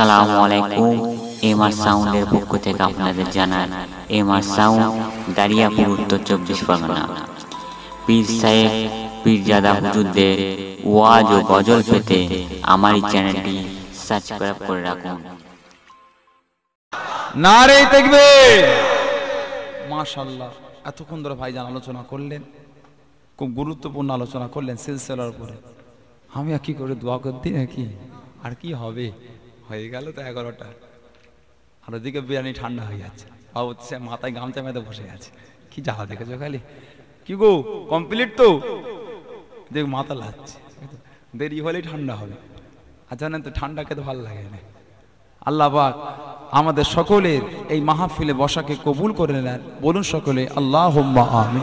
আসসালামু আলাইকুম এমআর সাউন্ডের পক্ষ থেকে আপনাদের এমআর সাউন্ড উত্তর চব্বিশ পরগনা পীর সাহেব পীরজাদা হুজুরদের ওয়াজ ও গজল পেতে আমার এই চ্যানেলটি সাবস্ক্রাইব করে রাখুন নারে দেখবে এতক্ষণ ধরে ভাইজান আলোচনা করলেন খুব গুরুত্বপূর্ণ আলোচনা করলেন সিলসিলার উপরে আমি আর কি করে দোয়া করতে নাকি আর কি হবে হয়ে গেল তো এগারোটা আর ওদিকে বিরিয়ানি ঠান্ডা হয়ে যাচ্ছে বাবু সে মাথায় গামছা মেতে বসে আছে কি যাওয়া দেখেছো খালি কি গো কমপ্লিট তো দেখ মাথা লাগছে দেরি হলেই ঠান্ডা হবে আর জানেন তো ঠান্ডা খেতে ভালো লাগে না আল্লাহ বাক আমাদের সকলের এই মাহফিলে বসাকে কবুল করে নেন বলুন সকলে আল্লাহ আমি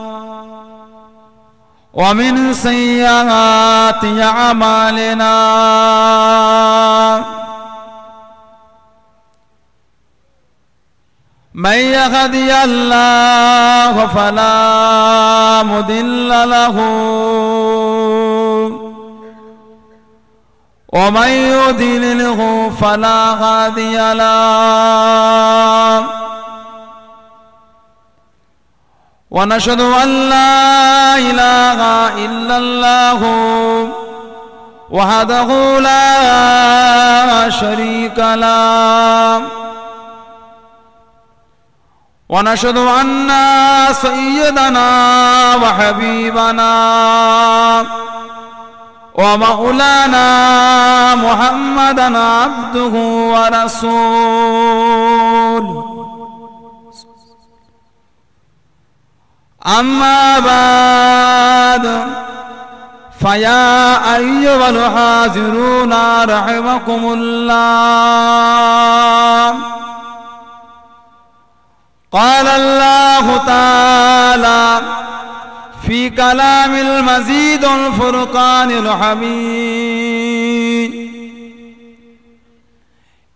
ومن سيئات أعمالنا من يهدي الله فلا مضل له ومن يضلله فلا هادي له ونشهد أن لا إله إلا الله وحده لا شريك له ونشهد أن سيدنا وحبيبنا ومولانا محمدا عبده ورسوله أما بعد فيا أيها الحاضرون رحمكم الله قال الله تعالى في كلام المزيد الفرقان الحميد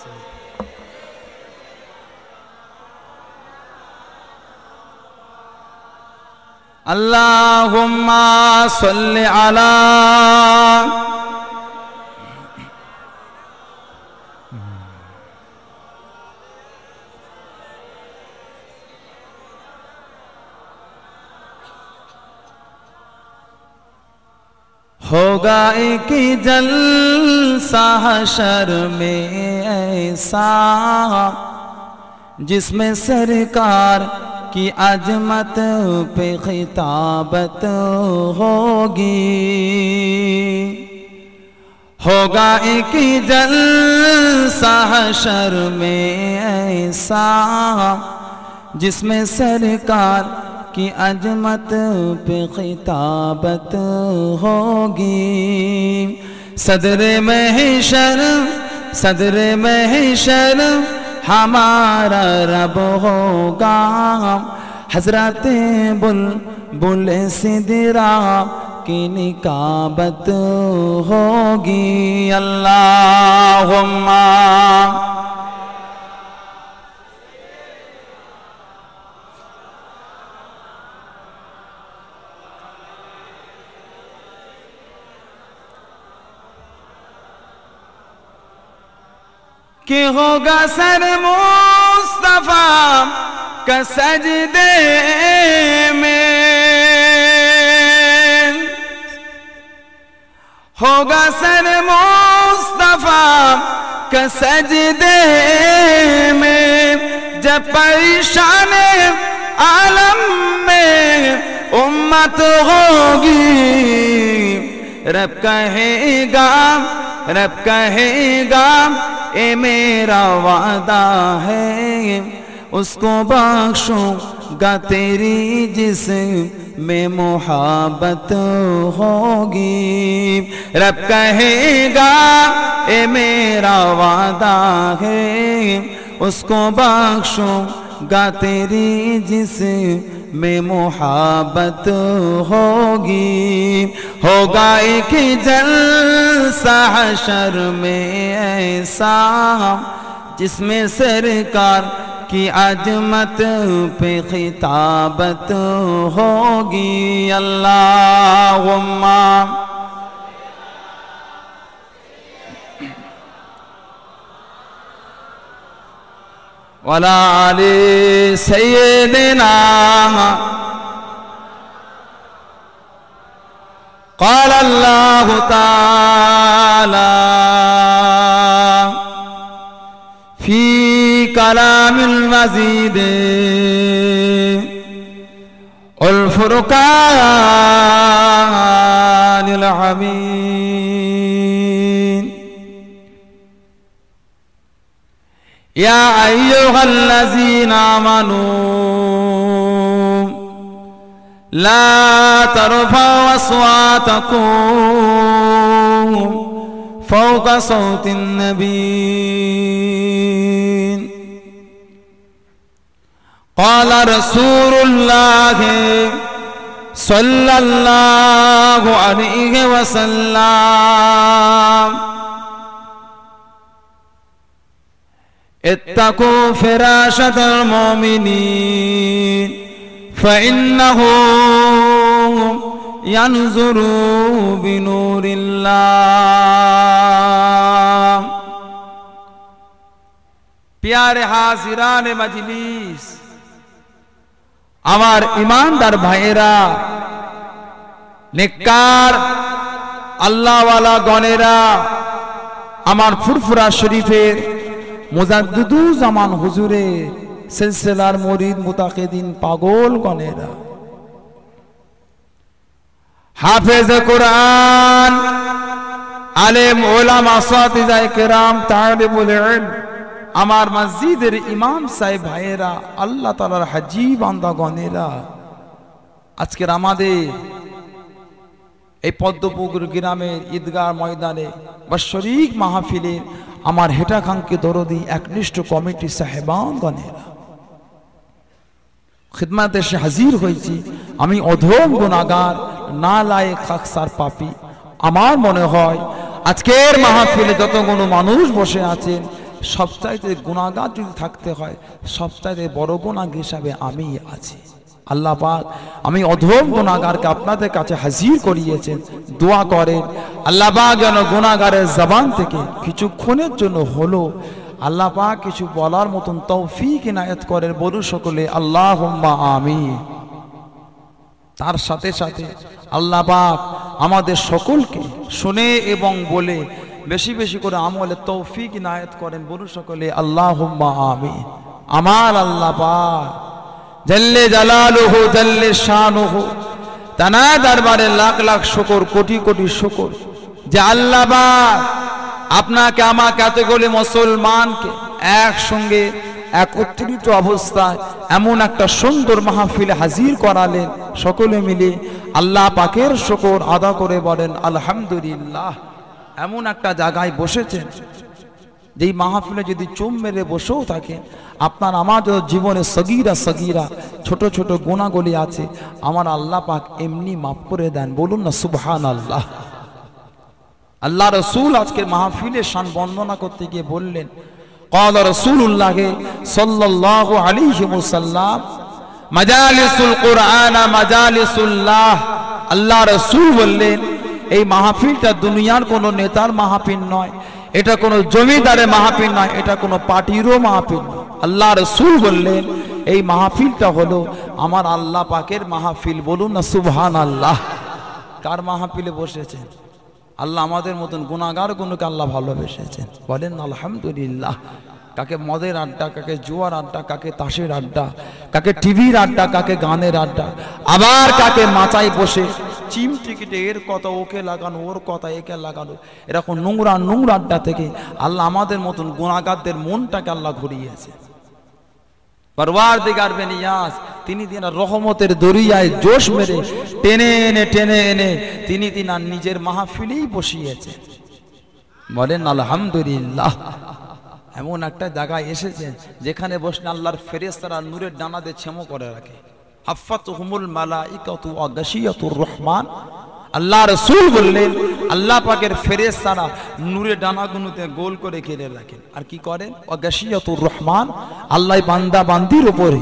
Sim. اللہم صلی علی ہوگا ایک جل سا حشر میں ایسا جس میں سرکار کی عجمت پہ خطابت ہوگی ہوگا ایک جلسہ حشر میں ایسا جس میں سرکار کی عجمت پہ خطابت ہوگی صدر مہی شرم صدر میں شرف ہمارا رب ہوگا حضرت بل بل صدر کی نکابت ہوگی اللہم عمار کہ ہوگا سر مصطفیٰ کا سجدے میں ہوگا سر مصطفیٰ کا سجدے میں جب پریشان عالم میں امت ہوگی رب کہے گا رب کہے گا اے میرا وعدہ ہے اس کو بخشوں گا تیری جس میں محبت ہوگی رب کہے گا اے میرا وعدہ ہے اس کو بخشوں گا تیری جس میں محبت ہوگی ہوگا ایک جلسہ حشر میں ایسا جس میں سرکار کی عظمت پہ خطابت ہوگی اللہ غمہ ولا علي سيدنا قال الله تعالى في كلام المزيد الفرقان العميد يا أيها الذين آمنوا لا ترفعوا أصواتكم فوق صوت النبي قال رسول الله صلى الله عليه وسلم اتقوا فراشة المؤمنين فإنهم ينظروا بنور الله প্যার হাজিরান মজলিস আমার ইমানদার ভাইয়েরা নেককার আল্লাহওয়ালা গণেরা আমার ফুরফুরা শরীফের মোজাদুদু জামান হুজুরে সিলসিলার মরিদ মুতাকেদিন পাগল গণেরা হাফেজ কোরআন আলেম আমার মসজিদের ইমাম সাহেব ভাইয়েরা আল্লাহ তালার হাজি বান্দাগণেরা আজকের আমাদের এই পদ্মপুকুর গ্রামের ঈদগাহ ময়দানে বা শরিক মাহফিলের আমার হেটাকাঙ্ক্ষী দরদি একনিষ্ঠ কমিটি সাহেবাঙ্গনেরা খিদমাত এসে হাজির হয়েছি আমি অধম গুণাগার না লায়ে খাকসার পাপি আমার মনে হয় আজকের মাহফিলে কোনো মানুষ বসে আছেন সবচাইতে গুণাগার যদি থাকতে হয় সবচাইতে বড় গুণাগ হিসাবে আমি আছি আল্লাহ পাক আমি অধম গুণাগারকে আপনাদের কাছে হাজির করিয়েছেন দোয়া করেন আল্লাহ পাক যেন গুণাগারের জবান থেকে কিছুক্ষণের জন্য হলো আল্লাহ পাক কিছু বলার মতন তৌফিক ইনায়ত করেন বলু সকলে আল্লাহ আমি তার সাথে সাথে আল্লাহ পাক আমাদের সকলকে শুনে এবং বলে বেশি বেশি করে আমলে তৌফিক ইনায়ত করেন বলু সকলে আল্লাহ আমি আমার আল্লাহ পাক জল্লে জালালুহু জল্লে শানুহু তানা দরবারে লাখ লাখ শুকর কোটি কোটি শুকর যে আল্লাহ বা আপনাকে আমাকে এতগুলি মুসলমানকে একসঙ্গে একত্রিত অবস্থায় এমন একটা সুন্দর মাহফিলে হাজির করালেন সকলে মিলে আল্লাহ পাকের শকর আদা করে বলেন আলহামদুলিল্লাহ এমন একটা জায়গায় বসেছেন যেই মাহফিলে যদি চুম মেরে বসেও থাকে আপনার আমার জীবনে সগিরা সগিরা ছোট ছোট গোনাগুলি আছে আমার আল্লাহ পাক এমনি মাফ করে দেন বলুন না সুবহান আল্লাহ আল্লাহ রসুল আজকের মাহফিলের সান বন্দনা করতে গিয়ে বললেন قال رسول الله صلى الله عليه وسلم مجالس القرآن مجالس الله আল্লাহ রসুল বললেন এই মাহফিলটা দুনিয়ার কোন নেতার মাহফিল নয় এটা কোনো জমিদারে মাহফিল নয় এটা কোনো পার্টিরও মাহফিল নয় আল্লাহ রসুল বললেন এই মাহফিলটা হলো আমার আল্লাহ পাকের মাহফিল বলুন না সুবহান আল্লাহ কার মাহফিলে বসেছেন আল্লাহ আমাদের মতন গুণাগার গুণকে আল্লাহ ভালোবেসেছেন বলেন আলহামদুলিল্লাহ কাকে মদের আড্ডা কাকে জুয়ার আড্ডা কাকে তাসের আড্ডা কাকে টিভির আড্ডা কাকে গানের আড্ডা আবার কাকে মাচায় বসে চিম টিকিটে এর কথা ওকে লাগানো ওর কথা একে লাগানো এরকম নোংরা নোংরা আড্ডা থেকে আল্লাহ আমাদের মতন গুণাগারদের মনটাকে আল্লাহ ঘুরিয়েছে তিনি দিনা রহমতের দরিয়ায় জোশ মেরে টেনে এনে টেনে এনে তিনি দিন নিজের মাহফিলেই বসিয়েছে বলেন আলহামদুলিল্লাহ এমন একটা জায়গায় এসেছে যেখানে বসলে আল্লাহর ফেরেস্তারা নূরের ডানাদের ছেমো করে রাখে হাফাত হুমুল মালা ইকাতু আগাসিয়াতুর রহমান আল্লাহ রসুল বললেন আল্লাহ পাকের ফেরেস তারা ডানাগুলোতে গোল করে ঘিরে রাখেন আর কি করেন অগাসিয়াতুর রহমান আল্লাহ বান্দা বান্দির উপরে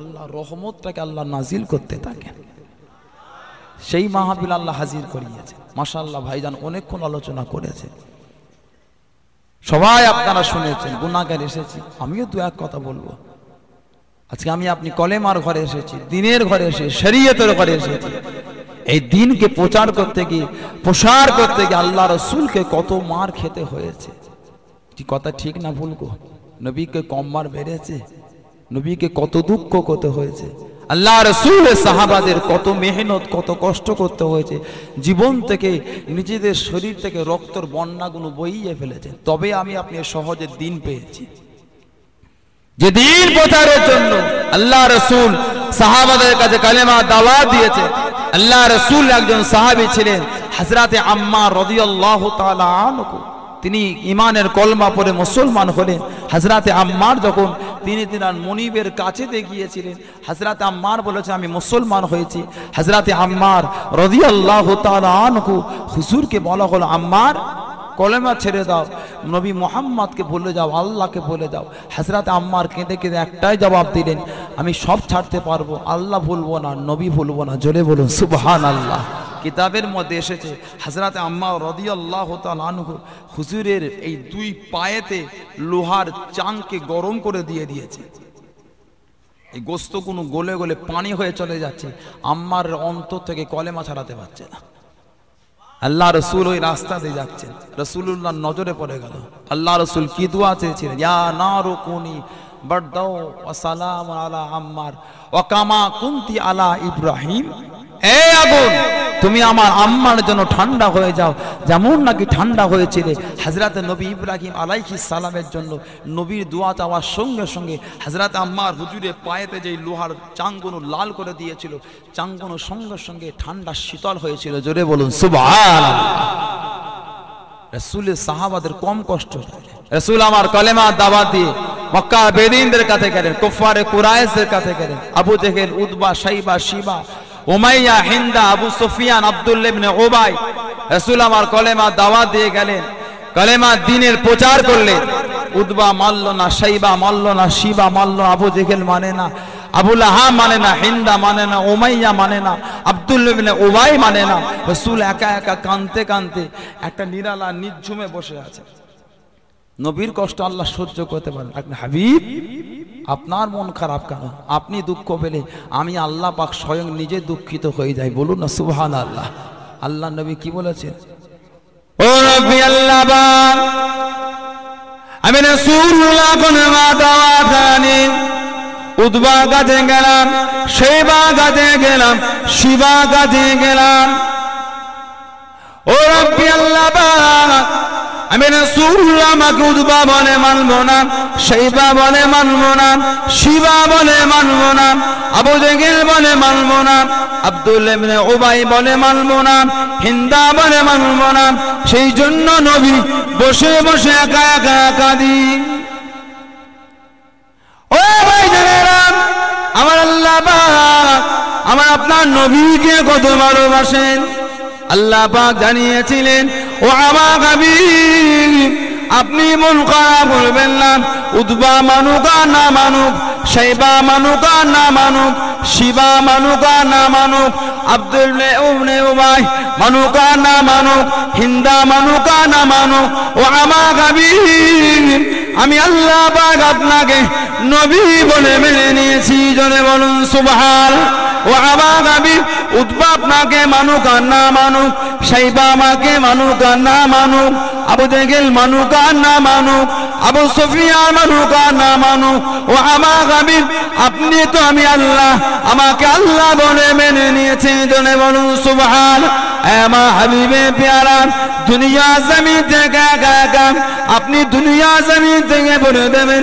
আল্লাহ রহমতটাকে আল্লাহ নাজিল করতে থাকেন সেই মাহাবিল আল্লাহ হাজির করিয়েছে মাসা আল্লাহ ভাইজান অনেকক্ষণ আলোচনা করেছে সবাই আপনারা শুনেছেন গুনাগার এসেছি আমিও দু এক কথা বলবো আজকে আমি আপনি কলেমার ঘরে এসেছি দিনের ঘরে এসে শরীয়তের ঘরে এসেছি এই দিনকে প্রচার করতে গিয়ে প্রসার করতে গিয়ে আল্লাহ রসুলকে কত মার খেতে হয়েছে কি কথা ঠিক না ভুলকো নবীকে কম মার বেড়েছে নবীকে কত দুঃখ করতে হয়েছে আল্লাহ রসুল সাহাবাদের কত মেহনত কত কষ্ট করতে হয়েছে জীবন থেকে নিজেদের শরীর থেকে রক্তর বন্যাগুলো বইয়ে ফেলেছেন তবে আমি আপনি সহজে দিন পেয়েছি যে দিন প্রচারের জন্য আল্লাহ রসুল সাহাবাদের কাছে কালেমা দাওয়া দিয়েছে আল্লাহ রসুল একজন সাহাবি ছিলেন হাজরাতে আম্মা রদিয়াল্লাহ তালা তিনি ইমানের কলমা পরে মুসলমান হলেন হাজরাতে আম্মার যখন তিনি তিনার মনিবের কাছে দেখিয়েছিলেন হাজরাতে আম্মার বলেছে আমি মুসলমান হয়েছি হাজরাতে আম্মার রদি আল্লাহ তালু হুসুরকে বলা হলো আম্মার কলেমা ছেড়ে দাও নবী মোহাম্মদকে বলে যাও আল্লাহকে বলে দাও হাজরাতে আম্মার কেঁদে কেঁদে একটাই জবাব দিলেন আমি সব ছাড়তে পারবো আল্লাহ ভুলবো না নবী ভুলবো না জোরে বলুন সুবহান আল্লাহ কিতাবের মধ্যে এসেছে হাজরাতে আম্মা রদি আল্লাহ তালু হুজুরের এই দুই পায়েতে লোহার চাংকে গরম করে দিয়ে দিয়েছে এই গোস্ত কোনো গলে গলে পানি হয়ে চলে যাচ্ছে আম্মার অন্তর থেকে কলেমা ছাড়াতে পারছে না আল্লাহ রসুল ওই রাস্তা দিয়ে যাচ্ছেন রসুল্লাহ নজরে পড়ে গেল আল্লাহ রসুল কি দোয়া চেয়েছিলেন ইয়া না রকুনি বারদাও ওয়া সালাম আলা আম্মার ওয়া কামা কুনতি আলা ইব্রাহিম এ আগুন তুমি আমার আম্মার জন্য ঠান্ডা হয়ে যাও যেমন নাকি ঠান্ডা হয়েছিল হাজরাতে নবী ইব্রাহিম আলাইহি সালামের জন্য নবীর দোয়া চাওয়ার সঙ্গে সঙ্গে হাজরাতে আম্মার হুজুরে পায়েতে যেই লোহার চাঙ্গনু লাল করে দিয়েছিল চাঙ্গনু সঙ্গে সঙ্গে ঠান্ডা শীতল হয়েছিল জোরে বলুন সুবহান রসুলের সাহাবাদের কম কষ্ট রসুল আমার কলেমা দাবা দিয়ে মক্কা বেদিনদের কাছে গেলেন কুফারে কুরাইশদের কাছে গেলেন আবু জেহেল উদবা সাইবা শিবা ওমাইয়া হিন্দা আবু সুফিয়ান আবদুল্লেবনে ওবাই রসুল আমার কলেমা দাওয়া দিয়ে গেলেন কলেমা দিনের প্রচার করলেন উদ্বা মাল্ল না সাইবা মাল্ল না শিবা মাল্ল আবু জেহেল মানে না হা মানে না হিন্দা মানে না ওমাইয়া মানে না আব্দুল ওবাই মানে না রসুল একা একা কানতে কানতে একটা নিরালা নির্ঝুমে বসে আছে নবীর কষ্ট আল্লাহ সহ্য করতে পারেন আপনি হাবিব আপনার মন খারাপ কেন আপনি দুঃখ পেলে আমি আল্লাহ পাক স্বয়ং নিজে দুঃখিত হয়ে যাই বলুন না সুহান আল্লাহ আল্লাহ নবী কি বলেছেন ও আল্লাহ আমি না সুরুল্লাহ উদ্বা গাছে গেলাম সেবা গাজে গেলাম শিবা গাজে গেলাম ও রাব্বি আল্লাহ আমি রাসূলুল্লাহ মাকুদ বলে মানব না শাইবা বলে মানব না শিবা বলে মানব না আবু জেগেল বলে মানব না আব্দুল ইবনে উবাই বলে মানব না হিন্দা বলে মানব না সেই জন্য নবী বসে বসে একা একা কাঁদি ও ভাই জানেরাম আমার আল্লাহ আমার আপনার নবীকে কত ভালোবাসেন আল্লাহ পাক জানিয়েছিলেন ও আমা হাবিব আপনি মন করা বলবেন না উদ্বা মানুক না মানুক সাইবা মানুক না মানুক শিবা মানুক না মানুক আব্দুল উবাই মানুক না মানুক হিন্দা মানুক না মানুক ও আমা হাবিব আমি আল্লাহ পাক আপনাকে নবী বলে মেনে নিয়েছি জনে বলুন সুবহান ও আবাদ আমি উদ্বা আপনাকে মানুক আর না মানুক সাইবা আমাকে মানুক আর না মানুক আবু দেখেল মানুক আর না মানুক আবু সফিয়া মানুক আর না মানুক ও আবাদ আমি আপনি তো আমি আল্লাহ আমাকে আল্লাহ বলে মেনে নিয়েছেন জনে বলুন সুবহান আমা হাবিবে পেয়ারা দুনিয়া জমি থেকে আপনি দুনিয়া জমি থেকে বলে দেবেন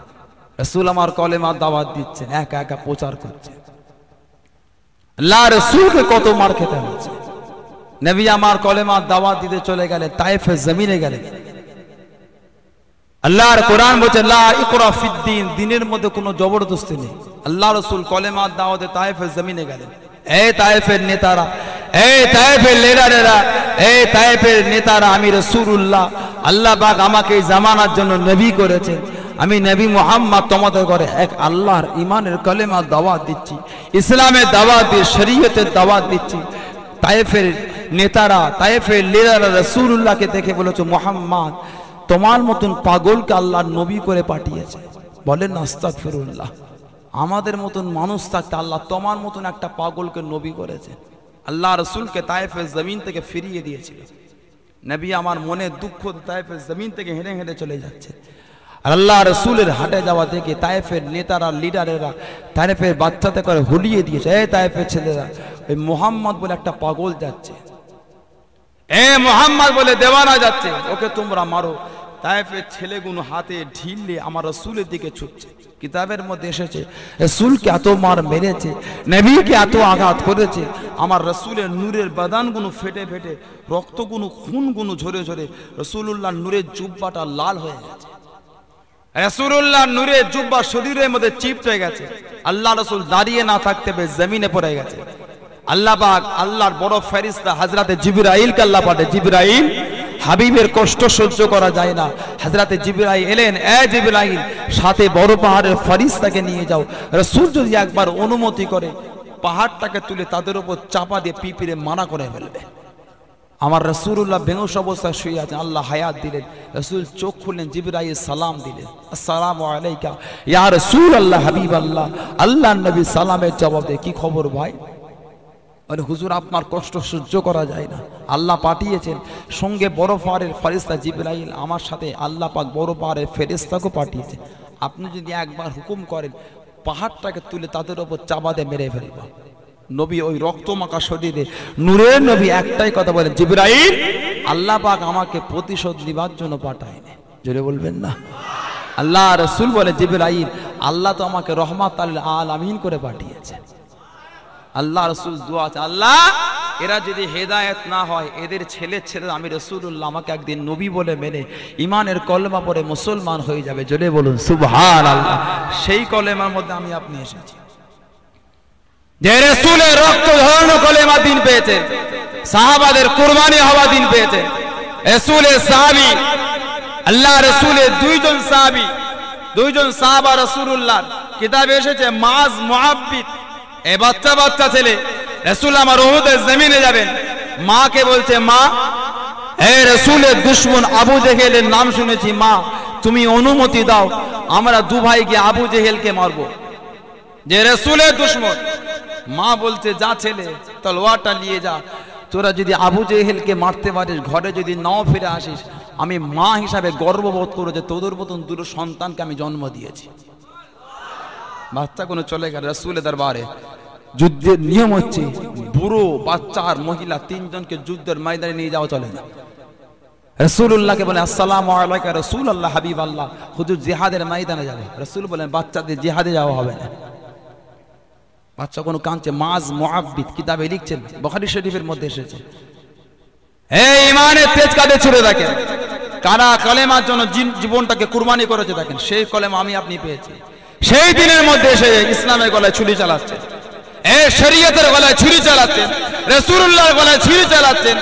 রসুল আমার কলেমা দাওয়াত দিচ্ছেন একা একা প্রচার করছেন কত মার খেতে হয়েছে নবী আমার কলেমা দাওয়াত দিতে চলে গেলে তাইফে জমিনে গেলে আল্লাহর কোরআন বলছে ফিদ্দিন দিনের মধ্যে কোনো জবরদস্তি নেই আল্লাহ রসুল কলেমা দাওয়াতে তাইফে জমিনে গেলে এ তাইফের নেতারা এ তাইফের লিডারেরা এ তাইফের নেতারা আমি রসুল্লাহ আল্লাহ বাগ আমাকে জামানার জন্য নবী করেছেন আমি নবী মোহাম্মদ তোমাদের ঘরে এক আল্লাহর ইমানের কলেমা দাওয়াত দিচ্ছি ইসলামের দাওয়াত দিয়ে শরীয়তের দাওয়াত দিচ্ছি তাইফের নেতারা তাইফের লিডাররা রসুল্লাহকে দেখে বলেছে মোহাম্মদ তোমার মতন পাগলকে আল্লাহ নবী করে পাঠিয়েছে বলেন আস্তাক ফিরুল্লাহ আমাদের মতন মানুষ থাকতে আল্লাহ তোমার মতন একটা পাগলকে নবী করেছে আল্লাহ রসুলকে তাইফের জমিন থেকে ফিরিয়ে দিয়েছিল নবী আমার মনে দুঃখ তাইফের জমিন থেকে হেঁটে হেঁটে চলে যাচ্ছে আর আল্লাহ রসুলের হাটে যাওয়া থেকে তায়েফের নেতারা লিডারেরা তাইফের বাচ্চাতে করে হলিয়ে দিয়েছে এ তায়েফের ছেলেরা ওই মোহাম্মদ বলে একটা পাগল যাচ্ছে এ মোহাম্মদ বলে দেওয়ানা যাচ্ছে ওকে তোমরা মারো তায়েফের ছেলেগুলো হাতে ঢিললে আমার রসুলের দিকে ছুটছে কিতাবের মধ্যে এসেছে রসুলকে এত মার মেরেছে নেভিকে এত আঘাত করেছে আমার রসুলের নূরের বাদানগুলো ফেটে ফেটে রক্তগুলো খুনগুনো ঝরে ঝরে রসুল্লাহ নূরের জুব্বাটা লাল হয়ে গেছে রসুল্লাহ নূরে জুব্বা শরীরের মধ্যে চিপটে গেছে আল্লাহ রসুল দাঁড়িয়ে না থাকতে বেশ জমিনে পড়ে গেছে আল্লাহ আল্লাহর বড় ফেরিস্তা হাজরাতে জিবরাইল কাল্লা পাঠে জিবরাইল হাবিবের কষ্ট সহ্য করা যায় না হাজরাতে জিবরাই এলেন এ জিবরাইল সাথে বড় পাহাড়ের ফারিস্তাকে নিয়ে যাও রাসূল যদি একবার অনুমতি করে পাহাড়টাকে তুলে তাদের উপর চাপা দিয়ে পিপিরে মানা করে ফেলবে আমার রসুল্লাহ বেহস অবস্থায় শুয়ে আছেন আল্লাহ হায়াত দিলেন রসুল চোখ খুললেন জিবরাই সালাম দিলেন সালাম আলাইকা ইয়ার রসুল আল্লাহ হাবিব আল্লাহ আল্লাহ নবী সালামের জবাব দেয় কি খবর ভাই মানে হুজুর আপনার কষ্ট সহ্য করা যায় না আল্লাহ পাঠিয়েছেন সঙ্গে বড় পাহাড়ের ফেরিস্তা জিবরাইল আমার সাথে আল্লাহ পাক বড় পাহাড়ের ফেরিস্তাকে পাঠিয়েছে আপনি যদি একবার হুকুম করেন পাহাড়টাকে তুলে তাদের ওপর চাবাদে মেরে ফেলবা নবী ওই রক্ত মাখা শরীরে নূরের নবী একটাই কথা বলেন জিব্রাইল আল্লাহ পাক আমাকে প্রতিশোধ নিবার জন্য পাঠায়নি জোরে বলবেন না আল্লাহ রসুল বলে জিব্রাইল আল্লাহ তো আমাকে রহমাত আল আমিন করে পাঠিয়েছে আল্লাহ রসুল দোয়া আছে আল্লাহ এরা যদি হেদায়ত না হয় এদের ছেলে ছেলে আমি রসুল্লাহ আমাকে একদিন নবী বলে মেনে ইমানের কলমা পরে মুসলমান হয়ে যাবে জোরে বলুন সুবহান আল্লাহ সেই কলেমার মধ্যে আমি আপনি এসেছি যে রসুলের রক্ত ধরানো কলেমা দিন পেয়েছে সাহাবাদের কোরবানি হওয়া দিন পেয়েছে রসুলের সাহাবি আল্লাহ রসুলের দুইজন সাহাবি দুইজন সাহাবা রসুল্লাহ কিতাবে এসেছে মাজ মহাব্বিত এ বাচ্চা বাচ্চা ছেলে রসুল আমার রহুদের জমিনে যাবেন মাকে বলছে মা হে রসুলের দুশ্মন আবু জেহেলের নাম শুনেছি মা তুমি অনুমতি দাও আমরা দু ভাইকে আবু জেহেলকে মারব যে রসুলের দুশ্মন মা বলছে যা ছেলে তলোয়ারটা নিয়ে যা তোরা যদি আবু জেহেলকে মারতে পারিস ঘরে যদি নাও ফিরে আসিস আমি মা হিসাবে গর্ববোধ করো যে তোদের মতন দুটো সন্তানকে আমি জন্ম দিয়েছি বাচ্চা কোনো চলে গেল রাসুলের দরবারে যুদ্ধের নিয়ম হচ্ছে বুড়ো বাচ্চা আর মহিলা তিনজনকে যুদ্ধের ময়দানে নিয়ে যাওয়া চলে না রসুল্লাহকে বলে আসসালাম আলাইকা রসুল আল্লাহ হাবিব আল্লাহ হুজুর জেহাদের ময়দানে যাবে রসুল বলেন বাচ্চাদের জেহাদে যাওয়া হবে না বাচ্চা কোনো কাঁদছে মাজ মোয়াব্বিদ কিতাবে লিখছেন বখারি শরীফের মধ্যে এসেছে এই তেজ ছুড়ে দেখেন কারা কলেমার জন্য জীবনটাকে কুরবানি করেছে দেখেন সেই কলেমা আমি আপনি পেয়েছি সেই দিনের মধ্যে এসে ইসলামের গলায় ছুরি চালাচ্ছে এ শরীয়তের গলায় ছুরি চালাচ্ছেন রেসুরুল্লাহর গলায় ছুরি চালাচ্ছেন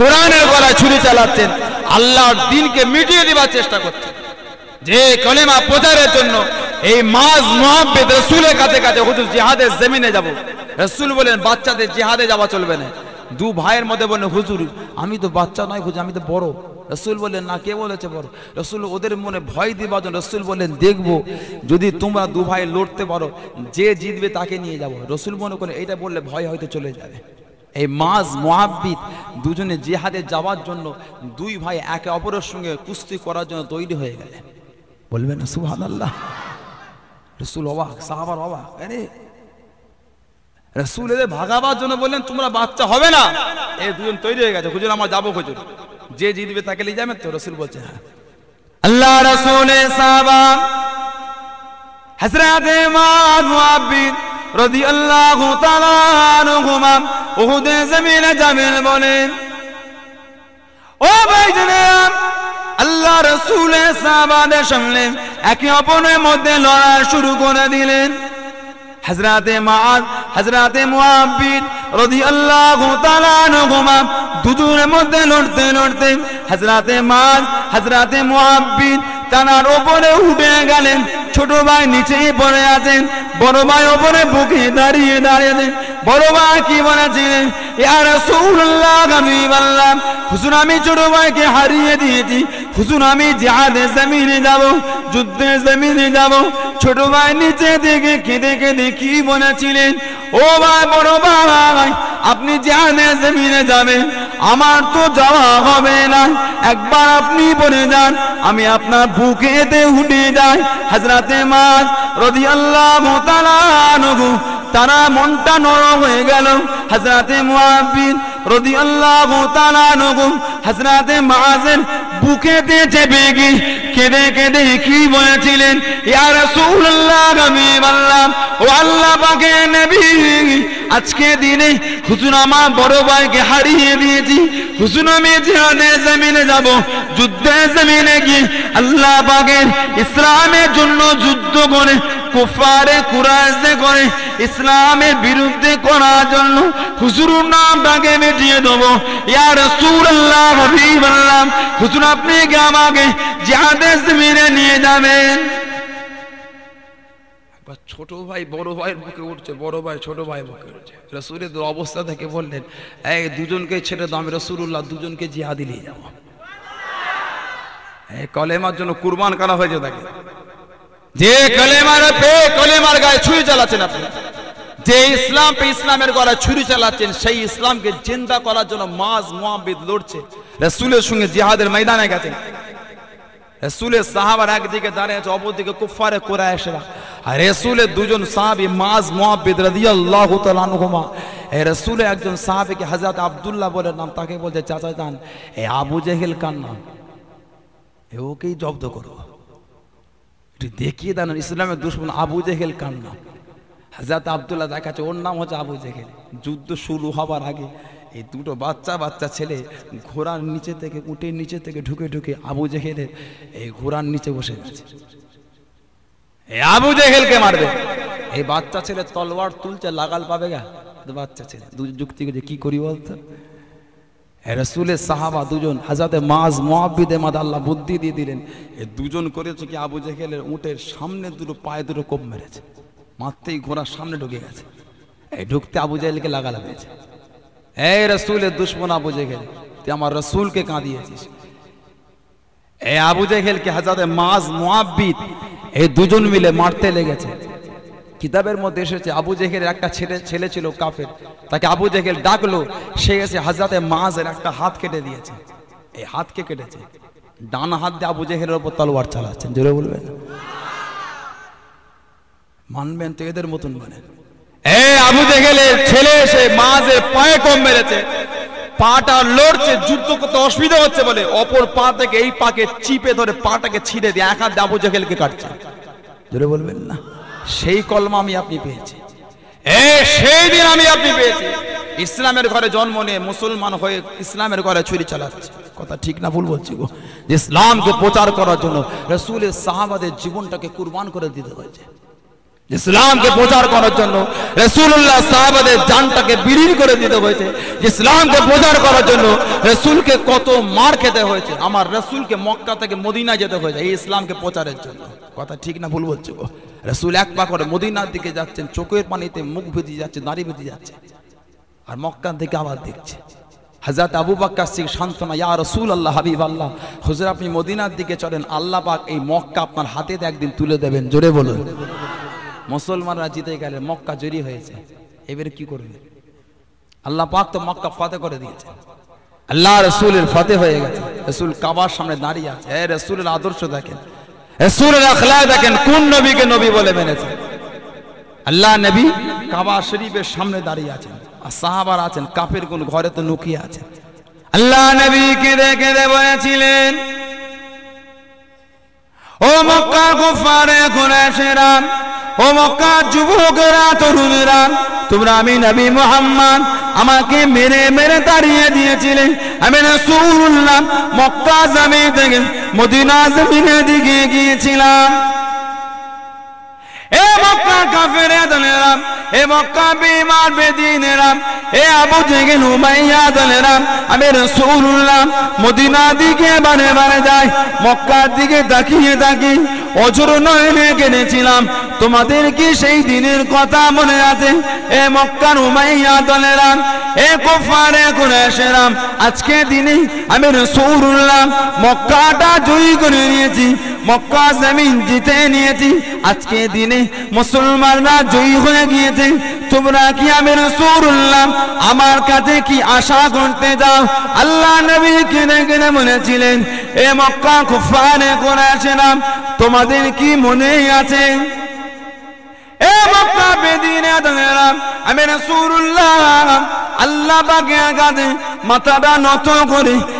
কোরআনের গলায় ছুরি চালাচ্ছেন আল্লাহর দিনকে মিটিয়ে দেবার চেষ্টা করছেন যে কলেমা প্রচারের জন্য এই মাজ মোহাম্মদ রসুলের কাছে কাছে হুজুর জিহাদের জমিনে যাব রসুল বলেন বাচ্চাদের জিহাদে যাওয়া চলবে না দু ভাইয়ের মধ্যে বলেন হুজুর আমি তো বাচ্চা নয় হুজুর আমি তো বড় রসুল বললেন না কে বলেছে বড় রসুল ওদের মনে ভয় দিবার জন্য রসুল বললেন দেখবো যদি তোমরা দু ভাই লড়তে পারো যে জিতবে তাকে নিয়ে যাব রসুল মনে করে এটা বললে ভয় হয়তো চলে যাবে এই মাজ মোহাব্বিদ দুজনে জিহাদে যাওয়ার জন্য দুই ভাই একে অপরের সঙ্গে কুস্তি করার জন্য তৈরি হয়ে গেলেন বলবেন সুহান আল্লাহ রসুল অবাক সাহাবার অবাক আরে রসুল এদের ভাগাবার জন্য বললেন তোমরা বাচ্চা হবে না এ দুজন তৈরি হয়ে গেছে খুঁজুর আমার যাবো খুঁজুর যে জিতবে তাকে নিয়ে যাবেন তো রসুল বলছে হ্যাঁ আল্লাহ রসুল সাহাবা জমিনে জামিল বলেন ও ভাইজনেরা আল্লাহ রসুলের সাবাদে শুনলেন একে অপরের মধ্যে লড়া শুরু করে দিলেন হাজরাতে মাদ হাজরাতে মুআব্বিদ রাদিয়াল্লাহু তাআলা নহুমা দুজনের মধ্যে লড়তে লড়তে হাজরাতে মাদ হাজরাতে মুআব্বিদ তানার ওপরে উঠে গেলেন ছোট ভাই নিচেই পড়ে আছেন বড় ভাই ওপরে বুকে দাঁড়িয়ে দাঁড়িয়ে বড় ভাই কি বলেছিলেন আমি বললাম খুশুন আমি ছোট ভাইকে হারিয়ে দিয়েছি খুশুন আমি জাহাদে জমিনে যাব যুদ্ধে জমিনে যাব ছোট ভাই নিচে দেখে কেঁদে কেঁদে কি বলেছিলেন ও ভাই বড় ভাই আপনি জানে জমিনে যাবেন আমার তো যাওয়া হবে না একবার আপনি বলে যান আমি আপনার বুকেতে উঠে যাই হাজরাতে মাছ রদি আল্লাহ তারা মনটা নরম হয়ে গেল হাজরাতে মুআবিদ রদি আল্লাহ নগু হাজরাতে মাযের বুকেতে চেপে গিয়ে কেঁদে কেঁদে কি বলেছিলেন ইয়ার সুল্লাহ আমি বললাম ও আল্লাহ পাকের নেবি আজকে দিনে হুসুন বড় ভাইকে হারিয়ে দিয়েছি হুসুন আমি জমিনে যাব যুদ্ধের জমিনে গিয়ে আল্লাহ পাকের ইসলামের জন্য যুদ্ধ করে কুফারে কুরাইশে করে ইসলামের বিরুদ্ধে করার জন্য হুজুরুর নাম তাকে মিটিয়ে দেবো ইয়ার সুর আল্লাহ হাবিব আল্লাহ হুজুর আপনি কি আমাকে জিহাদের জমিনে নিয়ে যাবেন ছোট ভাই বড় ভাইয়ের বুকে উঠছে বড় ভাই ছোট ভাই বুকে উঠছে রসুরের অবস্থা থেকে বললেন এই দুজনকে ছেড়ে দাম আমি রসুল্লাহ দুজনকে জিহাদি নিয়ে যাবো কলেমার জন্য কুরবান করা হয়েছে তাকে যে কলেমার পেয়ে কলেমার গায়ে ছুরি চালাচ্ছেন আপনি যে ইসলাম পে ইসলামের গলায় ছুরি চালাচ্ছেন সেই ইসলামকে জিন্দা করার জন্য মাজ মোহাম্মদ লড়ছে রসুলের সঙ্গে জিহাদের ময়দানে গেছেন রেসুলের সাহাবার একদিকে দাঁড়িয়েছে অপরদিকে কুফারে কোরআশেরা আর রেসুলের দুজন সাহাবি মাজ মোহাবিদ রাদিয়াল্লাহু তাআলা আনহুমা এই রেসুলে একজন সাহাবিকে হযরত আব্দুল্লাহ বলে নাম তাকে বলছে চাচা জান এই আবু জেহেল কার নাম এ ওকেই জব্দ করো একটু দেখিয়ে দেন ইসলামের দুশ্মন আবু জেহেল কার নাম হযরত আব্দুল্লাহ দেখাচ্ছে ওর নাম হচ্ছে আবু জেহেল যুদ্ধ শুরু হবার আগে এই দুটো বাচ্চা বাচ্চা ছেলে ঘোড়ার নিচে থেকে উটের নিচে থেকে ঢুকে ঢুকে আবু জেহেলের এই ঘোড়ার নিচে বসে গেছে আবু আবু জেহেলকে মারবে এই বাচ্চা ছেলে তলোয়ার তুলছে লাগাল পাবে গা বাচ্চা ছেলে দু যুক্তি করে কি করি বলতো রসুলের সাহাবা দুজন হাজাতে মাজ মোয়াব্বিদে মাদ আল্লাহ বুদ্ধি দিয়ে দিলেন এ দুজন করেছে কি আবু জেহেলের উঁটের সামনে দুটো পায়ে দুটো কোপ মেরেছে মারতেই ঘোড়ার সামনে ঢুকে গেছে এই ঢুকতে আবু জেহেলকে লাগালা লাগিয়েছে এই রসুলের দুশ্মন আবু গেল তুই আমার রসুলকে কাঁদিয়েছিস এই আবু কে হাজারে মাজ মোয়াব্বিদ এই দুজন মিলে মারতে লেগেছে কিতাবের মধ্যে এসেছে আবু জেহেলের একটা ছেলে ছেলে ছিল কাফের তাকে আবু জেহেল ডাকলো সে এসে হাজরাতে মাহাজের একটা হাত কেটে দিয়েছে এই হাতকে কেটেছে ডান হাত দিয়ে আবু জেহেলের ওপর তলোয়ার চালাচ্ছেন জোরে বলবেন মানবেন তো এদের মতন মানে আবু জেহেলের ছেলে এসে পায়ে কম মেরেছে পাটা লড়ছে যুদ্ধ করতে অসুবিধা হচ্ছে বলে অপর পা থেকে এই পাকে চিপে ধরে পাটাকে ছিঁড়ে দিয়ে আবু জেহেলকে কাটছে বলবেন না সেই কলমা আমি আপনি পেয়েছি সেই দিন আমি আপনি পেয়েছি ইসলামের ঘরে জন্ম নিয়ে মুসলমান হয়ে ইসলামের ঘরে ছুরি চালাচ্ছে কথা ঠিক না ভুল বলছি গো ইসলামকে প্রচার করার জন্য রসুলের সাহাবাদের জীবনটাকে কুরবান করে দিতে হয়েছে ইসলামকে প্রচার করার জন্য রসুল্লাহ সাহাবাদের জানটাকে বিলীন করে দিতে হয়েছে ইসলামকে প্রচার করার জন্য রসুলকে কত মার খেতে হয়েছে আমার রসুলকে মক্কা থেকে মদিনা যেতে হয়েছে এই ইসলামকে প্রচারের জন্য কথা ঠিক না ভুল বলছো গো রসুল এক পা করে মদিনার দিকে যাচ্ছেন চোখের পানিতে মুখ ভেজে যাচ্ছে দাঁড়িয়ে ভেজে যাচ্ছে আর মক্কার দিকে আবার দেখছে হাজাত আবু বাক্কা সিং সান্ত্বনা ইয়া রসুল আল্লাহ হাবিব আল্লাহ হুজুর আপনি মদিনার দিকে চলেন আল্লাহ পাক এই মক্কা আপনার হাতে একদিন তুলে দেবেন জোরে বলুন মুসলমানরা জিতে গেলে মক্কা জয়ী হয়েছে এবারে কি করবে আল্লাহ পাক তো মক্কা ফতে করে দিয়েছে আল্লাহ রসুলের ফতে হয়ে গেছে রসুল কাবার সামনে দাঁড়িয়ে আছে হ্যাঁ রসুলের আদর্শ দেখেন রসুলের আখলায় দেখেন কোন নবীকে নবী বলে মেনেছে আল্লাহ নবী কাবা শরীফের সামনে দাঁড়িয়ে আছেন আর সাহাবার আছেন কাপের কোন ঘরে তো লুকিয়ে আছেন আল্লাহ নবী কেঁদে কেঁদে বলেছিলেন ও মক্কা গুফারে ঘুরে সেরাম ও মক্কা যুবকেরা তরুণেরা তোমরা আমি নবী মোহাম্মদ আমাকে মেরে মেরে তাড়িয়ে দিয়েছিলে আমি শুনলাম মক্কা জমি থেকে মদিনা জমিনের দিকে গিয়েছিলাম মক্কা মদিনা দিকে বারে বারে যাই মক্কার দিকে তাকিয়ে থাকি অজর নয়নে কেনেছিলাম তোমাদের কি সেই দিনের কথা মনে আছে এ মক্কার উমাইয়া দলেরাম এ করে কুরাইশেরাম আজকে দিনে আমি রাসূলুল্লাহ মক্কাটা জয়ী করে নিয়েছি মক্কা জমিন জিতে নিয়েছি আজকে দিনে মুসলমানরা জয়ী হয়ে গিয়েছে তোমরা কি আমি রসুল্লাহ আমার কাছে কি আশা করতে যাও আল্লাহ নবী কিনে কিনে বলেছিলেন এ মক্কা খুফানে করেছিলাম তোমাদের কি মনে আছে এ মক্কা বেদিনে আমি রসুল্লাহ আল্লাহ বাগে আগাদে মাথাটা নত করে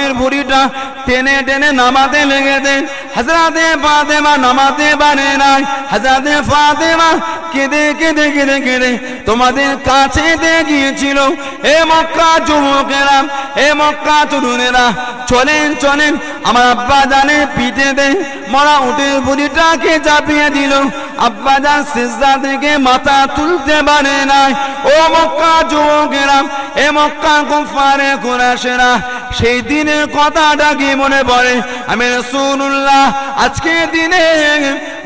পাকের বুড়িটা টেনে টেনে নামাতে লেগে দেন হাজরাতে ফাতেমা নামাতে পারে নাই হাজরাতে ফাতেমা কেঁদে কেঁদে কেঁদে কেঁদে তোমাদের কাছে দেখিয়েছিল এ মক্কা যুবকেরা এ মক্কা চুরুনেরা চলেন চলেন আমার আব্বা জানে পিঠে দে মরা উটের বুড়িটাকে চাপিয়ে দিল আব্বা যান সিজা থেকে মাথা তুলতে পারে নাই ও মক্কা যুবকেরা এ মক্কা গুফারে কুফারে সেরা সেই দিন দিনের কথা ডাকি মনে পড়ে আমি রসুল্লাহ আজকে দিনে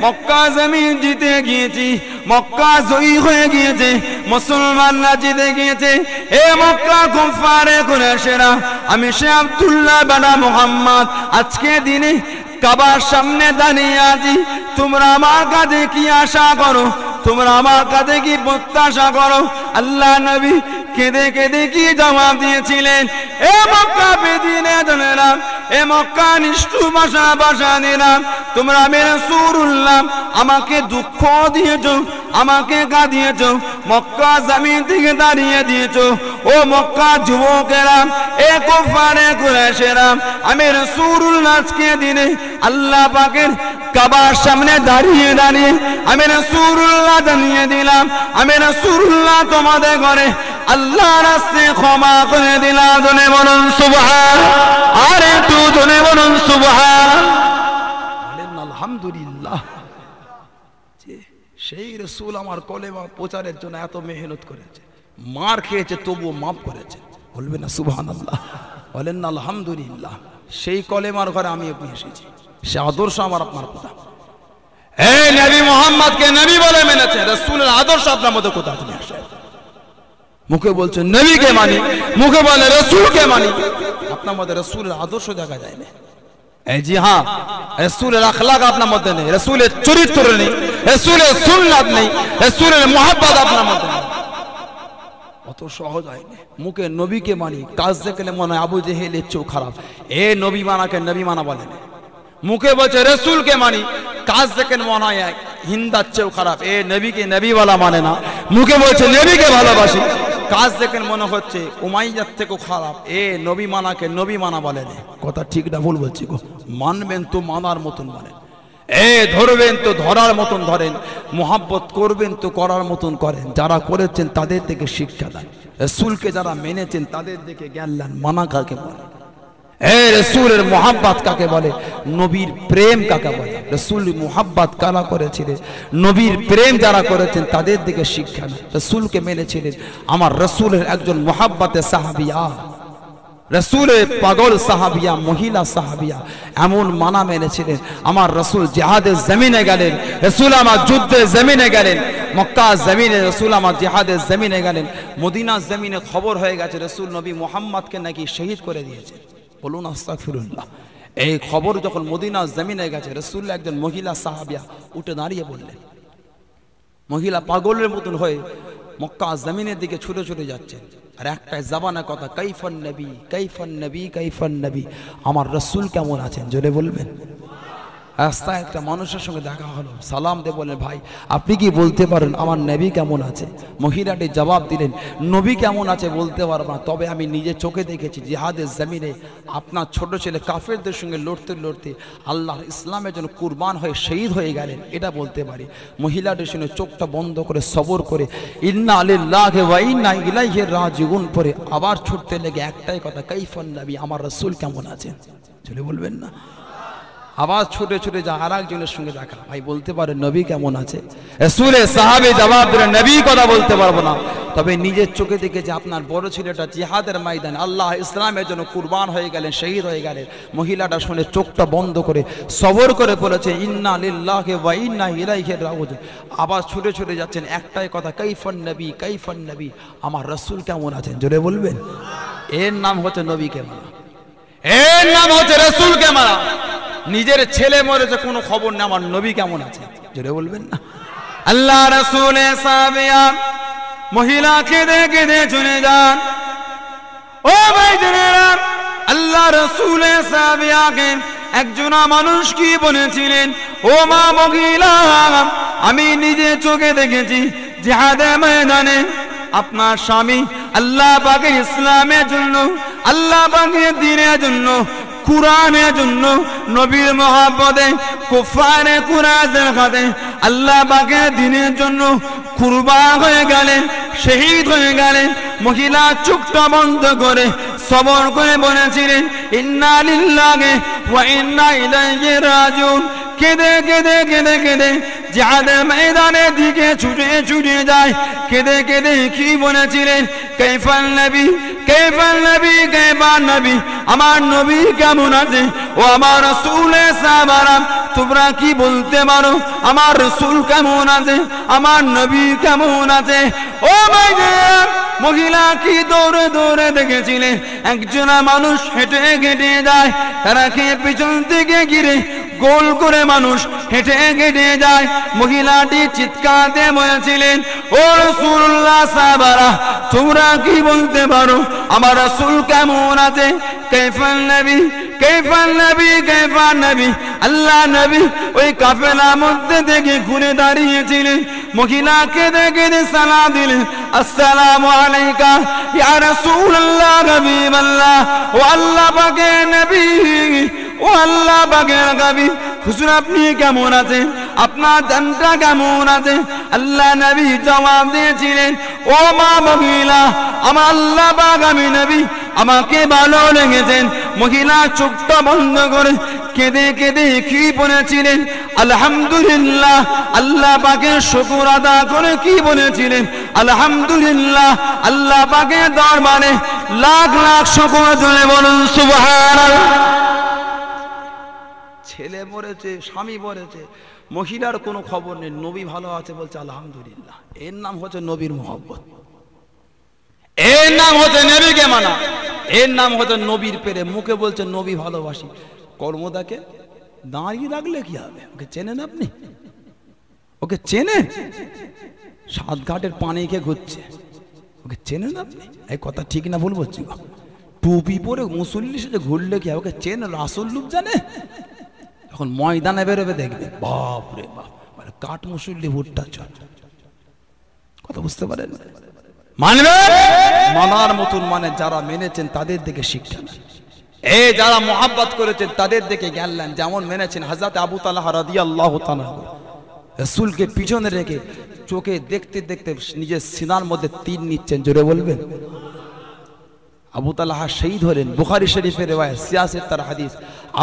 মক্কা জমিন জিতে গিয়েছি মক্কা জয়ী হয়ে গিয়েছে মুসলমানরা জিতে গিয়েছে এ মক্কা কুফারে সেরা আমি সে আব্দুল্লাহ বানা মোহাম্মদ আজকে দিনে কাবার সামনে দাঁড়িয়ে আছি তোমরা আমার কাছে কি আশা করো তোমরা আমার কাছে কি প্রত্যাশা করো আল্লাহ নবী কেঁদে কেঁদে কি জবাব দিয়েছিলেন এ মক্কা বেদিনে জনেরা এ মক্কা নিষ্ঠু বাসা বাসা দিলাম তোমরা মেরে সুর উল্লাম আমাকে দুঃখ দিয়েছ আমাকে গা দিয়েছ মক্কা জামিন থেকে দাঁড়িয়ে দিয়েছ ও মক্কা যুবকেরা এ কোফারে কুরেশেরাম আমি রসুরুল উল্লাসকে দিনে আল্লাহ পাকের কাবার সামনে দাঁড়িয়ে দাঁড়িয়ে আমি উল্লাস ক্ষমা জানিয়ে দিলাম আমি রাসূলুল্লাহ তোমাদের ঘরে আল্লাহ রাস্তে ক্ষমা করে দিলাম জনে বলুন সুবহান আর একটু জনে বলুন সুবহান আলহামদুলিল্লাহ সেই রসুল আমার কলেমা প্রচারের জন্য এত মেহনত করেছে মার খেয়েছে তবুও মাফ করেছে বলবে না সুবহান আল্লাহ বলেন না আলহামদুলিল্লাহ সেই কলেমার ঘরে আমি এসেছি সে আদর্শ আমার আপনার কথা এই নবী মোহাম্মদকে নবী বলে মেনেছে রসুলের আদর্শ আপনার মধ্যে কোথাও আসে মুখে বলছে নবীকে মানি মুখে বলে রসুলকে মানি আপনার মধ্যে রসুলের আদর্শ দেখা যায় না এই জি হ্যাঁ রসুলের আপনার মধ্যে নেই রসুলের চরিত্র নেই রসুলের সুন্নাত নেই রসুলের আপনার মধ্যে নেই অত সহজ মুখে নবীকে মানি কাজ দেখলে মনে হয় আবু জেহেলের চোখ খারাপ এ নবী মানাকে নবী মানা বলে না মুখে বলছে রসুলকে মানি কাজ দেখেন মনে হয় এক হিন্দার চেয়েও খারাপ এ নবীকে নবীওয়ালা মানে না মুখে বলছে নবীকে ভালোবাসি কাজ দেখেন মনে হচ্ছে উমাইয়ার থেকেও খারাপ এ নবী মানাকে নবী মানা নে কথা ঠিক না ভুল বলছি গো মানবেন তো মানার মতন মানে এ ধরবেন তো ধরার মতন ধরেন মোহাব্বত করবেন তো করার মতন করেন যারা করেছেন তাদের থেকে শিক্ষা দেন রসুলকে যারা মেনেছেন তাদের দেখে জ্ঞান লান মানা কাকে বলেন হ্যাঁ রসুলের মোহাব্বাত কাকে বলে নবীর প্রেম কাকে বলে রসুল মোহাব্বাত কারা করেছিলেন নবীর প্রেম যারা করেছেন তাদের দিকে শিক্ষা না রসুলকে মেনেছিলেন আমার রসুলের একজন মোহাব্বাতে সাহাবিয়া রসুলের পাগল সাহাবিয়া মহিলা সাহাবিয়া এমন মানা মেনেছিলেন আমার রসুল জেহাদের জমিনে গেলেন রসুল আমার যুদ্ধে জমিনে গেলেন মক্কা জমিনে রসুল আমার জেহাদের জমিনে গেলেন মদিনা জমিনে খবর হয়ে গেছে রসুল নবী মোহাম্মদকে নাকি শহীদ করে দিয়েছে বলুন আস্তা ফিরুল্লাহ এই খবর যখন মদিনা জামিনে গেছে রসুল্লাহ একজন মহিলা সাহাবিয়া উঠে দাঁড়িয়ে বললেন মহিলা পাগলের মতন হয়ে মক্কা জমিনের দিকে ছুটে ছুটে যাচ্ছেন আর একটাই জাবানা কথা কৈফন নবী কৈফন নবী কাইফান নবী আমার রসুল কেমন আছেন জোরে বলবেন রাস্তায় একটা মানুষের সঙ্গে দেখা হলো সালাম দে বলে ভাই আপনি কি বলতে পারেন আমার নেবি কেমন আছে মহিলাটি জবাব দিলেন নবী কেমন আছে বলতে পারবো না তবে আমি নিজে চোখে দেখেছি জিহাদের জামিনে আপনার ছোট ছেলে কাফেরদের সঙ্গে লড়তে লড়তে আল্লাহর ইসলামের জন্য কুরবান হয়ে শহীদ হয়ে গেলেন এটা বলতে পারি মহিলাটির সঙ্গে চোখটা বন্ধ করে সবর করে ইন্না আলিল্লাহে ওয়াইন্না ইলাইহে রাজিগুন পরে আবার ছুটতে লেগে একটাই কথা কাইফান নবী আমার রসুল কেমন আছে চলে বলবেন না আবার ছুটে ছুটে যা আর একজনের সঙ্গে দেখা ভাই বলতে পারে নবী কেমন আছে সুরে সাহাবে জবাব দিলে নবী কথা বলতে পারবো না তবে নিজের চোখে দেখে যে আপনার বড় ছেলেটা জিহাদের ময়দান আল্লাহ ইসলামের জন্য কুরবান হয়ে গেলেন শহীদ হয়ে গেলেন মহিলাটা শুনে চোখটা বন্ধ করে সবর করে বলেছে ইন্না লিল্লাহে ওয়া ইন্না ইলাইহি রাউজ আবার ছুটে ছুটে যাচ্ছেন একটাই কথা কাইফান নবী কাইফান নবী আমার রাসূল কেমন আছেন জোরে বলবেন এর নাম হচ্ছে নবী কেমন এর নাম হচ্ছে রাসূলকে কেমন নিজের ছেলে মরেছে কোনো খবর না আমার নবী কেমন আছে জোরে বলবেন না আল্লাহ রসুলে সাবিয়া মহিলাকে দেখে দে চলে যান ও ভাই জনেরা আল্লাহ রসুলে সাবিয়াকে একজনা মানুষ কি বলেছিলেন ও মা মহিলা আমি নিজে চোখে দেখেছি জেহাদে ময়দানে আপনার স্বামী আল্লাহ পাকে ইসলামের জন্য আল্লাহ পাকে দিনের জন্য কোরআনের জন্য নবীর মহাপদে কুফারে কুরাজের হাতে আল্লাহ বাকে দিনের জন্য কুরবা হয়ে গেলেন শহীদ হয়ে গেলেন মহিলা চুকটা বন্ধ করে সবর করে বলেছিলেন ইন্না লিল্লাগে ওয়া ইন্না ইলাইহি রাজিউন কেঁদে কেঁদে কেঁদে কেঁদে জিহাদের ময়দানের দিকে ছুটে ছুটে যায় কেঁদে কেঁদে কি বলেছিলেন কৈফাল নবী কৈফাল নবী কৈফাল নবী আমার নবী কেমন আছে ও আমার রসুলের সাহাবারাম তোমরা কি বলতে পারো আমার রসুল কেমন আছে আমার নবী কেমন আছে ও মাই মহিলা কি দৌড়ে দৌড়ে দেখেছিলেন একজনা মানুষ হেঁটে ঘেটে যায় তারা খেয়ে পিছন থেকে গিরে গোল করে মানুষ হেঁটে হেঁটে যায় মহিলাটি চিৎকার বলেছিলেন ও রসুল্লাহ তোমরা কি বলতে পারো আমার রসুল কেমন আছে কেফান নবী কেফান নবী কেফান নবী আল্লাহ নবী ওই মধ্যে দেখে ঘুরে দাঁড়িয়েছিলেন মহিলাকে দেখে দিলেন আসসালামু আলাইকা ইয়া রাসূলুল্লাহ আল্লাহ ও আল্লাহ পাকের নবী ও আল্লাহ বাগের গাবি হুজুর আপনি কেমন আছেন আপনার জানটা কেমন আছে আল্লাহ নবী জবাব দিয়েছিলেন ও মা মহিলা আমার আল্লাহ বাগামী নবী আমাকে ভালো লেগেছেন মহিলা চোখটা বন্ধ করে কেঁদে কেঁদে কি বলেছিলেন আলহামদুলিল্লাহ আল্লাহ পাকে শুকুর আদা করে কি বলেছিলেন আলহামদুলিল্লাহ আল্লাহ পাকে দরবারে লাখ লাখ শুকুর জুড়ে বলুন সুবাহ ছেলে মরেছে স্বামী মরেছে মহিলার কোনো খবর নেই নবী ভালো আছে বলছে আলহামদুলিল্লাহ এর নাম হচ্ছে নবীর মোহব্বত এর নাম হচ্ছে নবীকে মানা এর নাম হচ্ছে নবীর পেরে মুখে বলছে নবী ভালোবাসি কর্মদাকে দাঁড়িয়ে রাখলে কি হবে ওকে চেনেন আপনি ওকে চেনে সাতঘাটের পানি খেয়ে ঘুরছে ওকে চেনেন আপনি এই কথা ঠিক না ভুল বলছি টুপি পরে মুসল্লি সাথে ঘুরলে কি হবে ওকে চেন রাসুল লুপ জানে এখন ময়দানে বেরোবে দেখবে বাপ রে বাপ মানে কাঠ মুসল্লি ভুট্টা চল কথা বুঝতে পারেন মানবে মানার মতন মানে যারা মেনেছেন তাদের দিকে শিক্ষা এ যারা মোহাব্বত করেছেন তাদের দিকে গেলেন যেমন মেনেছেন হাজাত আবু তালা রাদি আল্লাহ রসুলকে পিছনে রেখে চোখে দেখতে দেখতে নিজের সিনার মধ্যে তীর নিচ্ছেন জোরে বলবেন আবু তালাহা শহীদ হলেন বুখারি শরীফের রেওয়ায় সিয়াসের তার হাদিস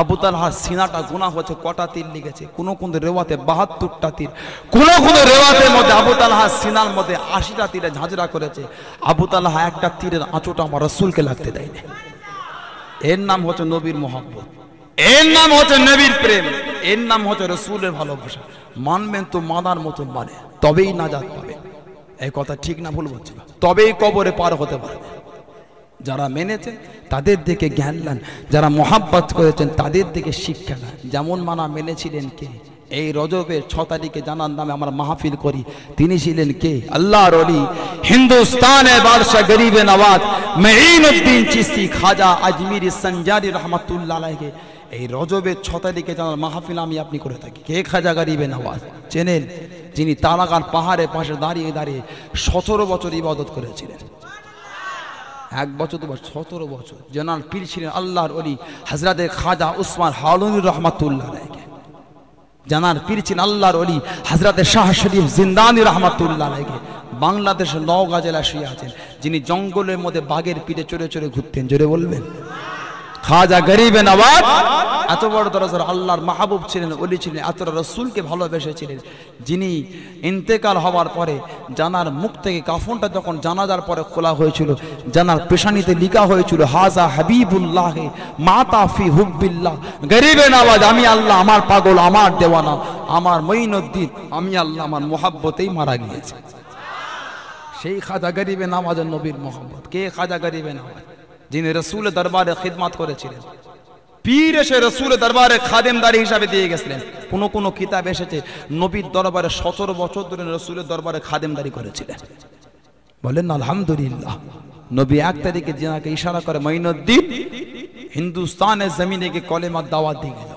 আবু তালহার সিনাটা গুণা হচ্ছে কটা তীর লিখেছে কোন কোন রেওয়াতে বাহাত্তরটা তীর কোন কোন রেওয়াতের মধ্যে আবু তালহা সিনার মধ্যে আশিটা তীরে ঝাঁঝরা করেছে আবু তালহা একটা তীরের আঁচোটা আমার রসুলকে লাগতে দেয়নি এর নাম হচ্ছে নবীর মোহাম্মত এর নাম হচ্ছে নবীর প্রেম এর নাম হচ্ছে রসুলের ভালোবাসা মানবেন তো মানার মতন মানে তবেই নাজাত পাবে এই কথা ঠিক না ভুল বলছি তবেই কবরে পার হতে পারবে যারা মেনেছেন তাদের দিকে জ্ঞান লান যারা মহাব্বাত করেছেন তাদের দিকে শিক্ষা লান যেমন মানা মেনেছিলেন কে এই রজবের ছ তারিখে জানার নামে আমরা মাহফিল করি তিনি ছিলেন কে আল্লাহ রলি হিন্দুস্তানে বাদশা গরিবে নওয়াজ উদ্দিন চিস্তি খাজা আজমির সঞ্জারি রহমাতুল্লাহ এই রজবের ছ তারিখে জানার মাহফিল আমি আপনি করে থাকি কে খাজা গরিবে নওয়াজ চেনেন যিনি তালাকার পাহাড়ে পাশে দাঁড়িয়ে দাঁড়িয়ে সতেরো বছর ইবাদত করেছিলেন এক বছর দু বছর সতেরো বছর জেনারেল পীর ছিলেন আল্লাহর অলি হাজরাদের খাজা উসমান হালুন রহমাতুল্লাহ রায়কে জানার পীর ছিলেন আল্লাহর অলি হাজরাদের শাহ শরীফ জিন্দানি রহমাতুল্লাহ রায়কে বাংলাদেশের নওগাঁ জেলা শুয়ে আছেন যিনি জঙ্গলের মধ্যে বাঘের পিঠে চড়ে চড়ে ঘুরতেন জোরে বলবেন খাজা গরিবে নবাব এত বড় দরজার আল্লাহর মাহবুব ছিলেন অলি ছিলেন এত রসুলকে ভালোবেসেছিলেন যিনি ইন্তেকাল হওয়ার পরে জানার মুখ থেকে কাফনটা যখন জানাজার পরে খোলা হয়েছিল জানার পেশানিতে লিখা হয়েছিল হাজা হাবিবুল্লাহ মাতাফি হুব্বিল্লাহ গরিবে নবাজ আমি আল্লাহ আমার পাগল আমার দেওয়ানা আমার মঈনুদ্দিন আমি আল্লাহ আমার মোহাব্বতেই মারা গিয়েছে সেই খাজা গরিবে নামাজ নবীর মোহাম্মদ কে খাজা গরিবে নামাজ যিনি রসুল দরবারে খিদমাত করেছিলেন পীর এসে রসুল দরবারে খাদেমদারি হিসাবে দিয়ে গেছিলেন কোনো কোনো কিতাব এসেছে নবীর দরবারে সতেরো বছর ধরে রসুলের দরবারে খাদেমদারি করেছিলেন বলেন আলহামদুলিল্লাহ নবী এক তারিখে জিনাকে ইশারা করে মঈনুদ্দিন হিন্দুস্তানের জমিনে গিয়ে কলেমার দাওয়াত দিয়ে গেল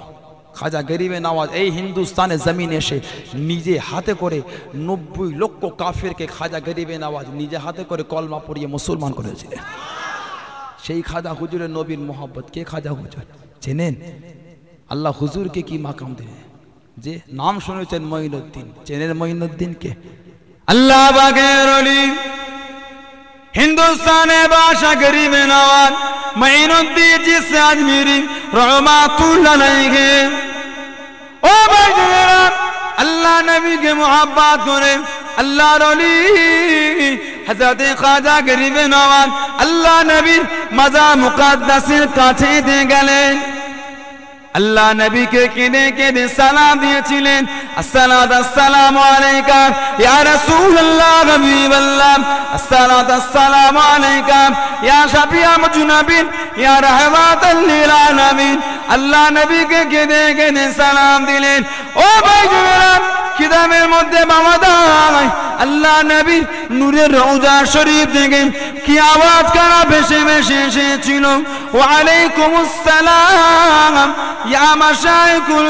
খাজা গরিবে নওয়াজ এই হিন্দুস্তানের জমিন এসে নিজে হাতে করে নব্বই লক্ষ কাফেরকে খাজা গরিবে নওয়াজ নিজে হাতে করে কলমা পড়িয়ে মুসলমান করেছিলেন সেই খাজা হুজুরের নবীর মোহাম্মত কে খাজা হুজুর চেনেন আল্লাহ হুজুরকে কি মাকাম দেবে যে নাম শুনেছেন মঈনুদ্দিন চেনেন মঈনুদ্দিনকে আল্লাহ বাগের हिंदुस्तान बाशा गरी में नवाज महीनुद्दीन जी से आज मेरी रहमातुल्ला नहीं है ओ भाई अल्लाह नबी के حضرت خواجہ گریب نواز اللہ نبی مزا مقدس کاتھیں دیں گلے আল্লাহ নবীকে কেঁদে কেঁদে সালাম দিয়েছিলেন আসসালাত আসসালামু আলাইকা ইয়া রাসূলুল্লাহ হাবিবাল্লাহ আসসালাত আসসালামু আলাইকা ইয়া শাফিয়া মুজনাবিন ইয়া রাহমাতাল লিল আলামিন আল্লাহ নবীকে কেঁদে কেঁদে সালাম দিলেন ও ভাই জুমেরা খিদামের মধ্যে বাবা দাই আল্লাহ নবী নূরের রওজা শরীফ থেকে কি আওয়াজ করা ভেসে ভেসে এসেছিল ওয়া আলাইকুমুস ইয়া মাশাইখুল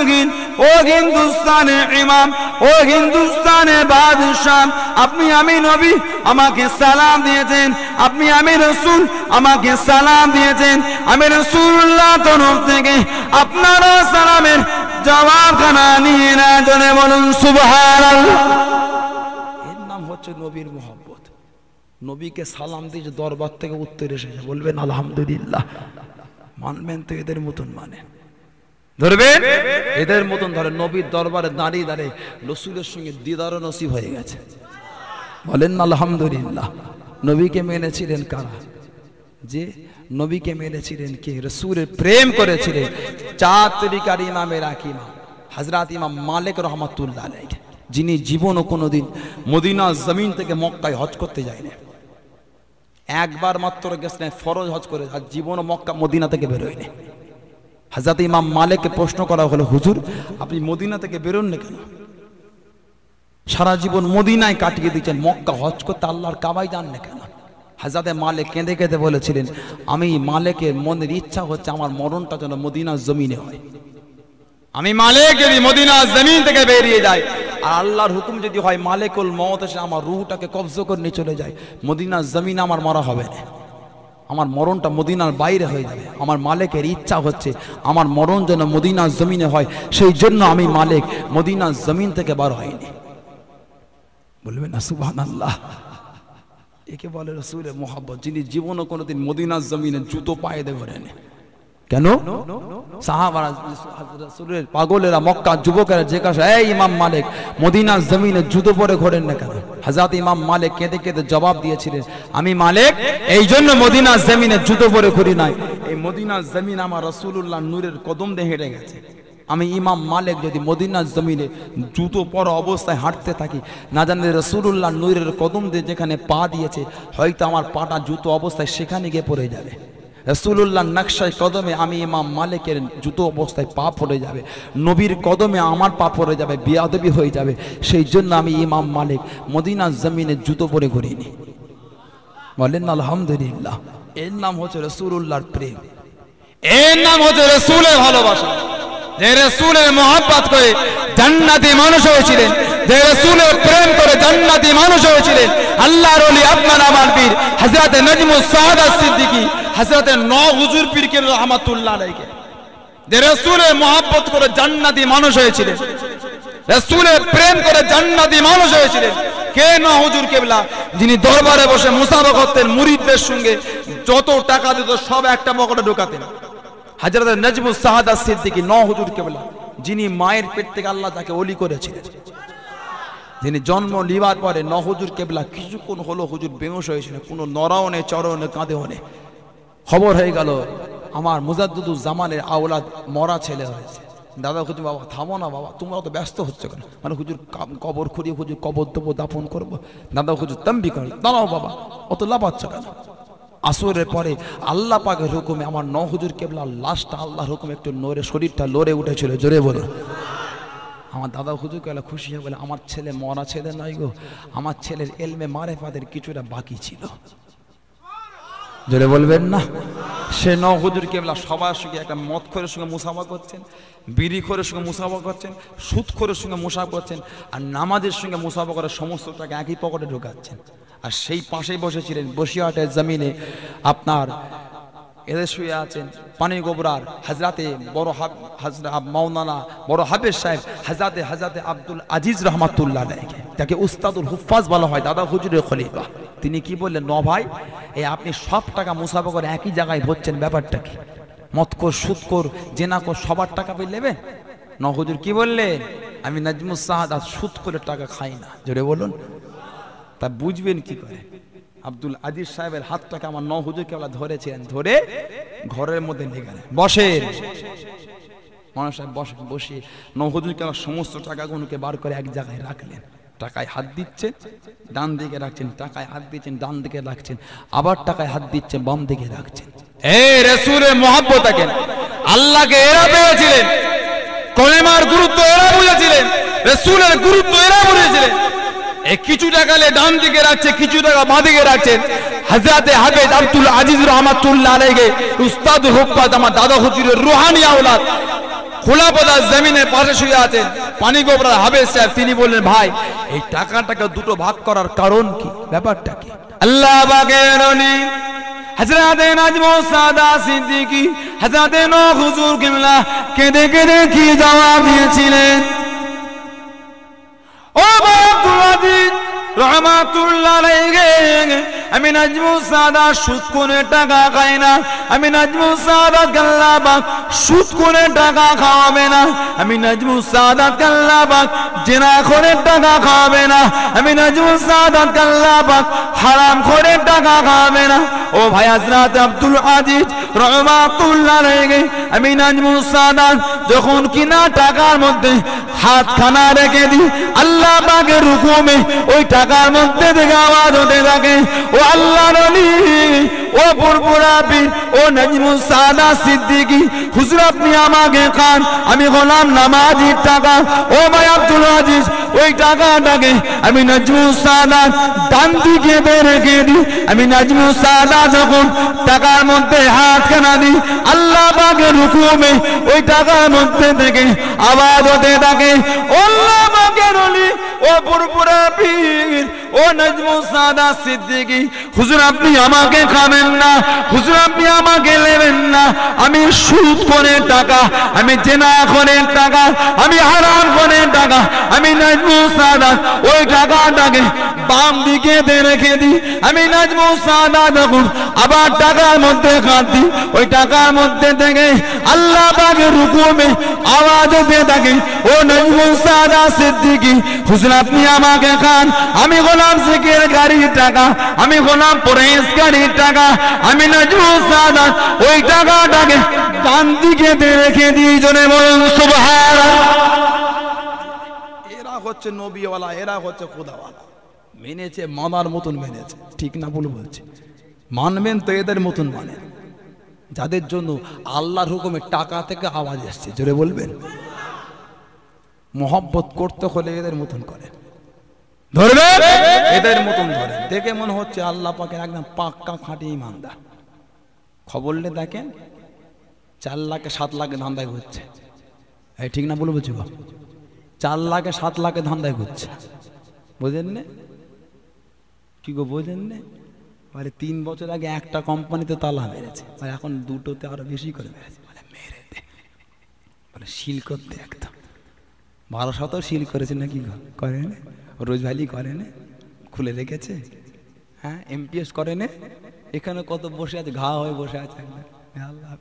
ও হিন্দুস্তানে ইমাম ও হিন্দুস্তানে বাদশাহ আপনি আমি নবী আমাকে সালাম দিয়েছেন আপনি আমি রসুল আমাকে সালাম দিয়েছেন আমি রসুল্লাহ তরফ থেকে আপনারা সালামের জবাবখানা নিয়ে না জনে বলুন সুবহানাল্লাহ এর নাম হচ্ছে নবীর মোহাম্মদ নবীকে সালাম দিয়ে দরবার থেকে উত্তর এসেছে বলবেন আলহামদুলিল্লাহ মানবেন তো এদের মতন মানেন ধরবেন এদের মতন ধরে নবীর দরবারে দাঁড়িয়ে দাঁড়িয়ে রসুলের সঙ্গে দিদার নসিব হয়ে গেছে বলেন না আলহামদুলিল্লাহ নবীকে মেনেছিলেন কারা যে নবীকে মেনেছিলেন কে রসুরের প্রেম করেছিলেন চার তরিকার ইমামের আকিমা হাজরাত ইমাম মালিক রহমতুল্লাহ আলাইকে যিনি জীবনও কোনো দিন মদিনা জমিন থেকে মক্কায় হজ করতে যায়নি একবার মাত্র গেছিলেন ফরজ হজ করে আর ও মক্কা মদিনা থেকে বেরোয়নি হাজাত ইমাম মালেককে প্রশ্ন করা হলো হুজুর আপনি মদিনা থেকে বেরোন না কেন সারা জীবন মদিনায় কাটিয়ে দিচ্ছেন মক্কা হজ করতে আল্লাহর কাবাই যান না কেন হাজাদে মালেক কেঁদে কেঁদে বলেছিলেন আমি মালেকের মনের ইচ্ছা হচ্ছে আমার মরণটা যেন মদিনার জমিনে হয় আমি মালেক যদি মদিনার জমিন থেকে বেরিয়ে যায় আর আল্লাহর হুকুম যদি হয় মালেকুল মত এসে আমার রুহটাকে কবজ করে নিয়ে চলে যায় মদিনার জমিন আমার মরা হবে না আমার মরণটা মদিনার বাইরে হয়ে যাবে আমার মালিকের ইচ্ছা হচ্ছে আমার মরণ যেন মদিনার জমিনে হয় সেই জন্য আমি মালিক মদিনার জমিন থেকে বার হয়নি বলবে না সুবাহ আল্লাহ একে বলে রসুলের মোহাব্বত যিনি জীবনও কোনোদিন মদিনার জমিনে জুতো পায়ে দেবেন কেন পাগলেরা মক্কা যুবকেরা যে জিজ্ঞাসা এই ইমাম মালিক মদিনার জমিনে জুতো পরে ঘোরেন না কেন হাজাত ইমাম মালিক কেঁদে কেঁদে জবাব দিয়েছিলেন আমি মালিক এই জন্য মদিনার জমিনে জুতো পরে ঘুরি নাই এই মদিনার জমিন আমার রসুল্লাহ নূরের কদম দিয়ে হেঁটে গেছে আমি ইমাম মালিক যদি মদিনার জমিনে জুতো পর অবস্থায় হাঁটতে থাকি না জানলে রসুল্লাহ নূরের কদম দিয়ে যেখানে পা দিয়েছে হয়তো আমার পাটা জুতো অবস্থায় সেখানে গিয়ে পড়ে যাবে রসুল্লাহ নকশায় কদমে আমি ইমাম মালিকের জুতো অবস্থায় পা পড়ে যাবে নবীর কদমে আমার পা পড়ে যাবে বিয়াদবি হয়ে যাবে সেই জন্য আমি ইমাম মালিক মদিনার জমিনে জুতো পরে ঘুরিনি বলেন আলহামদুলিল্লাহ এর নাম হচ্ছে রসুল্লাহর প্রেম এর নাম হচ্ছে রসুলের ভালোবাসা যে রসুলের মহাব্বাত করে জান্নাতি মানুষ হয়েছিলেন যে রসুলের প্রেম করে জান্নাতি মানুষ হয়েছিলেন আল্লাহর আপনার আমার বীর হাজরাতে নজমুল সাহাদা সিদ্দিকী হাজরাতে ন হুজুর পীরকির রহমাতুল্লাহ আলাইকে যে রাসূলের মহাব্বত করে জান্নাতি মানুষ হয়েছিলেন রাসূলের প্রেম করে জান্নাতি মানুষ হয়েছিলেন কে ন হুজুর কেবলা যিনি দরবারে বসে মুসাফা করতেন মুরিদদের সঙ্গে যত টাকা দিত সব একটা পকেটে ঢোকাতেন হাজরত নজমুল সাহাদা সিদ্দিকী ন হুজুর কেবলা যিনি মায়ের পেট থেকে আল্লাহ তাকে ওলি করেছিলেন যিনি জন্ম লিবার পরে ন হুজুর কেবলা কিছুক্ষণ হলো হুজুর বেমস হয়েছিল কোনো নরাও নেই চরণে কাঁদেও নেই খবর হয়ে গেল আমার মুজাদুদুর জামানের আওলাদ মরা ছেলে হয়েছে দাদা হুজুর বাবা থামো না বাবা তোমরা তো ব্যস্ত হচ্ছে কেন মানে হুজুর কবর খুঁড়িয়ে হুজুর কবর দেবো দাপন করবো দাদা হুজুর তাম্বি করে দাঁড়াও বাবা অত লাফাচ্ছ কেন আসরের পরে আল্লাহ পাকের হুকুমে আমার ন হুজুর কেবলা লাশটা আল্লাহর হুকুমে একটু নড়ে শরীরটা লড়ে উঠেছিল জোরে বলে আমার দাদা হুজুর কেলা খুশি হয়ে বলে আমার ছেলে মরা ছেলে নয় গো আমার ছেলের এলমে মারে ফাদের কিছুটা বাকি ছিল জোরে বলবেন না সে ন হুজুর কেবলা সবার সঙ্গে একটা মদ খোরের সঙ্গে মুসাফা করছেন বিড়ি খোরের সঙ্গে মুসাফা করছেন সুদ খোরের সঙ্গে মুসাফা করছেন আর নামাজের সঙ্গে মুসাফা করার সমস্তটাকে একই পকেটে ঢোকাচ্ছেন আর সেই পাশে বসেছিলেন বসিয়াটের জমিনে আপনার এদের শুয়ে আছেন পানি গোবরার হাজরাতে বড় হাব হাজরা মাওনানা বড় হাবের সাহেব হাজরাতে হাজরাতে আব্দুল আজিজ রহমাতুল্লাহ নেয় তাকে উস্তাদুল হুফাজ বলা হয় দাদা হুজুরের খলিফা তিনি কি বললেন ন ভাই এ আপনি সব টাকা মুসাফা করে একই জায়গায় ভরছেন ব্যাপারটা কি মতকর সুৎকর জেনাকর সবার টাকা পেয়ে নেবেন ন হুজুর কি বললেন আমি নাজমুস সাহাদ সুদ করে টাকা খাই না জোরে বলুন তা বুঝবেন কি করে আব্দুল আজিজ সাহেবের হাতটাকে আমার নহুজুর কেবলা ধরেছিলেন ধরে ঘরের মধ্যে নিয়ে গেলেন মানুষ সাহেব বসে বসে নহুজুর কেবলা সমস্ত টাকাগুলোকে বার করে এক জায়গায় রাখলেন টাকায় হাত দিচ্ছে ডান দিকে রাখছেন টাকায় হাত দিচ্ছেন ডান দিকে রাখছেন আবার টাকায় হাত দিচ্ছেন বাম দিকে রাখছেন হে রেসুরে মহাব্বতাকে আল্লাহকে এরা পেয়েছিলেন কলেমার গুরুত্ব এরা বুঝেছিলেন রেসুলের গুরুত্ব এরা বুঝেছিলেন কিছু টাকালে ডান দিকে রাখছে কিছু টাকা বাঁ দিকে রাখছেন হাজরাতে হাবেদ আব্দুল আজিজ রহমাতুল্লাহ আলাইকে উস্তাদ হুব্বাদ আমার দাদা হুজুরের রুহানি আওলাদ পাশে শুয়ে পানি তিনি বললেন ভাই এই টাকাটাকে দুটো ভাগ করার কারণ কি ব্যাপারটা কি আল্লাহ বাগের হজরাতে নাজমো সাদা সিদ্দিকি হজরাতে নো হুজুর কিমলা কেঁদে কেঁদে কি জবাব দিয়েছিলেন ও ভাই আব্দুল আদিন রহমাতুল্লাহ আমি নাজমু সাদা সুদ কোনে টাকা খাই না আমি নাজমু সাদা কাল্লাবাগ সুদ কোনে টাকা খাওয়াবে না আমি নাজমু সাদা কাল্লাবাগ জেনা করে টাকা খাওয়াবে না আমি নাজমু সাদা কাল্লাবাগ হারাম করে টাকা খাওয়াবে না ও ভাই হাজরাত আব্দুল আজিজ রহমাতুল্লাহ আমি নাজমু সাদা যখন কিনা টাকার মধ্যে হাত খানা রেখে দিই আল্লাহ বাগের হুকুমে ওই টাকা ঢাকার মধ্যে থেকে আওয়াজ হতে থাকে ও আল্লাহ ও পুরপুরাবি ও সাদা সিদ্দিকি হুজুর আপনি আমাকে খান আমি হলাম নামাজির টাকা ও ভাই আব্দুল আজিজ ওই টাকাটাকে আমি সাদা ডান দিকে রেখে দিই আমি সাদা যখন টাকার মধ্যে হাত খানা দিই আল্লাহ বাগের হুকুমে ওই টাকার মধ্যে থেকে হতে থাকে আল্লাহ বাগের অলি ও বুরবুরা পীর ও নজমু সাদা সিদ্দিকী হুজুর আপনি আমাকে খাবেন না হুজুর আপনি আমাকে নেবেন না আমি সুদ করে টাকা আমি জেনা করে টাকা আমি হারাম করে টাকা আমি নজমু সাদা ওই টাকাটাকে বাম দিকে দে রেখে দিই আমি নজমু সাদা দেখুন আবার টাকার মধ্যে কাঁদি ওই টাকার মধ্যে থেকে আল্লাহ পাকে রুকুমে আওয়াজ দিয়ে থাকে ও নজমু সাদা সিদ্দিকী হুজুর আপনি আমাকে খান আমি গোলাম গোলাম শেখের গাড়ির টাকা আমি গোলাম পরেশ গাড়ির টাকা আমি ওই টাকাটাকে দিকে রেখে দিই জনে বলুন হচ্ছে নবীওয়ালা এরা হচ্ছে খোদাওয়ালা মেনেছে মামার মতন মেনেছে ঠিক না বলে বলছে মানবেন তো এদের মতন মানে যাদের জন্য আল্লাহর হুকুমে টাকা থেকে আওয়াজ আসছে জোরে বলবেন মোহব্বত করতে হলে এদের মতন করেন ধরবে এদের মতন ধরে দেখে মনে হচ্ছে আল্লাহ পাকে একদম পাক্কা খাঁটি ইমানদার খবর নিয়ে দেখেন চার লাখে সাত লাখে ধান্দায় ঘুরছে এই ঠিক না বলবো যুব চার লাখে সাত লাখে ধান্দায় ঘুরছে বোঝেন নে কি গো বোঝেন নে মানে তিন বছর আগে একটা কোম্পানিতে তালা মেরেছে আর এখন দুটোতে আরো বেশি করে মেরেছে মানে মেরে দে মানে শিল করতে একদম বারো শত শিল করেছে নাকি করে না রোজভ্যালি করে নে খুলে রেখেছে হ্যাঁ এমপিএস করে নে এখানে কত বসে আছে ঘা হয়ে বসে আছে আল্লাহ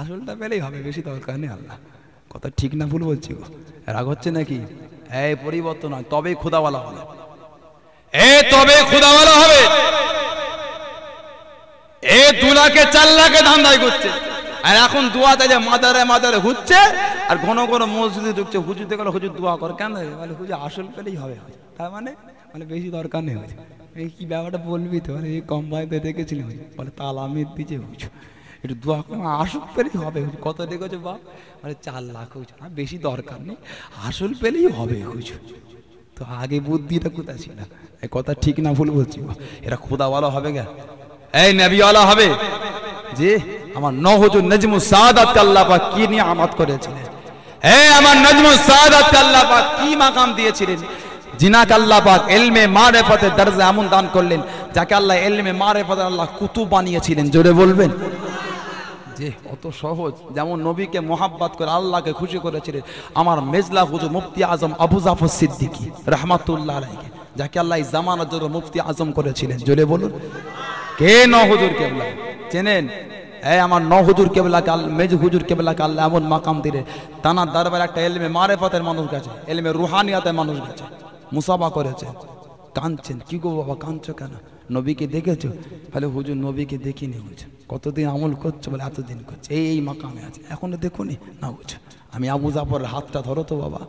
আসলটা পেলেই হবে বেশি দরকার নেই আল্লাহ কথা ঠিক না ভুল বলছি গো রাগ হচ্ছে নাকি এই পরিবর্তন হয় তবেই খোদাওয়ালা হবে এ তবে খোদাওয়ালা হবে এ দু লাখে চার লাখে ধান্দাই করছে আর এখন দোয়াতে যে মাদারে মাদারে ঘুরছে আর ঘন ঘন মসজিদে ঢুকছে হুজুরতে গেলে হুজুর দোয়া করে কেন বলে হুজুর আসল পেলেই হবে তার মানে মানে বেশি দরকার নেই হয়েছে এই কী ব্যাপারটা বলবি তো মানে এই কোম্পানিতে রেখেছিলাম বলে তালামের দিকে বুঝছো একটু দু আসল পেলেই হবে কত ডেকেছো বাপ মানে চার লাখ হয়েছে না বেশি দরকার নেই আসল পেলেই হবে বুঝছো তো আগে বুদ্ধিটা কোথায় ছিল এই কথা ঠিক না ভুল বলছি এরা খোদাওয়ালা হবে গা এই নেবিওয়ালা হবে যে আমার নহজুর নজমু সাদাত আল্লাহ পাক কি নিয়ে আমাদ করেছিলেন হ্যাঁ আমার নজমু সাদাত আল্লাহ পাক কি মাকাম দিয়েছিলেন জিনাক আল্লাহ পাক এলমে ফতে দরজা এমন দান করলেন যাকে আল্লাহ এলমে মারে ফতে আল্লাহ কুতুব বানিয়েছিলেন জোরে বলবেন যে অত সহজ যেমন নবীকে মোহাব্বত করে আল্লাহকে খুশি করেছিলেন আমার মেজলা হুজুর মুফতি আজম আবু জাফর সিদ্দিকি রহমাতুল্লাহ আলাইকে যাকে আল্লাহ জামানার জন্য মুফতি আজম করেছিলেন জোরে বলুন কে ন হুজুর কেবলা চেনেন এই আমার ন হুজুর কেবলা কাল মেজ হুজুর কেবলা কাল এমন মাকাম দিলে তানা দরবার একটা এলমে মারেফতের মানুষ গেছে এলমে রুহানিয়াতের মানুষ গেছে মুসাফা করেছে কাঁদছেন কি গো বাবা কাঁদছো কেন নবীকে দেখেছো তাহলে হুজুর নবীকে দেখিনি হুজুর কতদিন আমল করছো বলে এতদিন করছে এই এই মাকামে আছে এখনও দেখুনি না বুঝো আমি আবু জাফরের হাতটা ধরো তো বাবা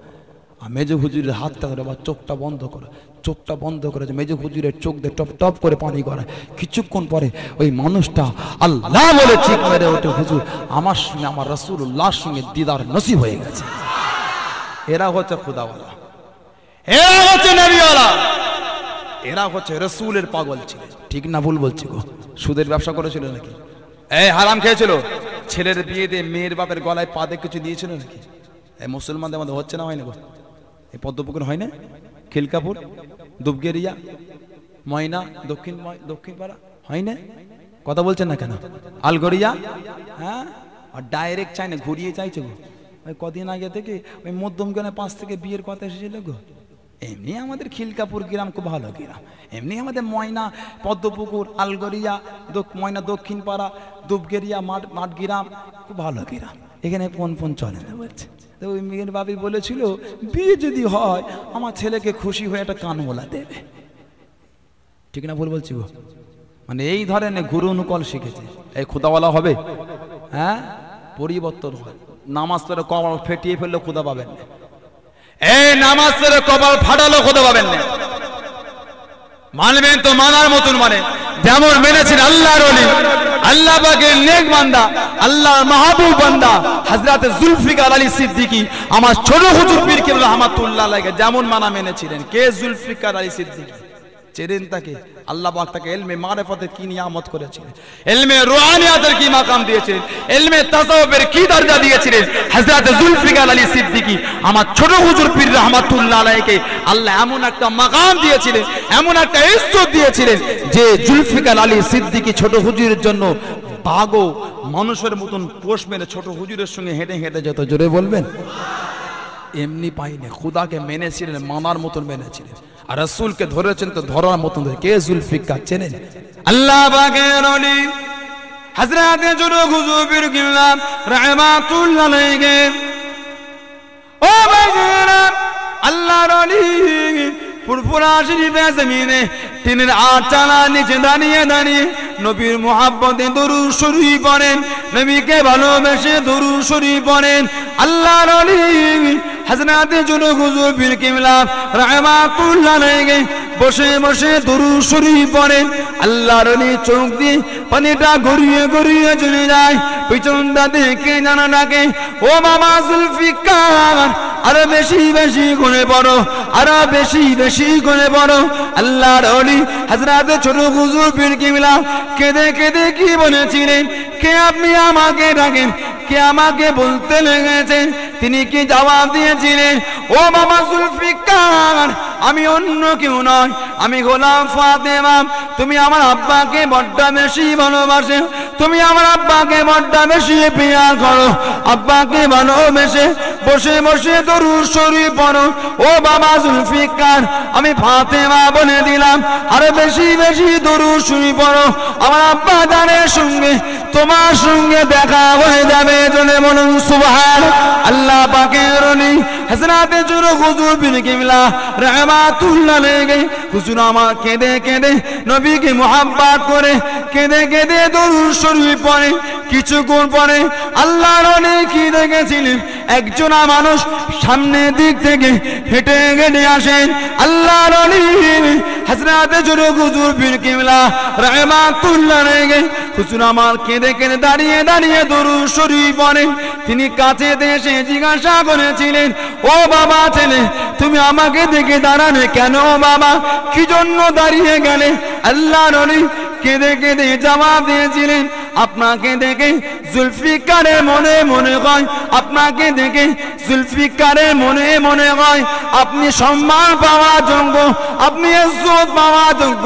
আর মেজো হুজুরের হাতটা ধরে বা চোখটা বন্ধ করো চোখটা বন্ধ করে মেজু হুজুরের চোখ দিয়ে টপ টপ করে পানি করে কিছুক্ষণ পরে ওই মানুষটা আল্লাহ বলে ঠিক মেরে ওঠে হুজুর আমার সঙ্গে আমার রসুল উল্লাহর সঙ্গে দিদার নসিব হয়ে গেছে এরা হচ্ছে খুদাওয়ালা এরা হচ্ছে নেবিওয়ালা এরা হচ্ছে রসুলের পাগল ছিল ঠিক না ভুল বলছি গো সুদের ব্যবসা করেছিল নাকি এই হারাম খেয়েছিল ছেলের বিয়ে দিয়ে মেয়ের বাপের গলায় পাদে কিছু দিয়েছিল নাকি এই মুসলমানদের মধ্যে হচ্ছে না হয় না গো এই পদ্মপুকুর হয় না খিলকাপুর দুবগেরিয়া ময়না দক্ষিণ দক্ষিণ পাড়া হয় না কথা বলছেন না কেন আলগড়িয়া হ্যাঁ আর ডাইরেক্ট চাই না ঘুরিয়ে চাইছে গো ওই কদিন আগে থেকে ওই মধ্যম গনে পাঁচ থেকে বিয়ের কথা এসেছিল গো এমনি আমাদের খিলকাপুর গ্রাম খুব ভালো গ্রাম এমনি আমাদের ময়না পদ্মপুকুর আলগরিয়া ময়না দক্ষিণপাড়া দুবগেরিয়া মাঠ মাঠ গ্রাম খুব ভালো গ্রাম এখানে ফোন ফোন চলে না বলছে তো ওই মেয়ের বাবি বলেছিল বিয়ে যদি হয় আমার ছেলেকে খুশি হয়ে একটা কানমোলা দেবে ঠিক না ভুল বলছি গো মানে এই ধরনের গুরু অনুকল শিখেছে এই খোদাওয়ালা হবে হ্যাঁ পরিবর্তন হয় নামাজ তোরা কমল ফেটিয়ে ফেললে খোদা পাবেন না এই কপাল ফাটালো পাবেন না মানবেন তো মানার মতন মানে যেমন মেনেছেন আল্লাহর আল্লাহ নেক বান্দা আল্লাহর মাহবুব বান্দা হযরতে জুলফিকার আলী সিদ্দিকী আমার ছোট হুজুর পীর কেবল রহমাতুল্লাহ লাগে যেমন মানা মেনেছিলেন কে জুলফিকার আলী সিদ্দিকী চেরেন তাকে আল্লাহ তাকে এলমে মারেফতের কি নিয়ামত করেছিলেন এলমে রুহানিয়াতের কি মাকাম দিয়েছিলেন এলমে তাসাউফের কি দরজা দিয়েছিলেন হযরত জুলফিকার আলী সিদ্দিকী আমার ছোট হুজুর পীর রহমাতুল্লাহ আলাইকে আল্লাহ এমন একটা মাকাম দিয়েছিলেন এমন একটা ইজ্জত দিয়েছিলেন যে জুলফিকার আলী সিদ্দিকী ছোট হুজুরের জন্য বাঘও মানুষের মতন পোষ মেরে ছোট হুজুরের সঙ্গে হেঁটে হেঁটে যত জোরে বলবেন এমনি পাইনি খুদাকে মেনেছিলেন মামার মতন মেনেছিলেন আর রাসূলকে ধরেছেন তো ধরার মত ধরে কে জুলফিকার চেনেন আল্লাহ পাকের ওলি হযরত জুরুগ হুজুর কিল্লা রাহমাতুল আলাইহি ও বাইরা আল্লাহর ওলি পুরপুরা শরীফে জমিনে তিনি আচানা নিচে দাঁড়িয়ে দাঁড়িয়ে নবীর মোহাব্বতে দরু শরীফ পড়েন নবীকে ভালোবেসে দরু শরীফ পড়েন আল্লাহ হুজুর বীর কিমলা বসে বসে দরু পড়েন চোখ দিয়ে পানিটা চলে যায় পিছনটা দেখে জানা ডাকে ও মামা জুলফিকার আরো বেশি বেশি করে পড়ো আরো বেশি বেশি করে পড়ো আল্লাহর অলি حضرات چھوٹو خضور پیر کی ملا کہ دے کہ دے کی بونے کہ اپنی میاں کے ڈاکیں কে আমাকে বলতে লেগেছে তিনি কি জবাব দিয়েছিলেন ও মামা জুলফিকার আমি অন্য কেউ নয় আমি গোলাম ফাতেমা তুমি আমার আব্বাকে বড্ড বেশি ভালোবাসে তুমি আমার আব্বাকে বড্ড বেশি পেয়ার করো আব্বাকে ভালোবেসে বসে বসে দরুর শরীর পড়ো ও বাবা জুলফিকার আমি ফাতেমা বলে দিলাম আরো বেশি বেশি দরুর শরীর পড়ো আমার আব্বা দানের সঙ্গে তোমার সঙ্গে দেখা হয়ে যাবে جنے من سبھار اللہ باقی ری হাসনাত জোর হুজুর বিন কিবলা রহমাতুল্লাহ গই হুজুর আমার কেদে নবী নবীকে মুহাব্বত করে কেদে কেদে দরুদ শরীফ পড়ে কিছু গুণ পড়ে আল্লাহর কি দেখেছিল একজন মানুষ সামনে দিক থেকে হেঁটে হেঁটে আসেন আল্লাহর অনেক হাজরাতে জোরে হুজুর বীর কিমলা রহমাতুল্লাহ গই হুজুর আমার কেদে কেদে দাঁড়িয়ে দাঁড়িয়ে দরুদ শরীফ পড়ে তিনি কাছে দেশে জিজ্ঞাসা করেছিলেন ও বাবা ছেলে তুমি আমাকে দেখে দাঁড়ালে কেন বাবা কি জন্য দাঁড়িয়ে গেলে আল্লাহ রনি কেঁদে কেঁদে জবাব দিয়েছিলেন আপনাকে দেখে জুলফিকারে মনে মনে হয় আপনাকে দেখে জুলফিকারে মনে মনে হয় আপনি সম্মান পাওয়া যোগ্য আপনি পাওয়া যোগ্য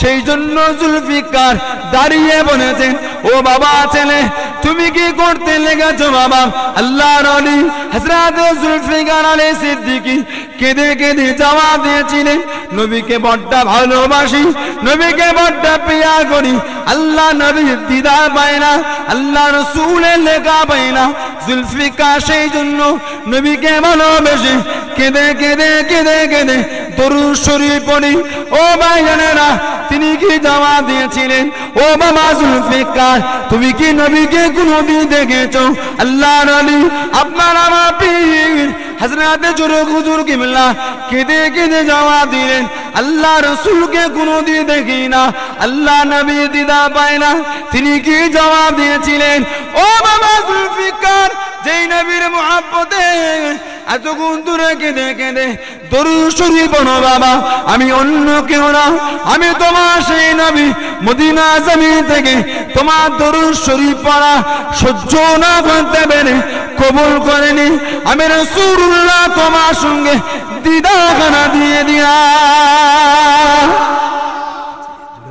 সেই জন্য জুলফিকার দাঁড়িয়ে বলেছেন ও বাবা ছেলে তুমি কি করতে লেগেছো বাবা আল্লাহ রলি হজরত জুলফিকার আলী সিদ্দিকী কেঁদে কেঁদে যাওয়া দিয়েছিলেন নবীকে বড্ডা ভালোবাসি নবীকে বড্ডা প্রিয়া করি আল্লাহ নবীর দিদার পায় না আল্লাহ রসুলের লেখা পায় না জুলফিকা সেই জন্য নবীকে ভালোবেসে কেঁদে কেঁদে কেঁদে কেঁদে দরুদ শরীফ পড়ি ও ভাই জানেরা তিনি কি দাওয়া দিয়েছিলেন ও বাবা জুলফিকার তুমি কি নবীকে কোনোদিন দেখেছো আল্লাহ আলী আপনার আমার পীর হাজরাতে হুজুর কিমলা কেঁদে কেঁদে যাওয়া দিলেন আল্লাহ রসুলকে কোনোদিন দেখি না আল্লাহ নবী দিদা পায় না তিনি কি জবাব দিয়েছিলেন ও বাবা জুলফিকার যেই নবীর মহাপতে এতক্ষণ দূরে কেঁদে কেঁদে দরুশরী বনো বাবা আমি অন্য কেউ না আমি তোমার সেই নবী মদিনা জমি থেকে তোমার দরুশরী পড়া সহ্য না করতে পেরে কবুল করেনি আমি রসুর আল্লাহ তোমার সঙ্গে দিদাখানা দিয়ে দিয়া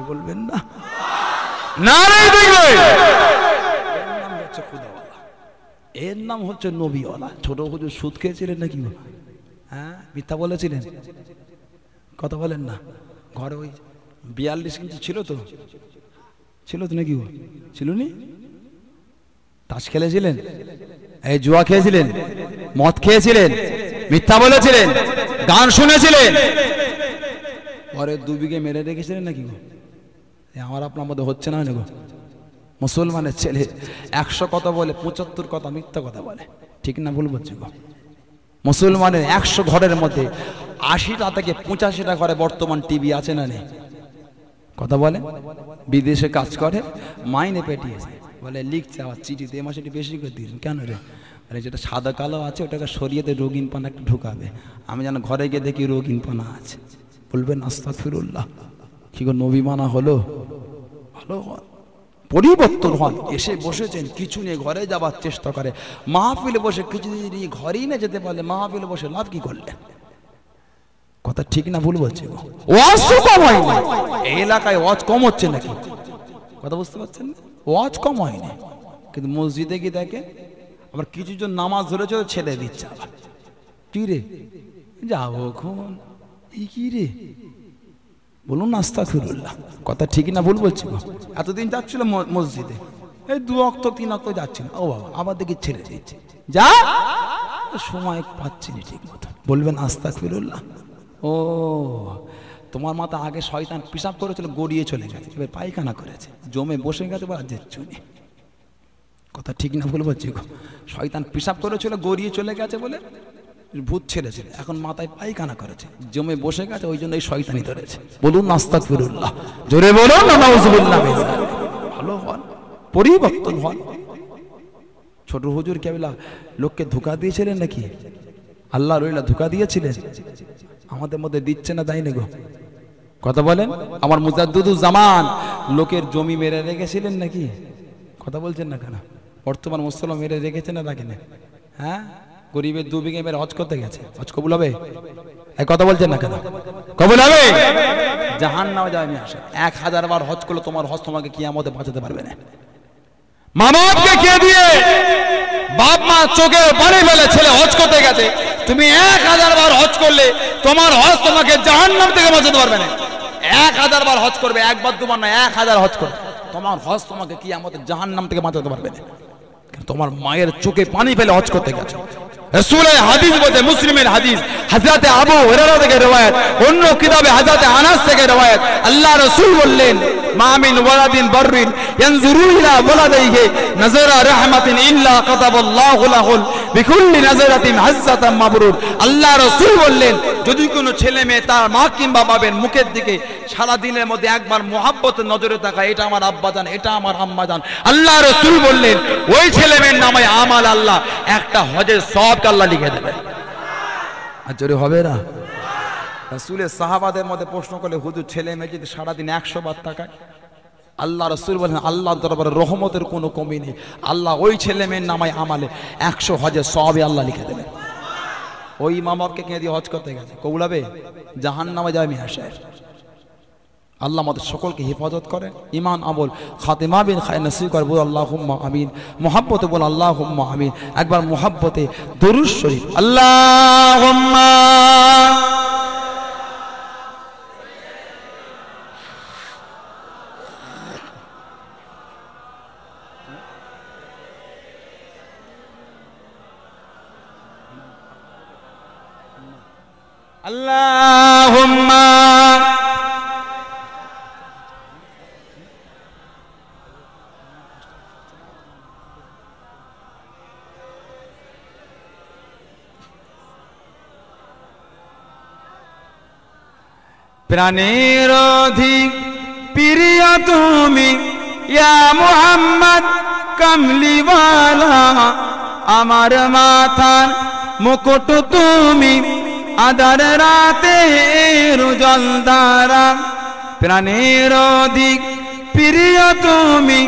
বলবেন না না এর নাম হচ্ছে নবীওয়ালা ছোট হুজুর সুদ খেয়েছিলেন নাকি হ্যাঁ মিথ্যা বলেছিলেন কথা বলেন না ঘরে ওই বিয়াল্লিশ কিন্তু ছিল তো ছিল তো নাকি ছিল নি তাস খেলেছিলেন এই জুয়া খেয়েছিলেন মদ খেয়েছিলেন মিথ্যা বলেছিলেন গান শুনেছিলেন পরে দুবিকে মেরে রেখেছিলেন নাকি গো আমার আপনার মধ্যে হচ্ছে না গো মুসলমানের ছেলে একশো কথা বলে পঁচাত্তর কথা মিথ্যা কথা বলে ঠিক না ভুল বলছি গো মুসলমানের একশো ঘরের মধ্যে আশিটা থেকে পঁচাশিটা ঘরে বর্তমান টিভি আছে না নেই কথা বলে বিদেশে কাজ করে মাইনে পেটিয়েছে বলে লিখছে আবার চিঠিতে এ মাসে একটু বেশি করে দিন কেন রে আরে যেটা সাদা কালো আছে ওটাকে সরিয়ে দিয়ে রোগীন পানা একটু ঢুকাবে আমি যেন ঘরে গিয়ে দেখি রোগীন পানা আছে বলবেন আস্তা ফিরুল্লাহ কি গো নবী মানা হলো ভালো পরিবর্তন হন এসে বসেছেন কিছু নিয়ে ঘরে যাবার চেষ্টা করে মাহফিলে বসে কিছু নিয়ে ঘরেই না যেতে পারলে মাহফিলে বসে লাভ কি করলেন কথা ঠিক না ভুল বলছে এলাকায় ওয়াজ কম হচ্ছে নাকি কথা বুঝতে পারছেন না ওয়াজ কম হয়নি কিন্তু মসজিদে গিয়ে দেখে আবার কিছু জন নামাজ ধরেছে ছেড়ে দিচ্ছে আবার কি রে যাবো খুন কি রে বলুন আস্তা ফিরুল্লাহ কথা ঠিক না ভুল বলছি এতদিন যাচ্ছিল মসজিদে এই দু অক্ত তিন অক্ত যাচ্ছিল ও বাবা আবার দেখি ছেড়ে দিচ্ছে যা সময় পাচ্ছি না ঠিক মতো বলবেন আস্তা ফিরুল্লাহ ও তোমার মাথা আগে শয়তান পিসাব করেছিল গড়িয়ে চলে গেছে এবার পায়খানা করেছে জমে বসে গেছে বা চুনি কথা ঠিক না বলবো যে শয়তান পিসাব করেছিল গড়িয়ে চলে গেছে বলে ভূত ছেড়েছিল এখন মাথায় পায়খানা করেছে জমে বসে গেছে ওই জন্য এই শয়তানি ধরেছে বলুন নাস্তা ফিরুল্লাহ জোরে বলুন ভালো হন পরিবর্তন হন ছোট হুজুর কেবলা লোককে ধোকা দিয়েছিলেন নাকি আল্লাহ রইলা ধোকা দিয়েছিলেন আমাদের মধ্যে দিচ্ছে না তাই না গো কথা বলেন আমার মুজাদ্দুদু জামান লোকের জমি মেরে রেখেছিলেন নাকি কথা বলছেন না কেন বর্তমান মুসলমান মেরে রেখেছে না না হ্যাঁ গরিবের দু বিঘে মেরে হজ করতে গেছে হজ কবুল হবে কথা বলছেন না কেন কবুল হবে জাহান নামে যাবে আমি আসা এক হাজার বার হজ করলে তোমার হজ তোমাকে কি আমাদের বাঁচাতে পারবে না মা কে দিয়ে বাপ মা চোখের বাড়ি ফেলে ছেলে হজ করতে গেছে তুমি এক হাজার বার হজ করলে তোমার হজ তোমাকে জাহান নাম থেকে বাঁচাতে পারবে না এক হাজার বার হজ করবে একবার দুবার না এক হাজার হজ করবে তোমার হজ তোমাকে কি আমাদের জাহান নাম থেকে বাঁচাতে পারবে না তোমার মায়ের চোখে পানি ফেলে হজ করতে গেছো রসুলের হাদিস বলছে মুসলিমের হাদিস হাজরাতে আবু হরারা থেকে রেওয়ায়ত অন্য কিতাবে হাজরাতে আনাস থেকে রেওয়ায়ত আল্লাহ রসুল বললেন মামিন ওয়ালাদিন বাররিন ইয়ানজুরু ইলা ওয়ালাদাইহি নাযারা রাহমাতিন ইল্লা কাতাবাল্লাহু লাহুল বিকুল্লি নাযারাতিন হাজ্জাতাম মাবরুর আল্লাহ রাসূল বললেন যদি কোনো ছেলে মেয়ে তার মা কিংবা বাবার মুখের দিকে সারা দিনের মধ্যে একবার মোহাব্বতের নজরে তাকায় এটা আমার আব্বা জান এটা আমার আম্মা জান আল্লাহ রাসূল বললেন ওই ছেলে মেয়ের নামে আমাল আল্লাহ একটা হজের সওয়াব আল্লাহ লিখে দেবে আর জোরে হবে না রসুলের সাহাবাদের মধ্যে প্রশ্ন করলে হুজুর ছেলে মেয়ে যদি সারাদিন একশো বার তাকায় আল্লাহ রসুল বলেন আল্লাহ দরবার রহমতের কোনো কমি নেই আল্লাহ ওই ছেলে মেয়ের নামায় আমালে একশো হজে সবই আল্লাহ লিখে দেবেন ওই মামাকে কেঁদে হজ করতে গেছে কৌলাবে জাহান নামে যাবে মিয়াশের আল্লাহ আমাদের সকলকে হেফাজত করে ইমান আমল খাতেমা বিন খায় নসিকর বল আল্লাহ আমিন মোহাব্বতে বল আল্লাহ আমিন একবার মোহাব্বতে দরুজ শরীফ আল্লাহ پرنی پی تومی یا محمد کملی والا امار ماتان مکٹ تومی আদার রাতে রুজল দ্বারা প্রাণের অধিক প্রিয় তুমি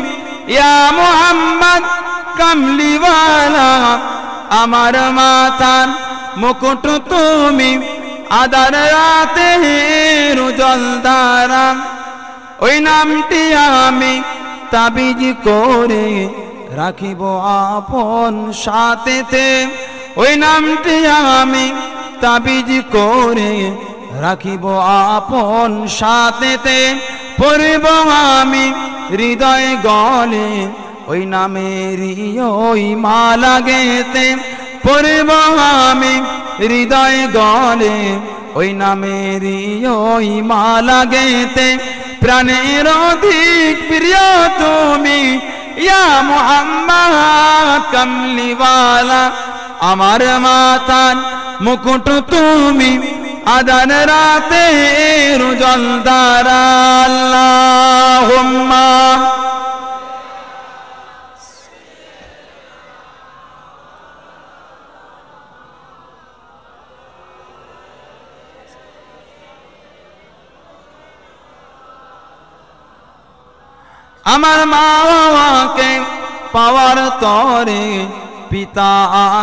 ইয়া মোহাম্মদ কামলিওয়ালা আমার মাতার মুকুট তুমি আদার রাতে রুজল দ্বারা ওই নামটি আমি তাবিজ করে রাখিব আপন সাথেতে ওই নামটি আমি তাবিজ করে রাখিব আপন সাথেতে পড়ব আমি হৃদয় গলে ওই নামেরই ওই মা লাগেতে পড়ব আমি হৃদয় গলে ওই নামেরই ওই মা লাগেতে প্রাণের অধিক প্রিয় তুমি ইয়া মোহাম্মদ কামলিওয়ালা আমার মাতান মুকুট তুমি আদান রাতে রুজল দারা আল্লাহ আমার মা বাবাকে পাওয়ার তরে পিতা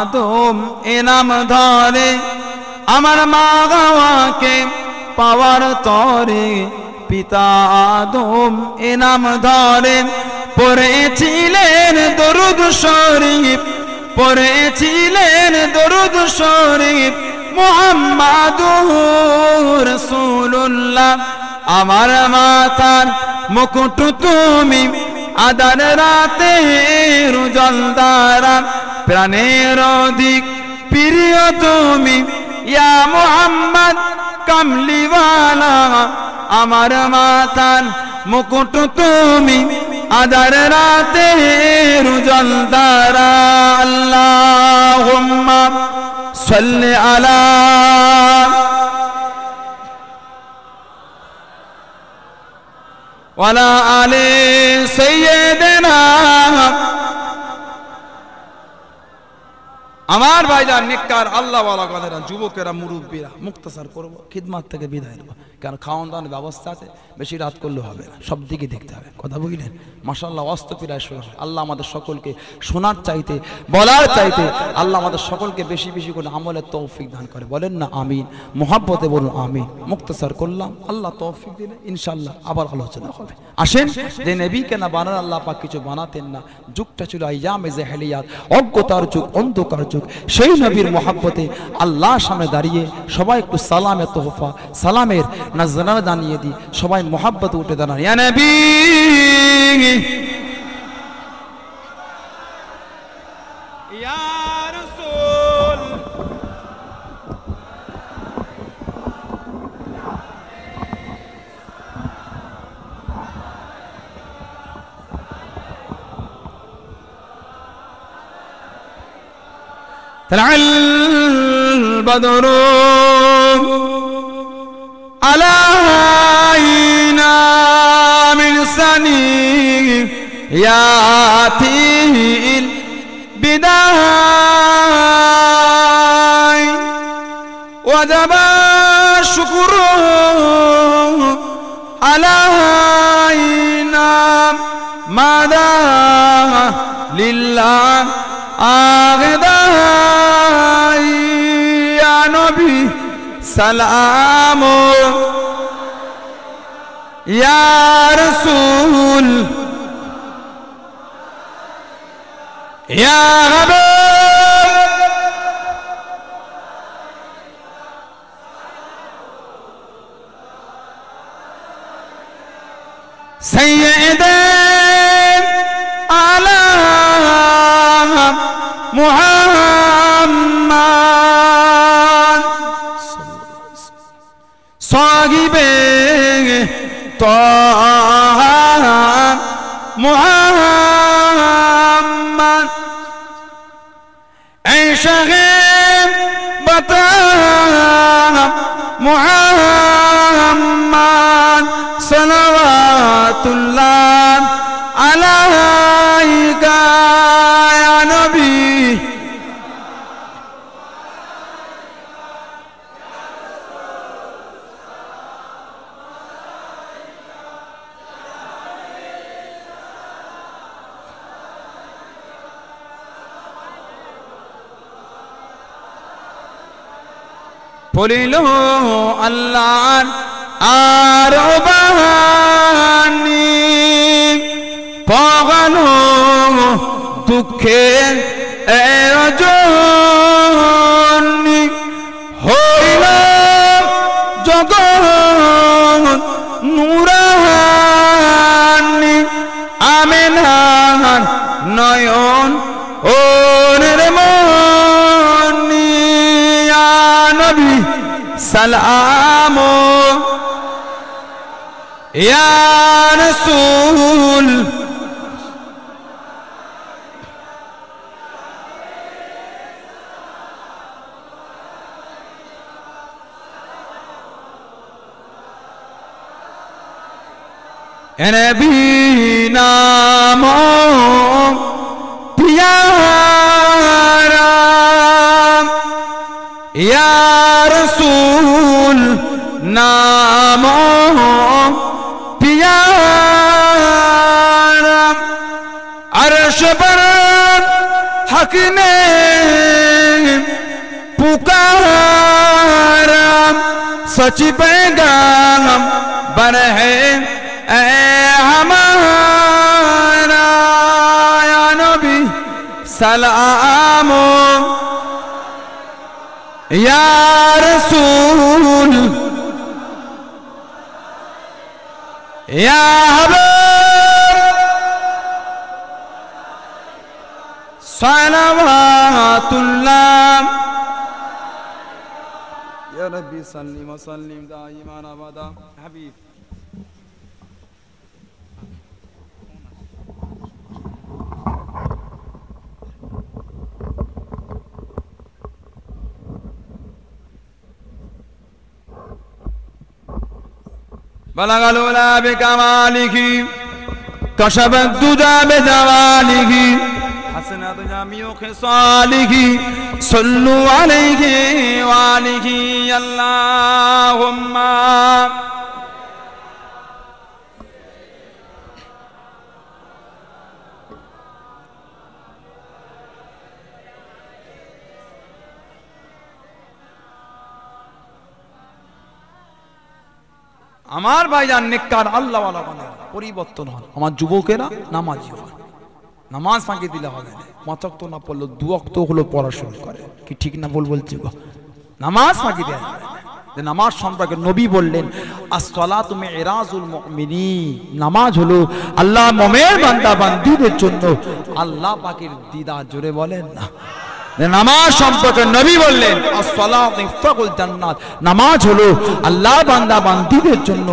আদম এনাম ধরে আমার মা বাবাকে পাওয়ার তরে পিতা আদম এনাম ধরে পড়েছিলেন দরুদ শরীফ পড়েছিলেন দরুদ শরীফ মোহাম্মদ সুল্লাহ আমার মাথার মুকুট তুমি আদার রাতে রুজল দারান প্রাণের অধিক প্রিয় তুমি ইয়া মোহাম্মদ কামলিওয়ালা আমার মাথার মুকুট তুমি আদার রাতে রুজল দারা আল্লাহ সল্লে আলা ওয়ালা আলে সাইয়্যিদিনা আমার ভাইজান নিকার আল্লাহ কথাটা যুবকেরা মুরুব্বীরা মুক্তাসার করবো খিদমাত থেকে বিদায় নেবো কারণ খাওয়ান দাওয়ান ব্যবস্থা আছে বেশি রাত করলে হবে না সব দিকে দেখতে হবে কথা বুঝলেন মাসাল্লাহ অস্ত প্রায় শোনা আল্লাহ আমাদের সকলকে শোনার চাইতে বলার চাইতে আল্লাহ আমাদের সকলকে বেশি বেশি করে আমলের তৌফিক দান করে বলেন না আমিন মোহাব্বতে বলুন আমিন মুক্তসার করলাম আল্লাহ তৌফিক দিলে ইনশাল্লাহ আবার আলোচনা হবে আসেন যে নেবি কেনা বানান আল্লাহ পাক কিছু বানাতেন না যুগটা ছিল আইয়ামে জাহেলিয়াত অজ্ঞতার যুগ অন্ধকার যুগ সেই নবীর মোহাব্বতে আল্লাহ সামনে দাঁড়িয়ে সবাই একটু সালামে তোহফা সালামের নাজরামে দাঁড়িয়ে দিই সবাই মোহাব্বত উঠে দাঁড়ান ইয়ানবি طلع البدر على هينا من سني ياتيه البداي ودبا شكره على هينا ماذا لله أغداه سلام يا رسول يا غبي سيد على محمد صاحبي طه محمد عيش غير بطه محمد صلوات الله পড়িল আল্লাহর আর বাহানি পগল দুঃখে এরজ হইল জগ নুরানি আমেন নয়ন النبي سلام يا رسول نبينا مو یا رسول ناموں پیارا عرش پر حق نے پکارا سچ پیغام بر ہے اے ہمارا یا نبی سلام Ya Resul Ya Habib Salavatullah Ya Rabbi sallim ve sallim بلغ الأولى بكماله كشف الدجى بجماله حسنت جميع خصاله صلوا عليه وآله اللهم আমার ভাইজান নেককার আল্লাহ বানায় পরিবর্তন হন আমার যুবকেরা নামাজি হন নামাজ ফাঁকি দিলে হবে না না পড়লো দু অক্ত হলো পড়াশোনা করে কি ঠিক না বল বলছি গো নামাজ ফাঁকি দেয় যে নামাজ সম্পর্কে নবী বললেন আসলা তুমি এরাজুল মিনি নামাজ হলো আল্লাহ মমের বান্দা বান্দিদের জন্য আল্লাহ পাকের দিদা জোরে বলেন না নামাজ সম্পর্কে নবী বললেন জান্নাত নামাজ হলো আল্লাহ বান্দা বান্দিদের জন্য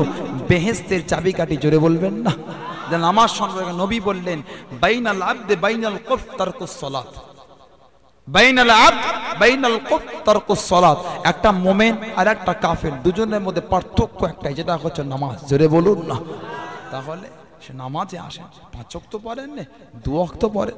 বেহেস্তের চাবিকাঠি জোরে বলবেন না নামাজ সম্পর্কে নবী বললেন বাইনাল আব্দে বাইনাল কফ তারকুস সলাত বাইনাল আব্দ বাইনাল কফ তারকুস সলাত একটা মোমেন আর একটা কাফের দুজনের মধ্যে পার্থক্য একটাই যেটা হচ্ছে নামাজ জোরে বলুন না তাহলে সে নামাজে আসে পাঁচ অক্ত পড়েন নে দু অক্ত পড়ে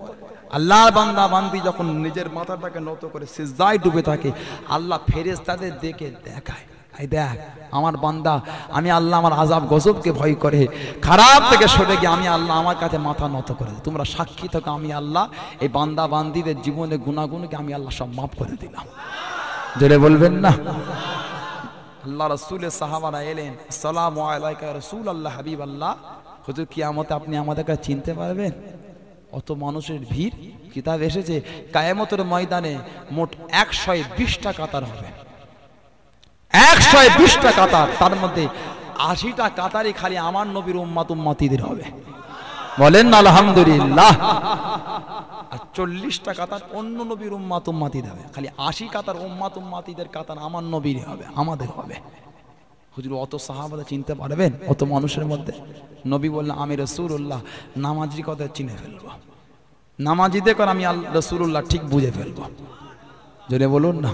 আল্লাহর বান্দা বান্দি যখন নিজের মাথাটাকে নত করে সিজদায় ডুবে থাকে আল্লাহ ফেরেজ তাদের দেখে দেখায় এই দেখ আমার বান্দা আমি আল্লাহ আমার আজাব গজবকে ভয় করে খারাপ থেকে সরে গিয়ে আমি আল্লাহ আমার কাছে মাথা নত করে তোমরা সাক্ষী থাকো আমি আল্লাহ এই বান্দা বান্দিদের জীবনে গুণাগুণকে আমি আল্লাহ সব মাফ করে দিলাম জোরে বলবেন না আল্লাহ রসুলের সাহাবারা এলেন সালাম আলাইকা রসুল আল্লাহ হাবিব আল্লাহ হুজুর কিয়ামত আপনি আমাদের কাছে চিনতে পারবেন অত মানুষের ভিড় কিতাব এসেছে কায়ামতের ময়দানে মোট একশয় বিশটা কাতার হবে একশয় বিশটা কাতার তার মধ্যে আশিটা কাতারই খালি আমার নবীর উম্মাত উম্মাতিদের হবে বলেন না আলহামদুলিল্লাহ আর চল্লিশটা কাতার অন্য নবীর উম্মাত উম্মাতি দেবে খালি আশি কাতার উম্মাত উম্মাতিদের কাতার আমার নবীর হবে আমাদের হবে হুজুর অত সাহাবাদা চিনতে পারবেন অত মানুষের মধ্যে নবী বললেন আমি রসুল্লাহ নামাজির কথা চিনে ফেলব নামাজি দেখ আমি আল রসুল্লাহ ঠিক বুঝে ফেলব জোরে বলুন না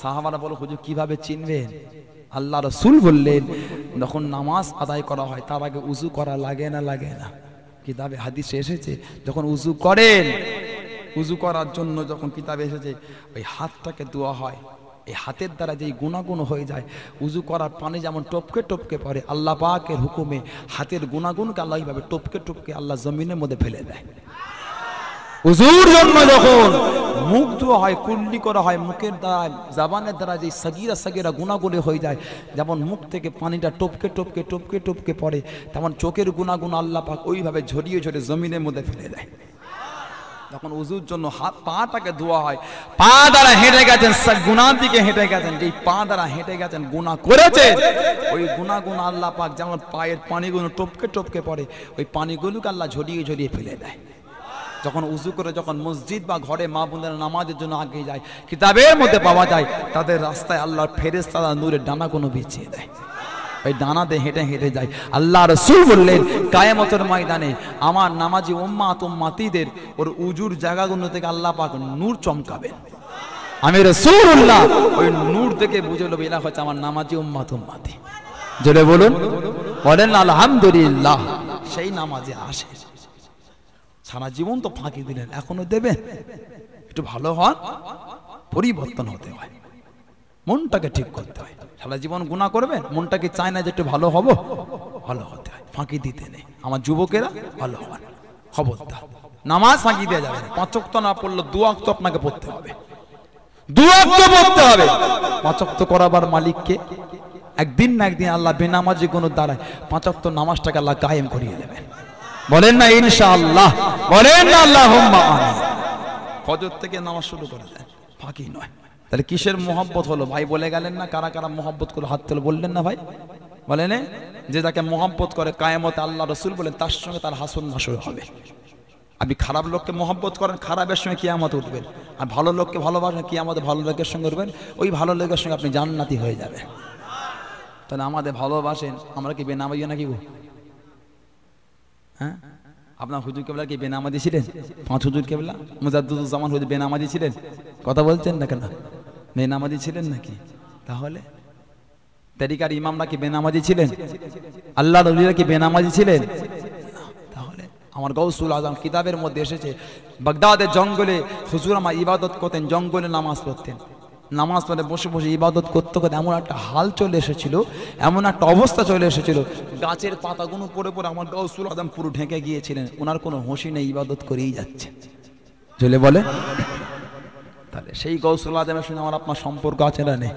সাহাবারা বলো হুজুর কিভাবে চিনবেন আল্লাহ রসুল বললেন যখন নামাজ আদায় করা হয় তার আগে উজু করা লাগে না লাগে না কিতাবে হাদিসে এসেছে যখন উজু করেন উজু করার জন্য যখন কিতাবে এসেছে ওই হাতটাকে দোয়া হয় এই হাতের দ্বারা যেই গুণাগুণ হয়ে যায় উজু করার পানি যেমন টপকে টপকে পড়ে আল্লাহ পাকের হুকুমে হাতের গুণাগুণকে আল্লাহ এইভাবে টপকে টপকে আল্লাহ জমিনের মধ্যে ফেলে দেয় উজুর জন্ম যখন মুখ ধোয়া হয় কুল্লি করা হয় মুখের দ্বারা জাবানের দ্বারা যে সগিরা সগিরা গুণাগুলি হয়ে যায় যেমন মুখ থেকে পানিটা টপকে টপকে টপকে টপকে পড়ে তেমন চোখের গুণাগুণ আল্লাহ পাক ওইভাবে ঝরিয়ে ঝরে জমিনের মধ্যে ফেলে দেয় যখন উজুর জন্য হাত পাটাকে ধোয়া হয় পা দ্বারা হেঁটে গেছেন গুনার দিকে হেঁটে গেছেন যেই পা দ্বারা হেঁটে গেছেন গুণা করেছে ওই গুণাগুণ আল্লাহ পাক যেমন পায়ের পানিগুলো টপকে টপকে পড়ে ওই পানিগুলোকে আল্লাহ ঝরিয়ে ঝরিয়ে ফেলে দেয় যখন উজু করে যখন মসজিদ বা ঘরে মা বোনদের নামাজের জন্য আগে যায় কিতাবের মধ্যে পাওয়া যায় তাদের রাস্তায় আল্লাহ ফেরেস তারা নূরের ডানা কোনো বিছিয়ে দেয় ওই দানাতে হেঁটে হেঁটে যায় আল্লাহ রসুল বললেন কায়ামতের ময়দানে আমার নামাজি ওম্মাত মাতিদের ওর উজুর জায়গাগুলো থেকে আল্লাহ পাক নূর চমকাবেন আমি রসুল্লাহ ওই নূর থেকে বুঝে লোক এরা হচ্ছে আমার নামাজি উম্মাত মাতি জোরে বলুন বলেন আলহামদুলিল্লাহ সেই নামাজে আসে সারা জীবন তো ফাঁকি দিলেন এখনো দেবেন একটু ভালো হন পরিবর্তন হতে হয় মনটাকে ঠিক করতে হয় সারা জীবন গুণা করবেন মনটাকে চায় না যে একটু ভালো হব ভালো হতে হয় ফাঁকি দিতে নেই আমার যুবকেরা ভালো হওয়ার খবরদার নামাজ ফাঁকি দেওয়া যাবে না তো না পড়লে দু তো আপনাকে পড়তে হবে দু তো পড়তে হবে পাঁচক তো করাবার মালিককে একদিন না একদিন আল্লাহ বেনামাজি কোনো দ্বারায় পাঁচক তো নামাজটাকে আল্লাহ কায়েম করিয়ে দেবেন বলেন না ইনশাআল্লাহ বলেন না আল্লাহ ফজর থেকে নামাজ শুরু করে দেয় ফাঁকি নয় তাহলে কিসের মহব্বত হলো ভাই বলে গেলেন না কারা কারা মহব্বত করলো হাত তুলে বললেন না ভাই বলেন যে যাকে মোহাব্বত করে কায়েমত আল্লাহ রসুল বলেন তার সঙ্গে তার হাসন হাসন হবে আপনি খারাপ লোককে মহব্বত করেন খারাপের সঙ্গে কিয়ামত উঠবেন আর ভালো লোককে ভালোবাসেন কিয়ামত ভালো লোকের সঙ্গে উঠবেন ওই ভালো লোকের সঙ্গে আপনি জান্নাতি হয়ে যাবে তাহলে আমাদের ভালোবাসেন আমরা কি বেনামাজিও নাকি হ্যাঁ আপনার হুজুর কেবলা কি বেনামাজি ছিলেন পাঁচ হুজুর কেবলা মুজাদুজ্জামান হুজুর বেনামাজি ছিলেন কথা বলছেন না কেন বেনামাজি ছিলেন নাকি তাহলে তেরিকার ইমামরা কি বেনামাজি ছিলেন আল্লাহ নবীরা কি বেনামাজি ছিলেন তাহলে আমার গৌসুল আজম কিতাবের মধ্যে এসেছে বাগদাদের জঙ্গলে হুজুর আমার ইবাদত করতেন জঙ্গলে নামাজ পড়তেন নামাজ পড়ে বসে বসে ইবাদত করতে করতে এমন একটা হাল চলে এসেছিল এমন একটা অবস্থা চলে এসেছিল গাছের পাতাগুলো পরে পরে আমার গৌসুল আজম পুরো ঢেকে গিয়েছিলেন ওনার কোনো হসি নেই ইবাদত করেই যাচ্ছে চলে বলে তাহলে সেই গৌসুল আজমের সঙ্গে আমার আপনার সম্পর্ক আছে না নেই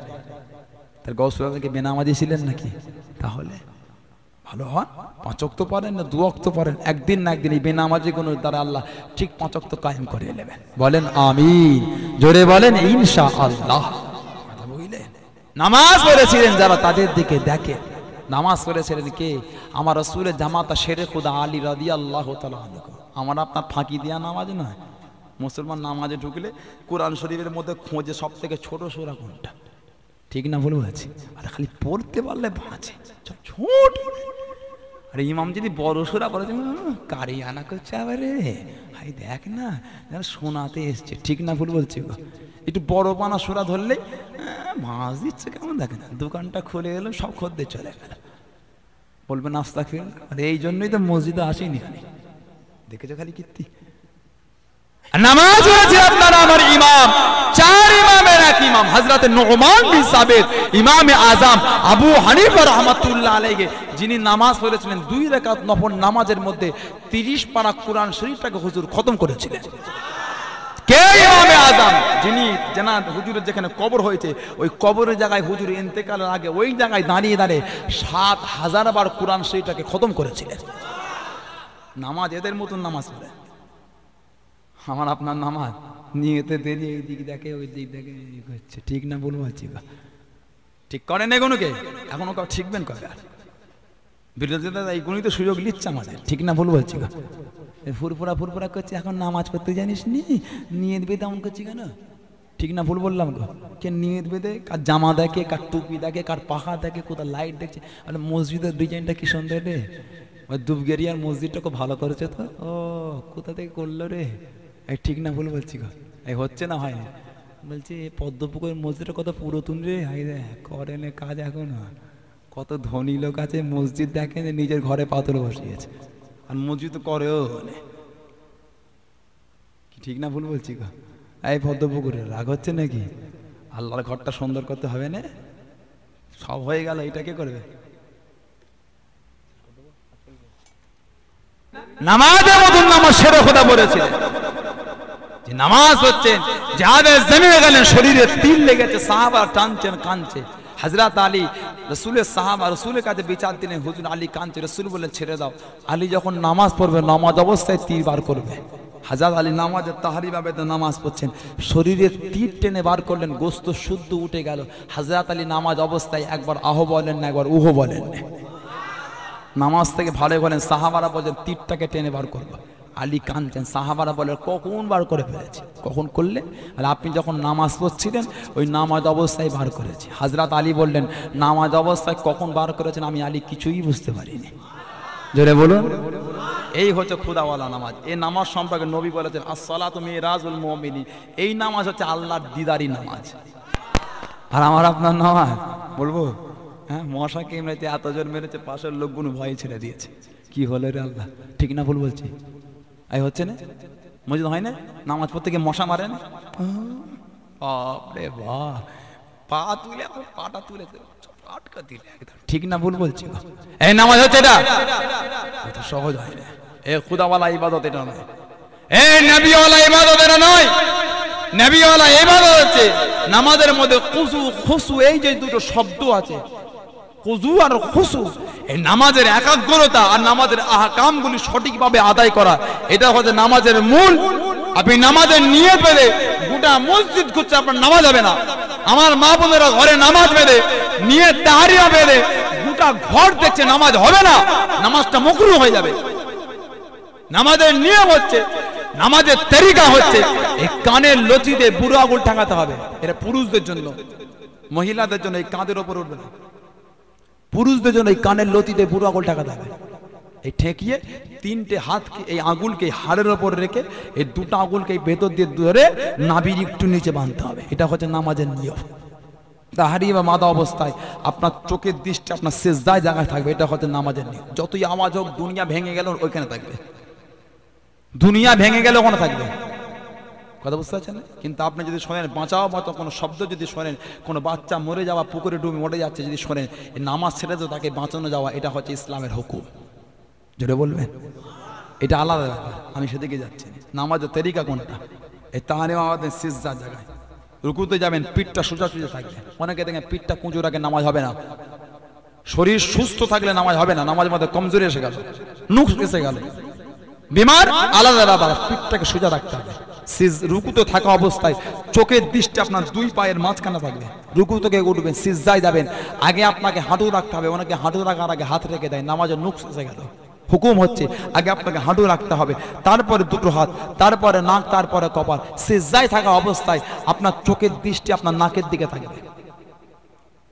তাহলে গৌসুল আজমকে বেনামাজি ছিলেন নাকি তাহলে ভালো হন পাঁচক তো পারেন না দু অক্ত পারেন একদিন না একদিন এই বেনামাজি কোনো তারা আল্লাহ ঠিক পাঁচক তো কায়েম করে নেবেন বলেন আমিন জোরে বলেন ইনশা আল্লাহ বুঝলেন নামাজ পড়েছিলেন যারা তাদের দিকে দেখে নামাজ পড়েছিলেন কে আমার রসুলের জামাতা শেরে খুদা আলী রাদি আল্লাহ তালা আমার আপনার ফাঁকি দেওয়া নামাজ নয় মুসলমান নামাজে ঢুকলে কোরআন শরীফের মধ্যে খোঁজে সব থেকে ছোটো সোরা কোনটা ঠিক না বলবো আছে আরে খালি পড়তে পারলে বাঁচে ছোট আরে ইমাম যদি বড় সোরা বলে কারি আনা করছে আবার রে দেখ না যেন শোনাতে এসছে ঠিক না ভুল বলছি একটু বড় পানা সোরা ধরলে হ্যাঁ, মাছ দিচ্ছে কেমন দেখে না দোকানটা খুলে গেল সব খদ্দে চলে গেল বলবে নাস্তা খেয়ে আর এই জন্যই তো মসজিদে আসেনি দেখেছো খালি কীর্তি নামাজ হয়েছে আপনার আমার ইমাম চার ইমামের এক ইমাম হজরতে নোমান বিন সাবেদ ইমামে আজাম আবু হানিফা রহমাতুল্লাহ আলাইহি যিনি নামাজ পড়েছিলেন দুই রাকাত নফর নামাজের মধ্যে তিরিশ পারা কোরআন শরীফটাকে হুজুর খতম করেছিলেন কে ইমামে আজাম যিনি জানা হুজুরের যেখানে কবর হয়েছে ওই কবরের জায়গায় হুজুর ইন্তেকালের আগে ওই জায়গায় দাঁড়িয়ে দাঁড়িয়ে সাত হাজার বার কোরআন শরীফটাকে খতম করেছিলেন নামাজ এদের মতন নামাজ পড়ে আমার আপনার নামাজ নিয়েতে দেরি এই দিক দেখে ওই দিক দেখে হচ্ছে ঠিক না বলবো চিকা ঠিক করেন কে এখনো কাউ ঠিকবেন কবে আর বিরোধী দাদা এইগুলোই তো সুযোগ নিচ্ছে আমাদের ঠিক না বলবো বলছি গা ফুরফুরা ফুরফুরা করছে এখন নামাজ পড়তে জানিস নি নিয়ে দেবে তেমন করছি কেন ঠিক না ভুল বললাম গো কে নিয়ে দেবে দে কার জামা দেখে কার টুপি দেখে কার পাহা দেখে কোথাও লাইট দেখছে আরে মসজিদের ডিজাইনটা কি সুন্দর রে ওই দুবগেরিয়ার খুব ভালো করেছে তো ও কোথা থেকে করলো রে এই ঠিক না ভুল বলছি গো এই হচ্ছে না হয় বলছি পদ্মপুকুর মসজিদটা কত পুরাতন রে হাই রে করেনে কাজ এখন কত ধনী লোক আছে মসজিদ দেখে যে নিজের ঘরে পাথর বসিয়েছে আর মসজিদ করেও মানে। ঠিক না ভুল বলছি গো এই পদ্মপুকুরে রাগ হচ্ছে নাকি আল্লাহর ঘরটা সুন্দর করতে হবে না সব হয়ে গেল এটা কে করবে নামাজের মতন নামাজ সেরা কথা যে নামাজ হচ্ছেন যে আদেশ জমে গেলেন শরীরে তিল লেগেছে সাহাবা টানছেন কানছে হাজরাত আলী রসুলের সাহাবা রসুলের কাছে বিচার দিলেন হুজুর আলী কানছে রসুল বলে ছেড়ে দাও আলী যখন নামাজ পড়বে নামাজ অবস্থায় তীর বার করবে হাজার আলী নামাজের তাহারি তো নামাজ পড়ছেন শরীরের তীর টেনে বার করলেন গোস্ত শুদ্ধ উঠে গেল হাজরাত আলী নামাজ অবস্থায় একবার আহ বলেন না একবার উহ বলেন নামাজ থেকে ভালো বলেন সাহাবারা বলেন তীরটাকে টেনে বার করবো আলী কানতেন সাহাবারা বলে কখন বার করে ফেলেছে কখন করলে আর আপনি যখন নামাজ পড়ছিলেন ওই নামাজ অবস্থায় বার করেছে হাজরাত আলী বললেন নামাজ অবস্থায় কখন বার করেছেন আমি আলী কিছুই বুঝতে পারিনি জোরে বলুন এই হচ্ছে খুদাওয়ালা নামাজ এই নামাজ সম্পর্কে নবী বলেছেন আসসালা তুমি রাজুল মমিনী এই নামাজ হচ্ছে আল্লাহর দিদারি নামাজ আর আমার আপনার নামাজ বলবো হ্যাঁ মশা কেমনিতে এতজন মেরেছে পাশের লোকগুলো ভয় ছেড়ে দিয়েছে কি হলো রে আল্লাহ ঠিক না ভুল বলছি এই হচ্ছে না মসজিদ হয় না নামাজ পড়তে গিয়ে মশা মারেন না বাপরে বাহ পা তুলে পাটা তুলে আটকা দিলে ঠিক না ভুল বলছি এই নামাজ হচ্ছে এটা এটা সহজ হয় না এ খুদাওয়ালা ইবাদত এটা নয় এ নবীওয়ালা ইবাদত এটা নয় নবীওয়ালা ইবাদত হচ্ছে নামাজের মধ্যে কুসু খুসু এই যে দুটো শব্দ আছে খুজু আর এই নামাজের একাগ্রতা আর নামাজের আহকামগুলি সঠিকভাবে আদায় করা এটা হচ্ছে নামাজের মূল আপনি নামাজের নিয়ে পেলে গোটা মসজিদ খুঁজছে আপনার নামাজ হবে না আমার মা বোনেরা ঘরে নামাজ নিয়ে তাহারিয়া গোটা ঘর দেখছে নামাজ হবে না নামাজটা মকরু হয়ে যাবে নামাজের নিয়ম হচ্ছে নামাজের হচ্ছে এই কানের লতিতে বুড়ো আগুল ঠাঙাতে হবে এটা পুরুষদের জন্য মহিলাদের জন্য এই কাঁধের ওপর উঠবে না পুরুষদের জন্য এই কানের লতিতে পুরো আঙুল টাকা দেবে এই ঠেকিয়ে তিনটে হাতকে এই আঙুলকে হাড়ের ওপর রেখে এই দুটো আঙুলকে এই ভেতর দিয়ে ধরে নাবির একটু নিচে বাঁধতে হবে এটা হচ্ছে নামাজের নিয়ম তাহারি বা মাদা অবস্থায় আপনার চোখের দৃষ্টি আপনার শেষদায় জায়গায় থাকবে এটা হচ্ছে নামাজের নিয়ম যতই আওয়াজ হোক দুনিয়া ভেঙে গেল ওইখানে থাকবে দুনিয়া ভেঙে গেলে ওখানে থাকবে কথা বুঝতে পারছেন কিন্তু আপনি যদি শোনেন বাঁচাও মতো কোনো শব্দ যদি শোনেন কোনো বাচ্চা মরে যাওয়া পুকুরে ডুবে মরে যাচ্ছে যদি শোনেন নামাজ ছেড়ে তো তাকে বাঁচানো যাওয়া এটা হচ্ছে ইসলামের হুকুম যেটা বলবেন এটা আলাদা ব্যাপার আমি সেদিকে যাচ্ছি নামাজের তেরিকা কোনটা এই তাহানি আমাদের সিজদার জায়গায় রুকুতে যাবেন পিঠটা সোজা সোজা থাকবে অনেকে দেখেন পিঠটা কুঁচো রাখে নামাজ হবে না শরীর সুস্থ থাকলে নামাজ হবে না নামাজ মধ্যে কমজোরি এসে গেল নুখ এসে গেল বিমার আলাদা আলাদা পিঠটাকে সোজা রাখতে হবে সিজ রুকুতে থাকা অবস্থায় চোখের দৃষ্টি আপনার দুই পায়ের মাঝখানে থাকবে রুকু থেকে উঠবেন সিজায় যাবেন আগে আপনাকে হাঁটু রাখতে হবে অনেকে হাঁটু রাখার আগে হাত রেখে দেয় নামাজের নুকস এসে গেল হুকুম হচ্ছে আগে আপনাকে হাঁটু রাখতে হবে তারপরে দুটো হাত তারপরে নাক তারপরে কপাল সিজায় থাকা অবস্থায় আপনার চোখের দৃষ্টি আপনার নাকের দিকে থাকবে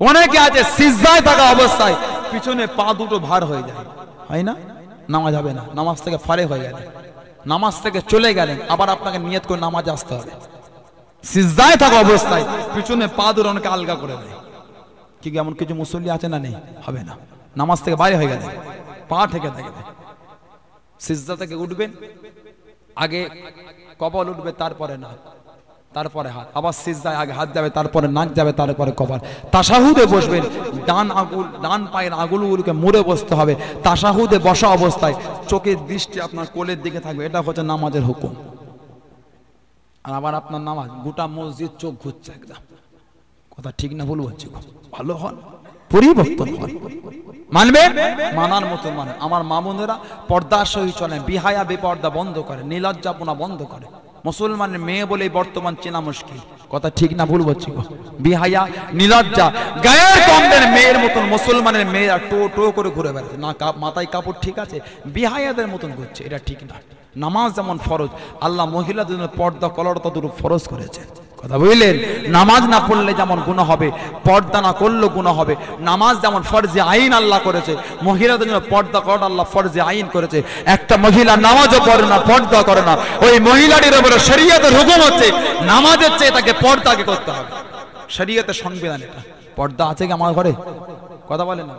অনেকে আছে সিজায় থাকা অবস্থায় পিছনে পা দুটো ভার হয়ে যায় হয় না নামাজ হবে না নামাজ থেকে ফারে হয়ে যায় নামাজ থেকে চলে গেলেন আবার আপনাকে নিয়ত করে নামাজ আসতে হবে সিজদায় থাকা অবস্থায় পিছনে পা দূর অনেকে আলগা করে দেয় কি এমন কিছু মুসল্লি আছে না নেই হবে না নামাজ থেকে বাইরে হয়ে গেলেন পা ঠেকে থাকে সিজদা থেকে উঠবেন আগে কপাল উঠবে তারপরে না তারপরে হাত আবার সিজদায় আগে হাত যাবে তারপরে নাক যাবে তারপরে কপাল তাসাহুদে বসবেন ডান আঙুল ডান পায়ের আঙুলগুলোকে মুড়ে বসতে হবে তাসাহুদে বসা অবস্থায় চোখের দৃষ্টি আপনার কোলের দিকে থাকবে এটা হচ্ছে নামাজের হুকুম আর আবার আপনার নামাজ গোটা মসজিদ চোখ ঘুরছে একদম কথা ঠিক না ভুল হচ্ছে ভালো হন পরিবর্তন হন মানবে মানার মতো মানে আমার মামুনেরা পর্দা সহি চলে বিহায়া বেপর্দা বন্ধ করে নীলজ্জাপনা বন্ধ করে মুসলমানের মেয়ে বলে বর্তমান চেনা মুশকিল কথা ঠিক না ভুল বলছি গো বিহায়া গায়ের কমদের মেয়ের মতন মুসলমানের মেয়েরা টো টো করে ঘুরে বেড়াচ্ছে না মাথায় কাপড় ঠিক আছে বিহায়াদের মতন ঘুরছে এটা ঠিক না নামাজ যেমন ফরজ আল্লাহ মহিলাদের পর্দা কলরতা দুটো ফরজ করেছে কথা বুঝলেন নামাজ না পড়লে যেমন গুণ হবে পর্দা না করলে গুণ হবে নামাজ যেমন ফরজে আইন আল্লাহ করেছে মহিলাদের জন্য পর্দা করাটা আল্লাহ ফরজে আইন করেছে একটা মহিলা নামাজও পড়ে না পর্দা করে না ওই মহিলাটির উপরে শরীয়তের হুকুম হচ্ছে নামাজের চেয়ে তাকে পর্দাকে করতে হবে শরীয়তের সংবিধান এটা পর্দা আছে কি আমার ঘরে কথা বলেন না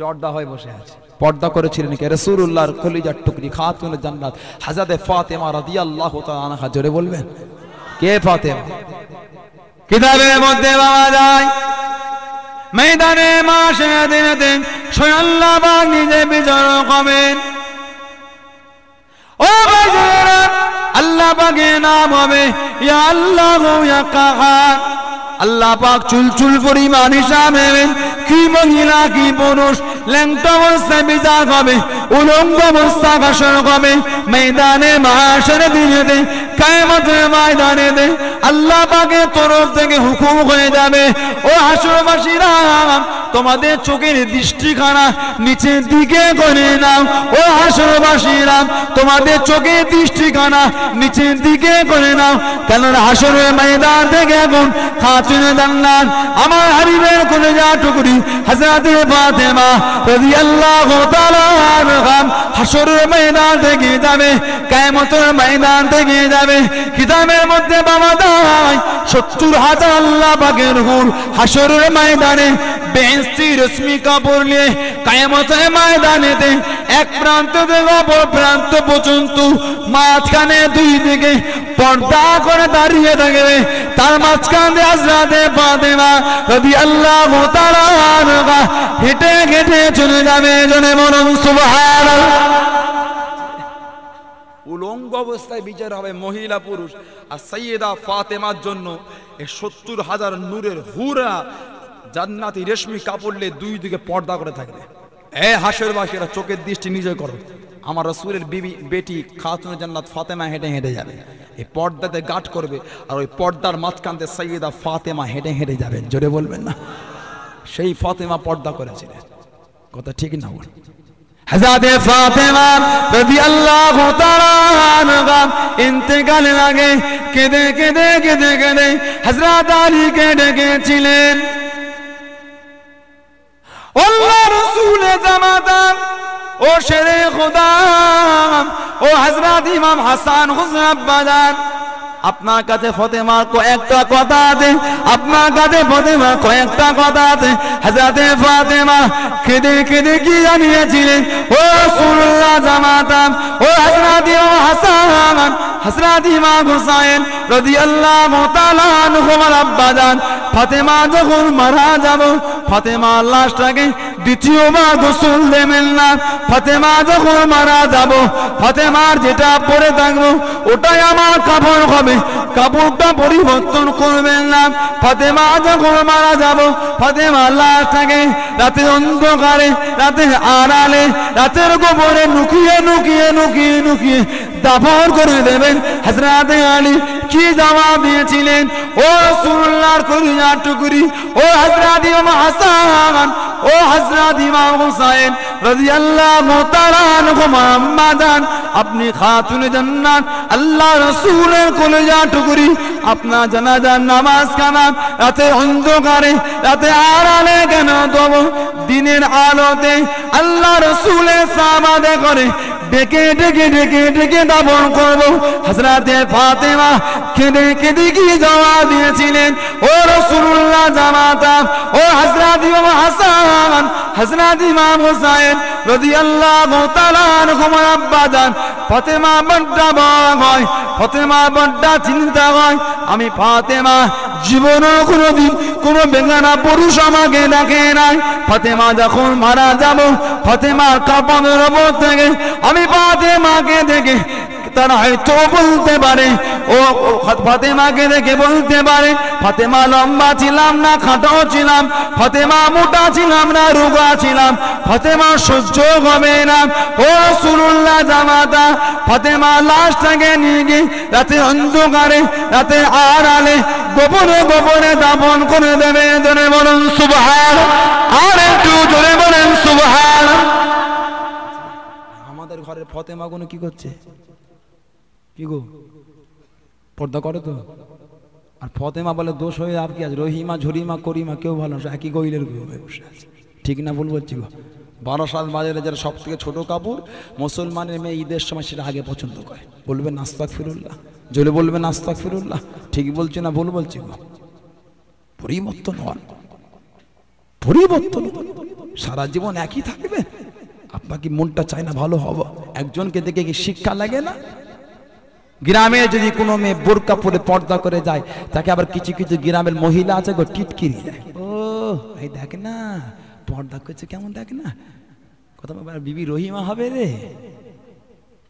জর্দা হয়ে বসে আছে পর্দা করেছিলেন কে রসুল্লাহর কলিজার টুকরি খাতুন জান্নাত হাজাদে ফাতেমা রাদিয়াল্লাহু তাআলা জোরে বলবেন কে ফাতেমা কিতাবের মধ্যে পাওয়া যায় ময়দানে মাসে দিনে দিন সয়াল্লাহ বা নিজে বিজয় করবেন ও বাজরা আল্লাহ পাকে নাম হবে ইয়া আল্লাহ ইয়া কাহার আল্লাহ পাক চুলচুল পরিমাণ হিসাব কি মহিলা কি পুরুষ ল্যাংটা অবস্থায় বিচার হবে উলঙ্গ অবস্থা ভাষণ হবে ময়দানে মহাসনে দিনে কায়মতের ময়দানে দে আল্লাহ পাকে তরফ থেকে হুকুম হয়ে যাবে ও হাসুরবাসীরা তোমাদের চোখের দৃষ্টিখানা নিচের দিকে করে নাও ও হাসরবাসীরা তোমাদের চোখের দৃষ্টিখানা নিচের দিকে করে নাও কেন হাসর ময়দান থেকে এখন খাচুনে জান্নাত আমার হাবিবের কোলে যা টুকুরি হাজাতে ফাতেমা রাদিয়াল্লাহু তাআলা আনহা হাসরের ময়দান থেকে যাবে কিয়ামতের ময়দান থেকে যাবে কিতাবের মধ্যে বাবা দায় সত্তর হাজার আল্লাহ বাগের হুল হাসরের ময়দানে বেন স্ত্রী রশ্মি কাপড় নিয়ে কায়ামতায় ময়দানেতে এক প্রান্ত থেকে অপর প্রান্ত পর্যন্ত মাঝখানে দুই দিকে পর্দা করে দাঁড়িয়ে থাকবে তার মাঝখান দিয়ে আজরাতে দেবা যদি আল্লাহ মোতারা হেঁটে ঘেটে চলে যাবে জনে মরম সুবহান উলঙ্গ অবস্থায় বিচার হবে মহিলা পুরুষ আর সৈয়দা ফাতেমার জন্য এ সত্তর হাজার নূরের হুরা জান্নাতি রেশমি কাপড়লে দুই দিকে পর্দা করে থাকবে এ হাসের বাসীরা চোখের দৃষ্টি নিজে করো আমার রসুরের বিবি বেটি খাতুন জান্নাত ফাতেমা হেঁটে হেঁটে যাবে এই পর্দাতে গাঠ করবে আর ওই পর্দার মাঝখানতে সৈয়দা ফাতেমা হেঁটে হেঁটে যাবেন জোরে বলবেন না সেই ফাতেমা পর্দা করেছিলেন কথা ঠিক না বল হাজাদে ফাতেমা রবি আল্লাহ ইন্তেকালের আগে কেঁদে কেঁদে কেঁদে কেঁদে হাজরাত আলীকে ডেকেছিলেন اللہ رسول او جمات خدا او حضرات امام حسان حسر ابادات আপনার কাছে ফতেমার কয়েকটা কথা আছে আপনার কাছে ফতেমার কয়েকটা কথা আছে হাজাতে ফাতেমা কেঁদে কেঁদে কি জানিয়েছিলেন ও সুল্লা জামাতাম ও হাসরাতি হাসান মা হুসাইন রদি আল্লাহ মোতালান হুমার ফাতেমা যখন মারা যাব ফাতেমা লাশটাকে দ্বিতীয়বার গোসল দেবেন না ফাতেমা যখন মারা যাব ফাতেমার যেটা পরে থাকবো ওটাই আমার কাপড় হবে কাপড়টা পরিবর্তন করবেন না ফাতেমা যখন মারা যাব ফাতেমা লাশটাকে রাতের অন্ধকারে রাতের আড়ালে রাতের গোবরে নুকিয়ে নুকিয়ে নুকিয়ে নুকিয়ে দাফন করে দেবেন হাজরাতে আলী কি দাওয়া দিয়েছিলেন ও সুল্লার করিয়া টুকুরি ও হাজরাত ইমাম হাসান ও হাজরাত ইমাম হুসাইন রাদিয়াল্লাহু তাআলা আনহুম আপনি খাতুন জান্নাত আল্লাহ রাসূলের কোলে কলিজা টুকুরি আপনার জানাজার নামাজ খানা রাতে অন্ধকারে রাতে আড়ালে কেন তবু দিনের আলোতে আল্লাহ রসুলের সামাদে করে ডেকে ডেকে ডেকে ডেকে দাবন করবো হাজরাতে ফাতেমা কেঁদে কেঁদে কি জবাব দিয়েছিলেন ও রসুল্লাহ জামাতা ও হাজরাত ইমাম হাসান হাজরাত ইমাম হোসাইন রাদিয়াল্লাহু তাআলা আনহুমা আব্বাদান ফাতেমা বড় হয় ফাতেমা বড় চিন্তা হয় আমি ফাতেমা জীবনেও কোনোদিন কোনো বেঙ্গানা পুরুষ আমাকে ডাকে নাই ফতেমা যখন মারা যাব ফতেমা কাপড়ের ওপর থেকে আমি ফাতেমাকে দেখে তারা হয়তো বলতে পারে ও ফতেমাকে দেখে বলতে পারে ফতেমা লম্বা ছিলাম না খাটো ছিলাম ফতেমা মোটা ছিলাম না রুগা ছিলাম ফতেমা সহ্য হবে না ও সুরুল্লাহ জামাতা লাশটাকে নিয়ে গিয়ে রাতে অন্ধকারে রাতে গোপনে গোপনে দাপন করে দেবে জোরে বলুন সুবহান আর একটু জোরে বলেন আমাদের ঘরের ফতেমা কোনো কি করছে কি গো পর্দা করে তো আর ফতেমা বলে দোষ হয়ে আর কি আছে রহিমা ঝুরিমা করিমা কেউ ভালো না একই গইলের হয়ে বসে আছে ঠিক না ভুল বলছি বারো সাল বাজারে যারা সব থেকে ছোটো কাপড় মুসলমানের মেয়ে ঈদের সময় সেটা আগে পছন্দ করে বলবে নাস্তাক ফিরুল্লাহ জলে বলবে নাস্তাক ফিরুল্লাহ ঠিক বলছি না ভুল বলছি পরিবর্তন হন পরিবর্তন সারা জীবন একই থাকবে আপনার কি মনটা চায় না ভালো হব একজনকে দেখে কি শিক্ষা লাগে না গ্রামে যদি কোনো মেয়ে বোরকা পরে পর্দা করে যায় তাকে আবার কিছু কিছু গ্রামের মহিলা আছে গো টিটকিরি ও এই দেখ না পর্দা করছে কেমন দেখ না কথা বিবি রহিমা হবে রে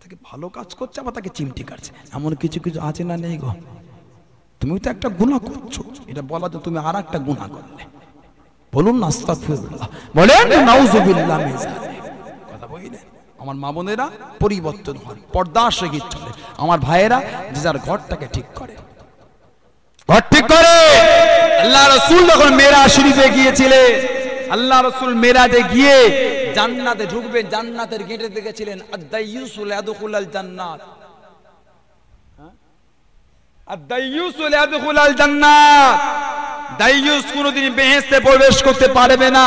তাকে ভালো কাজ করছে আবার তাকে চিমটি কাটছে এমন কিছু কিছু আছে না নেই গো তুমি তো একটা গুণা করছো এটা বলা তো তুমি আর একটা গুণা করলে বলুন না আস্তাগফিরুল্লাহ বলেন নাউজুবিল্লাহ মিজান আমার মা বোনেরা পরিবর্তন হন পর্দা সহিত চলে আমার ভাইয়েরা যে যার ঘরটাকে ঠিক করে ঘর ঠিক করে আল্লাহ রসুল যখন মেয়েরা শরীফে গিয়েছিলেন আল্লাহ রসুল মেরাজে গিয়ে জান্নাতে ঢুকবেন জান্নাতের গেটে দেখেছিলেন আদাইয়ুসুল আদখুলাল জান্নাত হ্যাঁ? আদাইয়ুসুল আদখুলাল জান্নাত দাইয়ুস কোনোদিন বেহেশতে প্রবেশ করতে পারবে না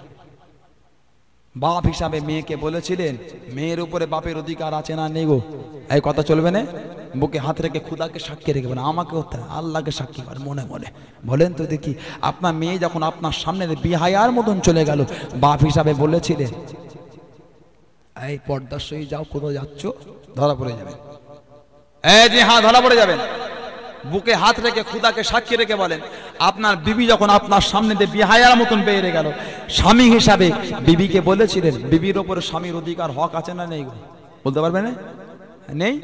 বাপ হিসাবে মেয়েকে বলেছিলেন মেয়ের উপরে বাপের অধিকার আছে না নেগো গো এই কথা চলবে না বুকে হাত রেখে খুদাকে সাক্ষী রেখে না আমাকে হত্যা আল্লাহকে সাক্ষী কর মনে মনে বলেন তো দেখি আপনার মেয়ে যখন আপনার সামনে বিহায়ার মতন চলে গেল বাপ হিসাবে বলেছিলেন এই পর্দার সহি যাও কোথাও যাচ্ছ ধরা পড়ে যাবে এই যে হ্যাঁ ধরা পড়ে যাবেন বুকে হাত রেখে খুদাকে সাক্ষী রেখে বলেন আপনার বিবি যখন আপনার সামনে দিয়ে বিহায়ার মতন বেড়ে গেল স্বামী হিসাবে বিবিকে বলেছিলেন বিবির ওপরে স্বামীর অধিকার হক আছে না নেই বলতে পারবে না নেই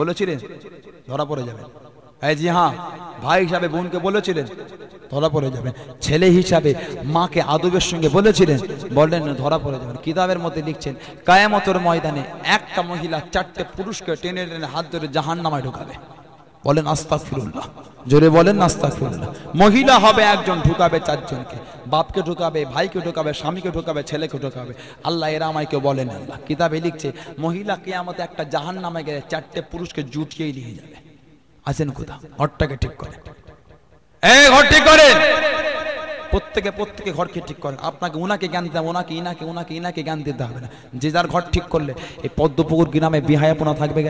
বলেছিলেন ধরা পড়ে যাবে এই জি হ্যাঁ ভাই হিসাবে বোনকে বলেছিলেন ধরা পড়ে যাবেন ছেলে হিসাবে মাকে আদবের সঙ্গে বলেছিলেন বললেন ধরা পড়ে যাবেন কিতাবের মধ্যে লিখছেন কায়ামতর ময়দানে একটা মহিলা চারটে পুরুষকে টেনে টেনে হাত ধরে জাহান নামায় ঢুকাবে বলেন আস্তা ফিরুল্লাহ জোরে বলেন নাস্তা ফিরুল্লাহ মহিলা হবে একজন ঢুকাবে চারজনকে বাপকে ঢুকাবে ভাইকে ঢুকাবে স্বামীকে ঢুকাবে ছেলেকে ঢুকাবে আল্লাহ এরা আমায় কেউ বলেন আল্লাহ কিতাবে লিখছে মহিলা আমাদের একটা জাহান নামে গেলে চারটে পুরুষকে জুটিয়েই নিয়ে যাবে আছেন কোথা ঘরটাকে ঠিক করেন এই ঘর ঠিক করে প্রত্যেকে প্রত্যেকে ঘরকে ঠিক করেন আপনাকে ওনাকে জ্ঞান দিতে হবে ওনাকে ইনাকে ওনাকে ইনাকে জ্ঞান দিতে হবে না যে যার ঘর ঠিক করলে এই পদ্মপুকুর গ্রামে বিহায়াপনা থাকবে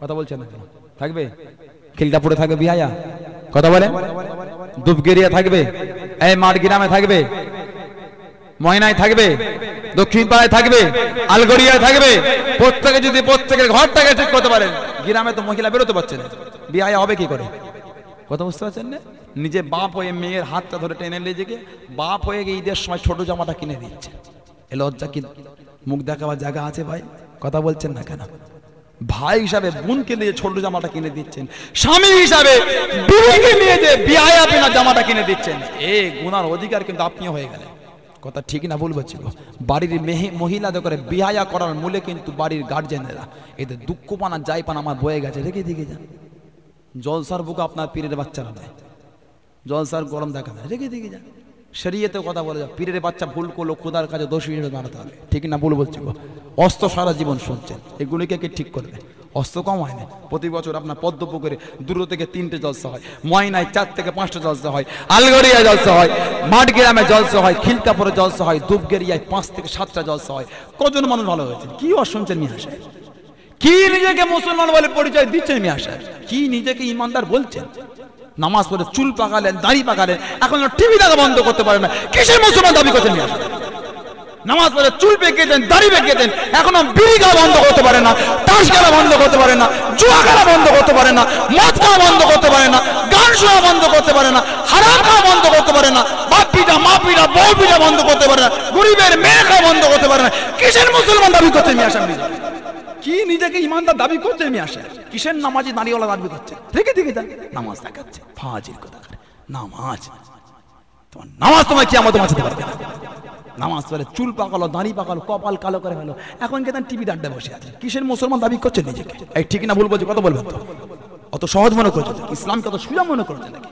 কথা বলছেন না থাকবে খিলটা পড়ে থাকবে বিহাইয়া কথা বলে দুবগেরিয়া থাকবে এই মাঠ থাকবে ময়নায় থাকবে দক্ষিণ পাড়ায় থাকবে আলগড়িয়ায় থাকবে প্রত্যেকে যদি প্রত্যেকের ঘরটাকে ঠিক করতে পারেন গ্রামে তো মহিলা বেরোতে পারছে না বিয়ে হবে কি করে কথা বুঝতে পারছেন না নিজে বাপ হয়ে মেয়ের হাতটা ধরে টেনে নিজেকে বাপ হয়ে গিয়ে ঈদের সময় ছোট জামাটা কিনে দিচ্ছে এ লজ্জা কি মুখ দেখাবার জায়গা আছে ভাই কথা বলছেন না কেন ভাই হিসাবে বোনকে নিয়ে ছোট জামাটা কিনে দিচ্ছেন স্বামী হিসাবে বিবিকে নিয়ে যে বিয়ায় আপনার জামাটা কিনে দিচ্ছেন এ গুনার অধিকার কিন্তু আপনিও হয়ে গেলেন কথা ঠিক না ভুল ছিল বাড়ির মেহে মহিলাদের করে বিহায়া করার মূলে কিন্তু বাড়ির গার্জেনেরা এদের দুঃখ পানা যাই পান আমার বয়ে গেছে রেখে দিকে যান জলসার বুকে আপনার পীরের বাচ্চারা দেয় জলসার গরম দেখা দেয় রেখে দিকে যান শরীয়তে কথা বলে পীরের বাচ্চা ভুল করলো খোদার কাছে দোষী দাঁড়াতে হবে ঠিক না ভুল বলছি অস্ত্র সারা জীবন শুনছেন এগুলিকে কে ঠিক করবে অস্ত্র কম হয় না প্রতি বছর আপনার পদ্ম পুকুরে দুটো থেকে তিনটে জলসা হয় ময়নায় চার থেকে পাঁচটা জলসা হয় আলগরিয়া জলসা হয় মাঠগ্রামে জলসা হয় খিলতাপুরে জলসা হয় দুবগেরিয়ায় পাঁচ থেকে সাতটা জলসা হয় কজন মানুষ ভালো হয়েছে কি অশুনছেন মিয়া সাহেব কি নিজেকে মুসলমান বলে পরিচয় দিচ্ছেন মিয়া সাহেব কি নিজেকে ইমানদার বলছেন নামাজ পড়ে চুল পাকালেন দাড়ি পাকালেন এখন টিভি দেখা বন্ধ করতে পারে না কিসের মুসলমান দাবি করছেন নামাজ পড়ে চুল পেকে দেন দাড়ি পেকে দেন এখনো বিড়ি খেলা বন্ধ করতে পারে না তাস খেলা বন্ধ করতে পারে না জুয়া খেলা বন্ধ করতে পারে না মদ খাওয়া বন্ধ করতে পারে না গান শোয়া বন্ধ করতে পারে না হারাম খাওয়া বন্ধ করতে পারে না বাপ পিঠা মা পিঠা বউ পিঠা বন্ধ করতে পারে না গরিবের মেয়ে খাওয়া বন্ধ করতে পারে না কিসের মুসলমান দাবি করছেন মিয়া সামনে কি নিজেকে ইমানদার দাবি করছে আমি আসে কিসের নামাজি নারীওয়ালা দাবি করছে থেকে থেকে যান নামাজ দেখাচ্ছে ফাজির কথা নামাজ তোমার নামাজ তোমার কি আমার তোমার পারবে নামাজ পড়ে চুল পাকালো দাঁড়ি পাকালো কপাল কালো করে ফেলো এখন টিভি আড্ডা বসে আছে কিসের মুসলমান দাবি করছে নিজেকে এই ঠিক না বলবো যে কত বলবেন তো অত সহজ মনে করছে ইসলামকে কত সুযোগ মনে করছে নাকি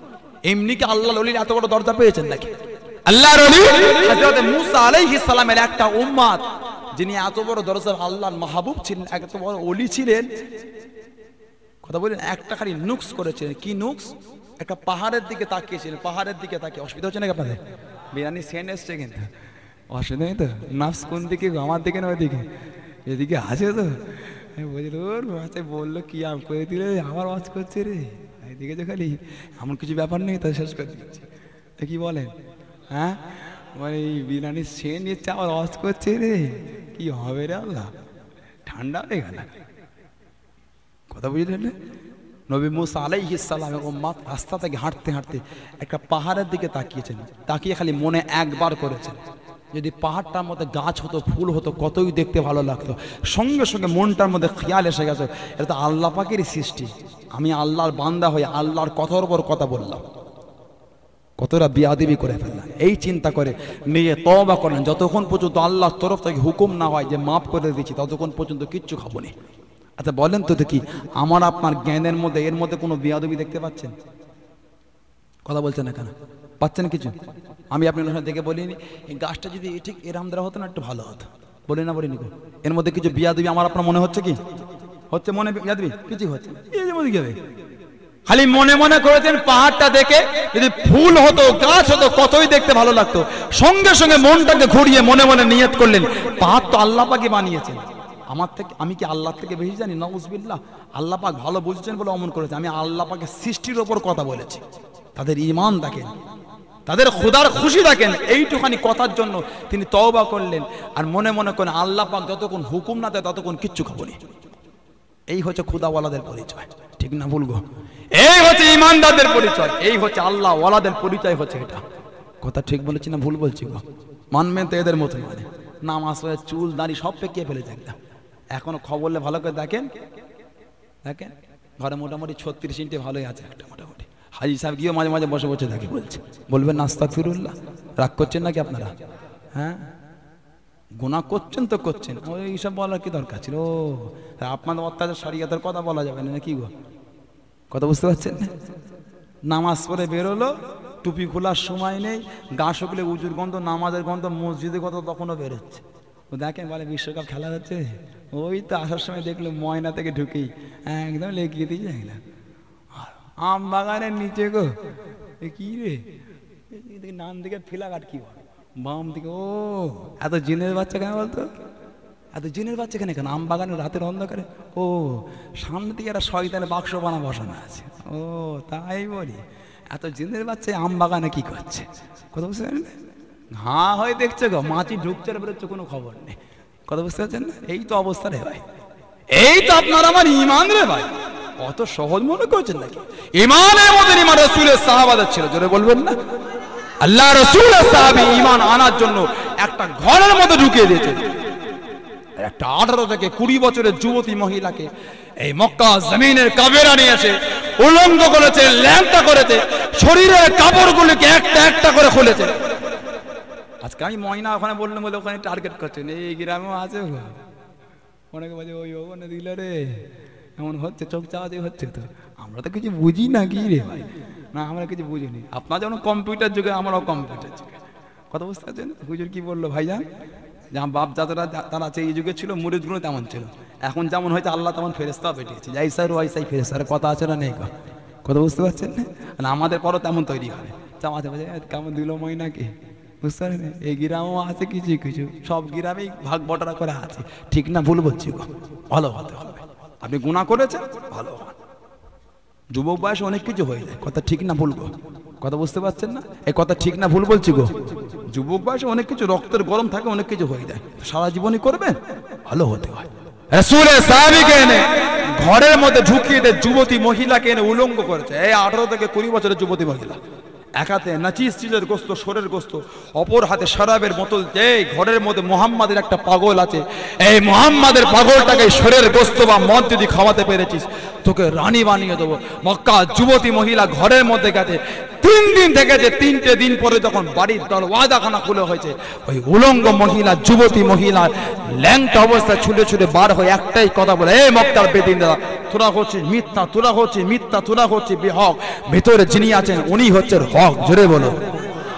এমনি কি আল্লাহ ললির এত বড় দরজা পেয়েছেন নাকি আল্লাহ রলি হযরত মুসা আলাইহিস সালামের একটা উম্মত যিনি এত বড় দরজার আল্লাহ মাহবুব ছিলেন এত বড় অলি ছিলেন কথা বলেন একটা খালি নুক্স করেছিলেন কি নুক্স একটা পাহাড়ের দিকে তাকিয়েছিলেন পাহাড়ের দিকে তাকিয়ে অসুবিধা হচ্ছে নাকি আপনাদের বিরিয়ানি সেন্ট এসছে কিন্তু অসুবিধা নেই তো নাফস কোন দিকে আমার দিকে না ওইদিকে এদিকে আছে তো বলছি বললো কি আম করে দিলে আমার ওয়াজ করছে রে এদিকে তো খালি এমন কিছু ব্যাপার নেই তা শেষ করে দিচ্ছে কি বলেন হ্যাঁ আমার মানে এই বিরিয়ানি সে নিচ্ছে আমার অস করছে রে কি হবে রে আল্লাহ ঠান্ডা হয়ে গেল কথা বুঝলেন নবী মুসা আলাইহি সালাম ও মা রাস্তা থেকে হাঁটতে হাঁটতে একটা পাহাড়ের দিকে তাকিয়েছেন তাকিয়ে খালি মনে একবার করেছেন যদি পাহাড়টার মধ্যে গাছ হতো ফুল হতো কতই দেখতে ভালো লাগতো সঙ্গে সঙ্গে মনটার মধ্যে খেয়াল এসে গেছে এটা তো আল্লাহ পাকেরই সৃষ্টি আমি আল্লাহর বান্দা হয়ে আল্লাহর কথার উপর কথা বললাম কতটা বিয়াদিবি করে ফেললাম এই চিন্তা করে নিয়ে তবা করেন যতক্ষণ পর্যন্ত আল্লাহর তরফ থেকে হুকুম না হয় যে মাফ করে দিচ্ছি ততক্ষণ পর্যন্ত কিচ্ছু খাবো না আচ্ছা বলেন তো দেখি আমার আপনার জ্ঞানের মধ্যে এর মধ্যে কোনো বিয়াদবি দেখতে পাচ্ছেন কথা বলছেন না কেন পাচ্ছেন কিছু আমি আপনার ওখানে দেখে বলিনি এই গাছটা যদি ঠিক এরাম দেওয়া হতো না একটু ভালো হতো বলি না বলিনি এর মধ্যে কিছু বিয়াদবি আমার আপনার মনে হচ্ছে কি হচ্ছে মনে বিয়াদবি কিছু হচ্ছে এই মধ্যে খালি মনে মনে করেছেন পাহাড়টা দেখে যদি ফুল হতো গাছ হতো কতই দেখতে ভালো লাগতো সঙ্গে সঙ্গে মনটাকে ঘুরিয়ে মনে মনে নিয়ত করলেন পাহাড় তো আল্লাপাকে বানিয়েছেন আমার থেকে আমি কি আল্লাহ থেকে বেশি জানি নউজবিল্লাহ আল্লাহ পাক ভালো বুঝছেন বলে অমন করেছে আমি আল্লাহ পাকে সৃষ্টির ওপর কথা বলেছি তাদের ইমান দেখেন তাদের খুদার খুশি দেখেন এইটুখানি কথার জন্য তিনি তওবা করলেন আর মনে মনে করেন আল্লাহ পাক যতক্ষণ হুকুম না দেয় ততক্ষণ কিচ্ছু খাবো এই হচ্ছে খুদাওয়ালাদের পরিচয় ঠিক না ভুলগো এই হচ্ছে ইমানদারদের পরিচয় এই হচ্ছে আল্লাহ ওয়ালাদের পরিচয় হচ্ছে এটা কথা ঠিক বলেছি না ভুল বলছি গো মানবেন তো এদের মতো মানে নাম আসলে চুল দাঁড়ি সব পেকিয়ে ফেলেছে একদম এখনো খবরলে ভালো করে দেখেন দেখেন ঘরে মোটামুটি ছত্রিশ ইঞ্চি ভালোই আছে একটা মোটামুটি হাজি সাহেব গিয়েও মাঝে মাঝে বসে বসে দেখে বলছে বলবেন নাস্তা ফিরুল্লাহ রাগ করছেন নাকি আপনারা হ্যাঁ গোনা করছেন তো করছেন ওই সব বলার কি দরকার ছিল আপনাদের অত্যাচার সারিয়াদের কথা বলা যাবে না কি গো কথা বুঝতে পারছেন নামাজ পড়ে বেরোলো টুপি খোলার সময় নেই গা শুকলে উজুর গন্ধ নামাজের গন্ধ মসজিদের গন্ধ তখনও বেরোচ্ছে ও দেখেন বলে বিশ্বকাপ খেলা হচ্ছে ওই তো আসার সময় দেখলো ময়না থেকে ঢুকেই একদম লেগিয়ে দিয়ে না আম বাগানের নিচে গো কি রে নান দিকে ফিলাঘাট কি বাম দিকে ও এত জিনের বাচ্চা কেন বলতো এত জিনের বাচ্চা এখানে কেন আম বাগানে রাতের অন্ধকারে ও সামনে দিকে একটা শয়তানে বাক্স বানা বসানো আছে ও তাই বলি এত জিনের বাচ্চা আম বাগানে কি করছে কথা বুঝতে পারছেন ঘা হয়ে দেখছে গো মাছি ঢুকছে বেরোচ্ছে কোনো খবর নেই কথা বুঝতে পারছেন না এই তো অবস্থা রে ভাই এই তো আপনার আমার ইমান রে ভাই অত সহজ মনে করছেন নাকি ইমানের মধ্যে ইমান রসুলের সাহাবাদের ছিল জোরে বলবেন না আল্লাহ রসুলের সাহাবি ইমান আনার জন্য একটা ঘরের মধ্যে ঢুকিয়ে দিয়েছে একটা আঠারো থেকে কুড়ি বছরের যুবতী মহিলাকে এই মক্কা জমিনের কাবেরা নিয়েছে উলঙ্গ করেছে ল্যাংটা করেছে শরীরের কাপড়গুলিকে একটা একটা করে খুলেছে আজকে আমি ময়না ওখানে বললাম বলে ওখানে টার্গেট করছেন এই গ্রামেও আছে অনেকে বলছে ওই ওখানে দিলে রে এমন হচ্ছে চোখ দিয়ে হচ্ছে তো আমরা তো কিছু বুঝি না কি রে ভাই না আমরা কিছু বুঝিনি আপনার যেমন কম্পিউটার যুগে আমরাও কম্পিউটার যুগে কথা বুঝতে পারছেন হুজুর কি বললো ভাইজান যেমন বাপ দাদারা তারা এই যুগে ছিল মুরিদগুলো তেমন ছিল এখন যেমন হয়তো আল্লাহ তেমন ফেরেস্তাও পেটিয়েছে যাই স্যার ওয়াই সাই ফেরেস্তার কথা আছে না নেই কথা বুঝতে পারছেন না মানে আমাদের পরও তেমন তৈরি হবে চামাতে বাজে কেমন দিল ময়নাকে বুঝতে পারেন এই গ্রামও আছে কিছু কিছু সব গ্রামেই ভাগ বটরা করে আছে ঠিক না ভুল বলছি গো ভালো হতে হবে আপনি গুণা করেছেন ভালো যুবক বয়সে অনেক কিছু হয়ে যায় কথা ঠিক না ভুলবো কথা বুঝতে পারছেন না এই কথা ঠিক না ভুল বলছি গো যুবক বয়সে অনেক কিছু রক্তের গরম থাকে অনেক কিছু হয়ে যায় সারা জীবনই করবেন ভালো হতে হয় ঘরের মধ্যে ঢুকিয়ে দেয় যুবতী মহিলাকে এনে উলঙ্গ করেছে এই আঠারো থেকে কুড়ি বছরের যুবতী মহিলা এক হাতে নাচিস চিলের গোস্ত সরের গোস্ত অপর হাতে শরাবের বোতল যে ঘরের মধ্যে মোহাম্মাদের একটা পাগল আছে এই মোহাম্মাদের পাগলটাকে সরের গোস্ত বা মদ যদি খাওয়াতে পেরেছিস তোকে রানী বানিয়ে দেবো মক্কা যুবতী মহিলা ঘরের মধ্যে গেছে তিন দিন থেকে যে তিনটে দিন পরে যখন বাড়ির দরওয়াজাখানা খুলে হয়েছে ওই উলঙ্গ মহিলা যুবতী মহিলা ল্যাংটা অবস্থায় ছুটে ছুটে বার হয়ে একটাই কথা বলে এই মক্কার বেদিন দাদা তোরা হচ্ছিস মিথ্যা তোরা হচ্ছিস মিথ্যা তোরা হচ্ছিস বিহক ভেতরে যিনি আছেন উনি হচ্ছেন হ হক জোরে বলো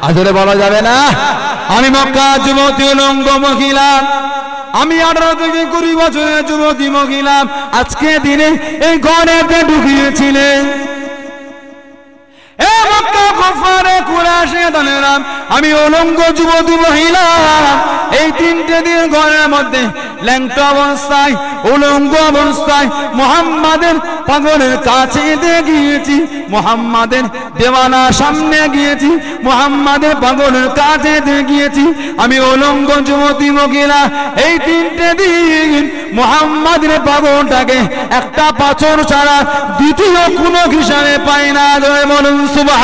আজরে বলা যাবে না আমি মক্কা যুবতী লঙ্গ মহিলা আমি আঠারো থেকে কুড়ি বছরের যুবতী মহিলা আজকে দিনে এই ঘরে ঢুকিয়েছিলেন আমি অলঙ্গ যুবতী মহিলা এই তিনটে দিন ঘরের মধ্যে ল্যাংট অবস্থায় অবস্থায় মোহাম্মাদের পাগলের কাছে গিয়েছি মোহাম্মাদের সামনে গিয়েছি মোহাম্মাদের পাগলের কাছে গিয়েছি আমি অলঙ্গ যুবতী মহিলা এই তিনটে দিন মোহাম্মাদের পাগলটাকে একটা পাথর ছাড়া দ্বিতীয় কোনো হিসাবে পাই না জয় বলুন সুবাহ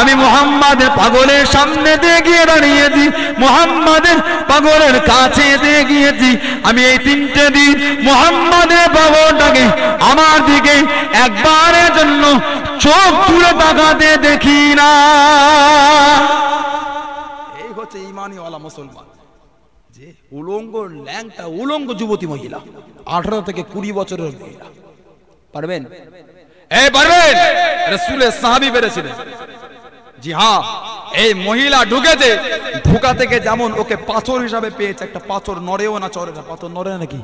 আমি মোহাম্মদ মোহাম্মদের পাগলের সামনে দিয়ে গিয়ে দাঁড়িয়েছি মোহাম্মদের পাগলের কাছে দিয়ে গিয়েছি আমি এই তিনটে দিন মোহাম্মদের পাগলটাকে আমার দিকে একবারের জন্য চোখ তুলে তাকাতে দেখি না এই হচ্ছে ইমানিওয়ালা মুসলমান যে উলঙ্গ ল্যাংটা উলঙ্গ যুবতী মহিলা আঠারো থেকে কুড়ি বছরের মহিলা পারবেন এই পারবেন রসুলের সাহাবি পেরেছিলেন জি হ্যাঁ এই মহিলা ঢুকেছে ঢুকা থেকে যেমন ওকে পাথর হিসাবে পেয়েছে একটা পাথর নড়েও না না পাথর নড়ে নাকি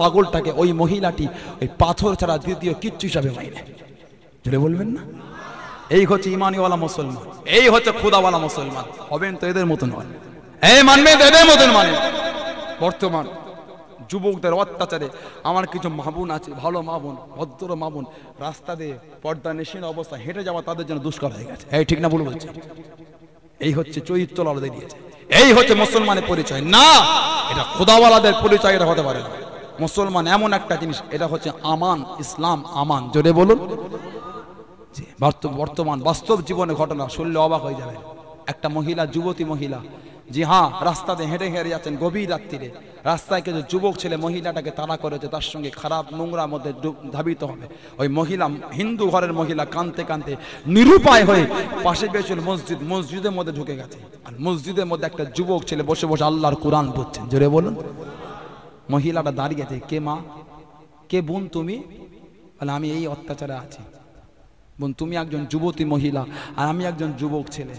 পাগলটাকে ওই মহিলাটি ওই পাথর ছাড়া দ্বিতীয় কিচ্ছু হিসাবে পাইলে জুড়ে বলবেন না এই হচ্ছে ইমানিওয়ালা মুসলমান এই হচ্ছে খুদাওয়ালা মুসলমান হবেন তো এদের মতন হয় এই মানবে এদের মতন মানে বর্তমান যুবকদের অত্যাচারে আমার কিছু মাবুন আছে ভালো মাবুন ভদ্র মাবুন রাস্তা দিয়ে পর্দা নেশীন অবস্থা হেঁটে যাওয়া তাদের জন্য দুষ্কর হয়ে গেছে এই ঠিক না বলে বলছে এই হচ্ছে চরিত্র আলাদা দিয়েছে এই হচ্ছে মুসলমানের পরিচয় না এটা খোদাওয়ালাদের পরিচয় এটা হতে পারে না মুসলমান এমন একটা জিনিস এটা হচ্ছে আমান ইসলাম আমান জোরে বলুন বর্তমান বাস্তব জীবনে ঘটনা শুনলে অবাক হয়ে যাবে একটা মহিলা যুবতী মহিলা জি হ্যাঁ রাস্তাতে হেঁটে হেঁটে যাচ্ছেন গভীর রাত্রিরে রাস্তায় কিছু যুবক ছেলে মহিলাটাকে তাড়া করেছে তার সঙ্গে খারাপ নোংরা মধ্যে ধাবিত হবে ওই মহিলা হিন্দু ঘরের মহিলা কানতে কানতে নিরুপায় হয়ে পাশে পেয়েছিল মসজিদ মসজিদের মধ্যে ঢুকে গেছে আর মসজিদের মধ্যে একটা যুবক ছেলে বসে বসে আল্লাহর কোরআন পড়ছেন জোরে বলুন মহিলাটা দাঁড়িয়েছে কে মা কে বোন তুমি বলে আমি এই অত্যাচারে আছি বোন তুমি একজন যুবতী মহিলা আর আমি একজন যুবক ছেলে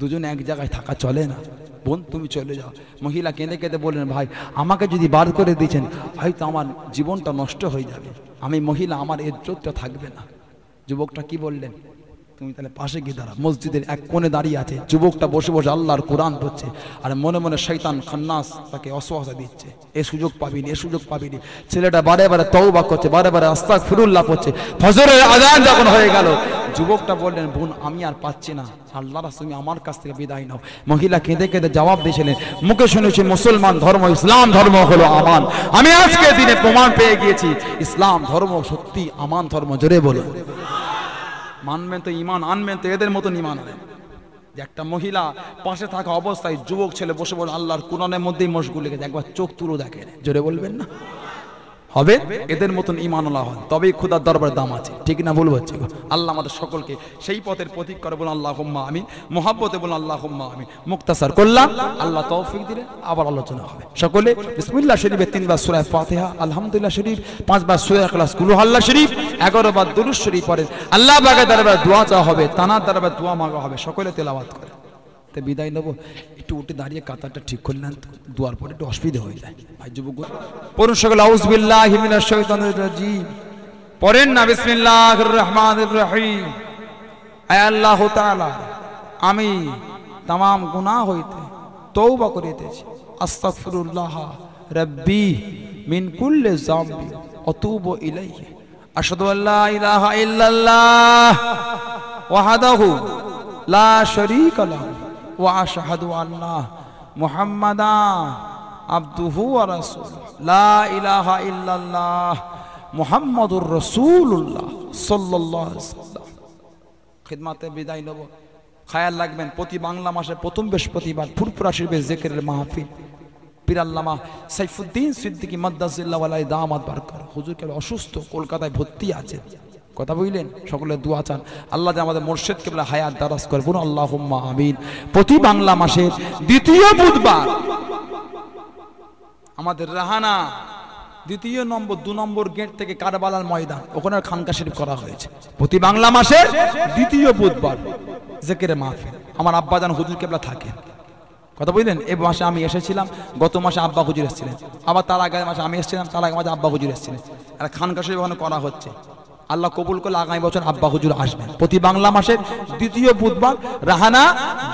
দুজন এক জায়গায় থাকা চলে না বোন তুমি চলে যাও মহিলা কেঁদে কেঁদে বললেন ভাই আমাকে যদি বার করে দিয়েছেন হয়তো আমার জীবনটা নষ্ট হয়ে যাবে আমি মহিলা আমার এজ্জতটা থাকবে না যুবকটা কি বললেন তুমি তাহলে পাশে গিয়ে দাঁড়া মসজিদের এক কোণে দাঁড়িয়ে আছে যুবকটা বসে বসে আল্লাহর কোরআন পড়ছে আর মনে মনে শৈতান খান্নাস তাকে অসহসা দিচ্ছে এ সুযোগ পাবিনি এ সুযোগ পাবিনি ছেলেটা বারে বারে তওবা করছে বারে বারে আস্তাক ফিরুল্লাহ পড়ছে ফজরের আজান যখন হয়ে গেল যুবকটা বললেন বোন আমি আর পাচ্ছি না আল্লাহ তুমি আমার কাছ থেকে বিদায় নাও মহিলা কেঁদে কেঁদে জবাব দিয়েছিলেন মুখে শুনেছি মুসলমান ধর্ম ইসলাম ধর্ম হলো আমান আমি আজকে দিনে প্রমাণ পেয়ে গিয়েছি ইসলাম ধর্ম সত্যি আমান ধর্ম জোরে বলুন মানবেন তো ইমান আনবেন তো এদের মতন ইমান আনেন যে একটা মহিলা পাশে থাকা অবস্থায় যুবক ছেলে বসে বলে আল্লাহর কুরনের মধ্যেই মশগুল লেগেছে একবার চোখ তুলো দেখেন জোরে বলবেন না হবে এদের মতন ইমানুল্লাহ হন তবেই খুদার দরবার দাম আছে ঠিক না ভুল হচ্ছে আল্লাহ আমাদের সকলকে সেই পথের প্রতীক করে বলুন আল্লাহ হুম্মা আমি মোহাব্বতে বলুন আল্লাহ হুম্মা আমি মুক্তাসার করলাম আল্লাহ তৌফিক দিলে আবার আলোচনা হবে সকলে বিসমুল্লাহ শরীফের তিনবার সুরায় ফাতেহা আলহামদুলিল্লাহ শরীফ পাঁচবার সুরায় ক্লাস কুলু আল্লাহ শরীফ এগারোবার দুরুজ শরীফ পরে আল্লাহ বাগের দরবার দোয়া চাওয়া হবে তানার দরবার দোয়া মাগা হবে সকলে তেলাবাদ করে তো বিদায় নেবো একটু উঠে দাঁড়িয়ে কাতারটা ঠিক করলেন দুয়ার পরে একটু অসুবিধা হয়ে যায় ভাই যুবক সকল পড়েন না বিসমিল্লাহ রহমান রহিম আল্লাহ তাআলা আমি তাম গুনাহ হইতে তৌবা করিতেছি আস্তাফরুল্লাহ রব্বি মিন কুল্লি জামবি অতুবু ইলাইহি আশহাদু আল্লা ইলাহা ইল্লাল্লাহ ওয়াহদাহু লা শারীকা লাহু وأشهد الله محمدا আব্দুহু ورسوله لا إله إلا الله محمد رسول الله صلى الله عليه وسلم خدمات রাখবেন প্রতি বাংলা মাসের প্রথম বৃহস্পতিবার ফুরপুরা শিল্পের জেকের মাহফিল পীরাল্লামা সাইফুদ্দিন সিদ্দিকী মাদ্দাজিল্লাহ দামাত বারকার হুজুর কে অসুস্থ কলকাতায় ভর্তি আছে কথা বুঝলেন সকলে দোয়া চান আল্লাহ যে আমাদের মোর্শেদ কেবলা হায়াত দারাজ বলুন আল্লাহ আমিন প্রতি বাংলা মাসের দ্বিতীয় বুধবার আমাদের রাহানা দ্বিতীয় নম্বর দু নম্বর গেট থেকে কারবালার ময়দান ওখানে খানকা শরীফ করা হয়েছে প্রতি বাংলা মাসের দ্বিতীয় বুধবার জেকেরে মাহফিল আমার আব্বা আব্বাজান হুজুর কেবলা থাকে কথা বুঝলেন এ মাসে আমি এসেছিলাম গত মাসে আব্বা হুজুর এসেছিলেন আবার তার আগের মাসে আমি এসেছিলাম তার আগের মাসে আব্বা হুজুর এসেছিলেন আর খানকা শরীফ ওখানে করা হচ্ছে আল্লাহ কবুল করলে আগামী বছর আব্বা হুজুর আসবেন প্রতি বাংলা মাসের দ্বিতীয় বুধবার রাহানা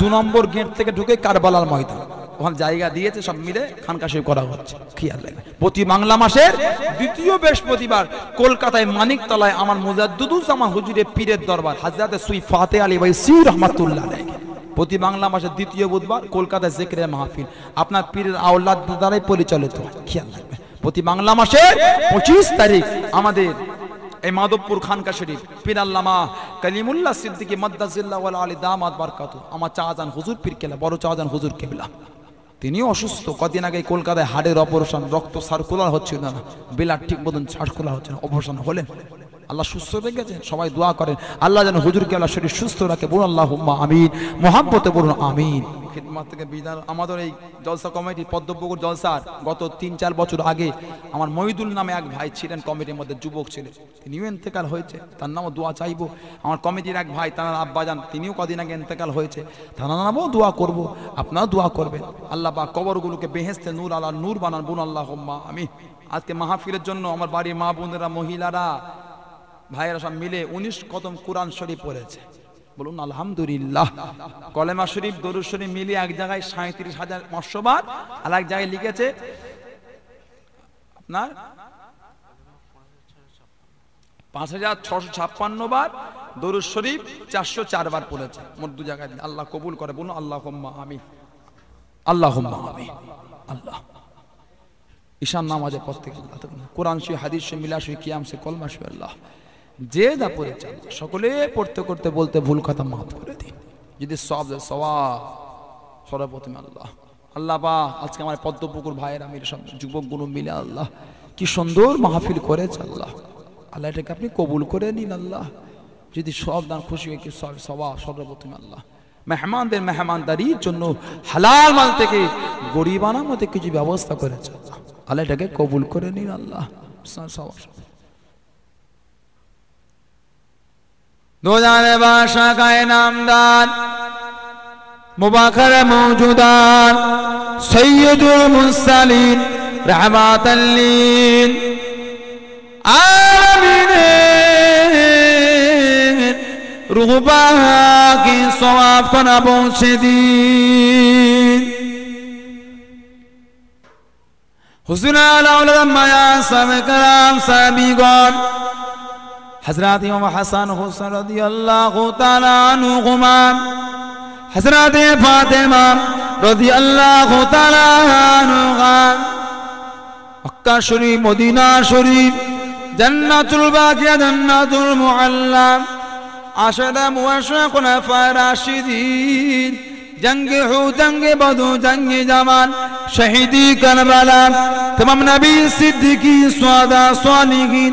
দু নম্বর গেট থেকে ঢুকে কারবালার ময়দান ওখানে জায়গা দিয়েছে সব মিলে খানকা করা হচ্ছে খেয়াল রাখবে প্রতি বাংলা মাসের দ্বিতীয় বৃহস্পতিবার কলকাতায় মানিকতলায় আমার আমার হুজুরে পীরের দরবার হাজরাতে সুই ফাতে আলী ভাই সি রহমাতুল্লাহ প্রতি বাংলা মাসের দ্বিতীয় বুধবার কলকাতায় জেকরে মাহফিল আপনার পীরের আওলাদ দ্বারাই পরিচালিত খেয়াল রাখবে প্রতি বাংলা মাসের পঁচিশ তারিখ আমাদের এই মাধবপুর খানকা শরীফ পিনাল্লামা কালিমুল্লা সিদ্দিকি ওয়াল আলী দামাত বারকাত আমার চাহাজান হুজুর পীর কেলা বড় চাহাজান হুজুর কেবলা তিনি অসুস্থ কদিন আগে কলকাতায় হাড়ের অপারেশন রক্ত সার্কুলার হচ্ছিল না বিলার ঠিক মতন সার্কুলার হচ্ছে না অপারেশন হলেন আল্লাহ সুস্থ হয়ে গেছেন সবাই দোয়া করেন আল্লাহ যেন হুজুরকে আল্লাহ শরীর সুস্থ রাখে বলুন আল্লাহ হুম্মা আমিন মোহাম্মতে বলুন আমিন খিদমাত থেকে বিধান আমাদের এই জলসা কমিটি পদ্মপুকুর জলসার গত তিন চার বছর আগে আমার মহিদুল নামে এক ভাই ছিলেন কমিটির মধ্যে যুবক ছিলেন তিনিও এন্তেকাল হয়েছে তার নামও দোয়া চাইবো আমার কমিটির এক ভাই তার আব্বা যান তিনিও কদিন আগে এন্তেকাল হয়েছে তার নামও দোয়া করবো আপনারা দোয়া করবেন আল্লাহ বা কবরগুলোকে বেহেস্তে নূর আল্লাহ নূর বানান বুন আল্লাহ আমি আজকে মাহফিলের জন্য আমার বাড়ির মা বোনেরা মহিলারা ভাইয়েরা সব মিলে উনিশ কদম কোরআন শরীফ পড়েছে বলুন আলহামদুলিল্লাহ কলেমা শরীফ দরুদ শরীফ মিলে এক জায়গায় সাঁত্রিশ হাজার পাঁচশো আর এক জায়গায় লিখেছে আপনার পাঁচ হাজার ছশো ছাপ্পান্ন বার দরুদ শরীফ চারশো চারবার পড়েছে মোট দু জায়গায় আল্লাহ কবুল করে বলুন আল্লাহ আমি আল্লাহ আমি আল্লাহ ঈশান নামাজের পর থেকে কোরআন শুয়ে হাদিস শুয়ে মিলা শুয়ে কিয়াম সে কলমা শুয়ে আল্লাহ যে দা পরিচাল সকলে পড়তে করতে বলতে ভুল কথা মাফ করে দিন যদি সব সবা সর্বপ্রথমে আল্লাহ আল্লাহ বা আজকে আমার পদ্মপুকুর ভাইয়ের আমি সব যুবকগুলো মিলে আল্লাহ কি সুন্দর মাহফিল করেছে আল্লাহ আল্লাহ এটাকে আপনি কবুল করে নিন আল্লাহ যদি সব দান খুশি হয়ে কি সব সবা সর্বপ্রথমে আল্লাহ মেহমানদের মেহমানদারির জন্য হালাল মাল থেকে গরিবানার মতে কিছু ব্যবস্থা করেছে আল্লাহ এটাকে কবুল করে নিন আল্লাহ সব دودان بادشاہ کا انعامدار مباکر موجودان سید المرسلین رحمات للعالمین روح باغ کی ثواب کو نہ پہنچے دین حسن علی اولاد مایا سب کرام صحابی گون হজরত ইমাম হাসান হোসেন রাদিয়াল্লাহু তাআলা আনহুমা হজরত ফাতেমা রাদিয়াল্লাহু তাআলা আনহা মক্কা শরীফ মদিনা শরীফ জান্নাতুল বাকিয়া জান্নাতুল মুআল্লা আশাদা মুআশা খুলাফায়ে জঙ্গে হু জঙ্গে বধু জঙ্গে জামান শহীদি কারবালা তমাম নবী সিদ্দিকী সাদা সালিহীন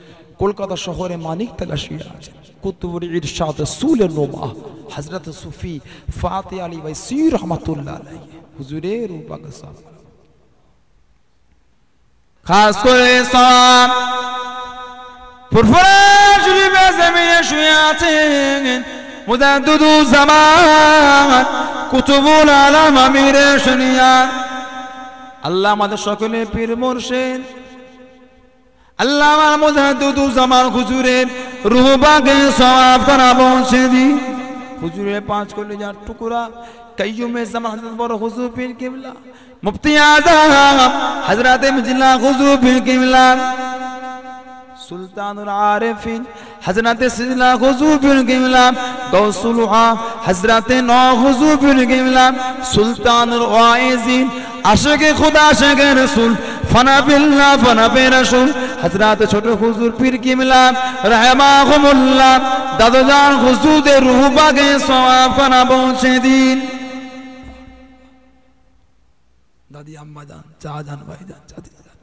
কলকাতা শহরে মানিকতলা শুয়ে আছেন কুতুবুর ইরশাদ সুলের নোমা হজরত সুফি ফাতে আলী ভাই সি রহমতুল্লাহ হুজুরের রূপাগ খাস করে সাম ফুরফুরা শরীফে জমিনে শুয়ে আছেন مددد زمان كتب العالم امير شنيا الله আমাদের সকলে পীর মুর্শিদ اللہ محمود ہے تو زمان خضور روبا کے سواب کرا سے دی حضور پانچ کو لے جا ٹکرا کئیوں میں زمان حضرت بور خضور پیر قبلہ مبتی آزام حضرت مجلہ خضور پیر قبلہ سلطان العارفین حضرت سجلہ خضور پیر دو گوسلحہ حضرت نو خضور پیر قبلہ سلطان الغائزین আশেকে খুদা আশেকে রসুল ফনাফিল্লা ফনাফে রসুল হজরাত ছোট হুজুর পীর কিমলা রহমা হুমুল্লাহ দাদজান হুজুদের রুহবাগে সওয়াফনা পৌঁছে দিন দাদি আম্মা যান চা যান ভাই যান চাঁদি যান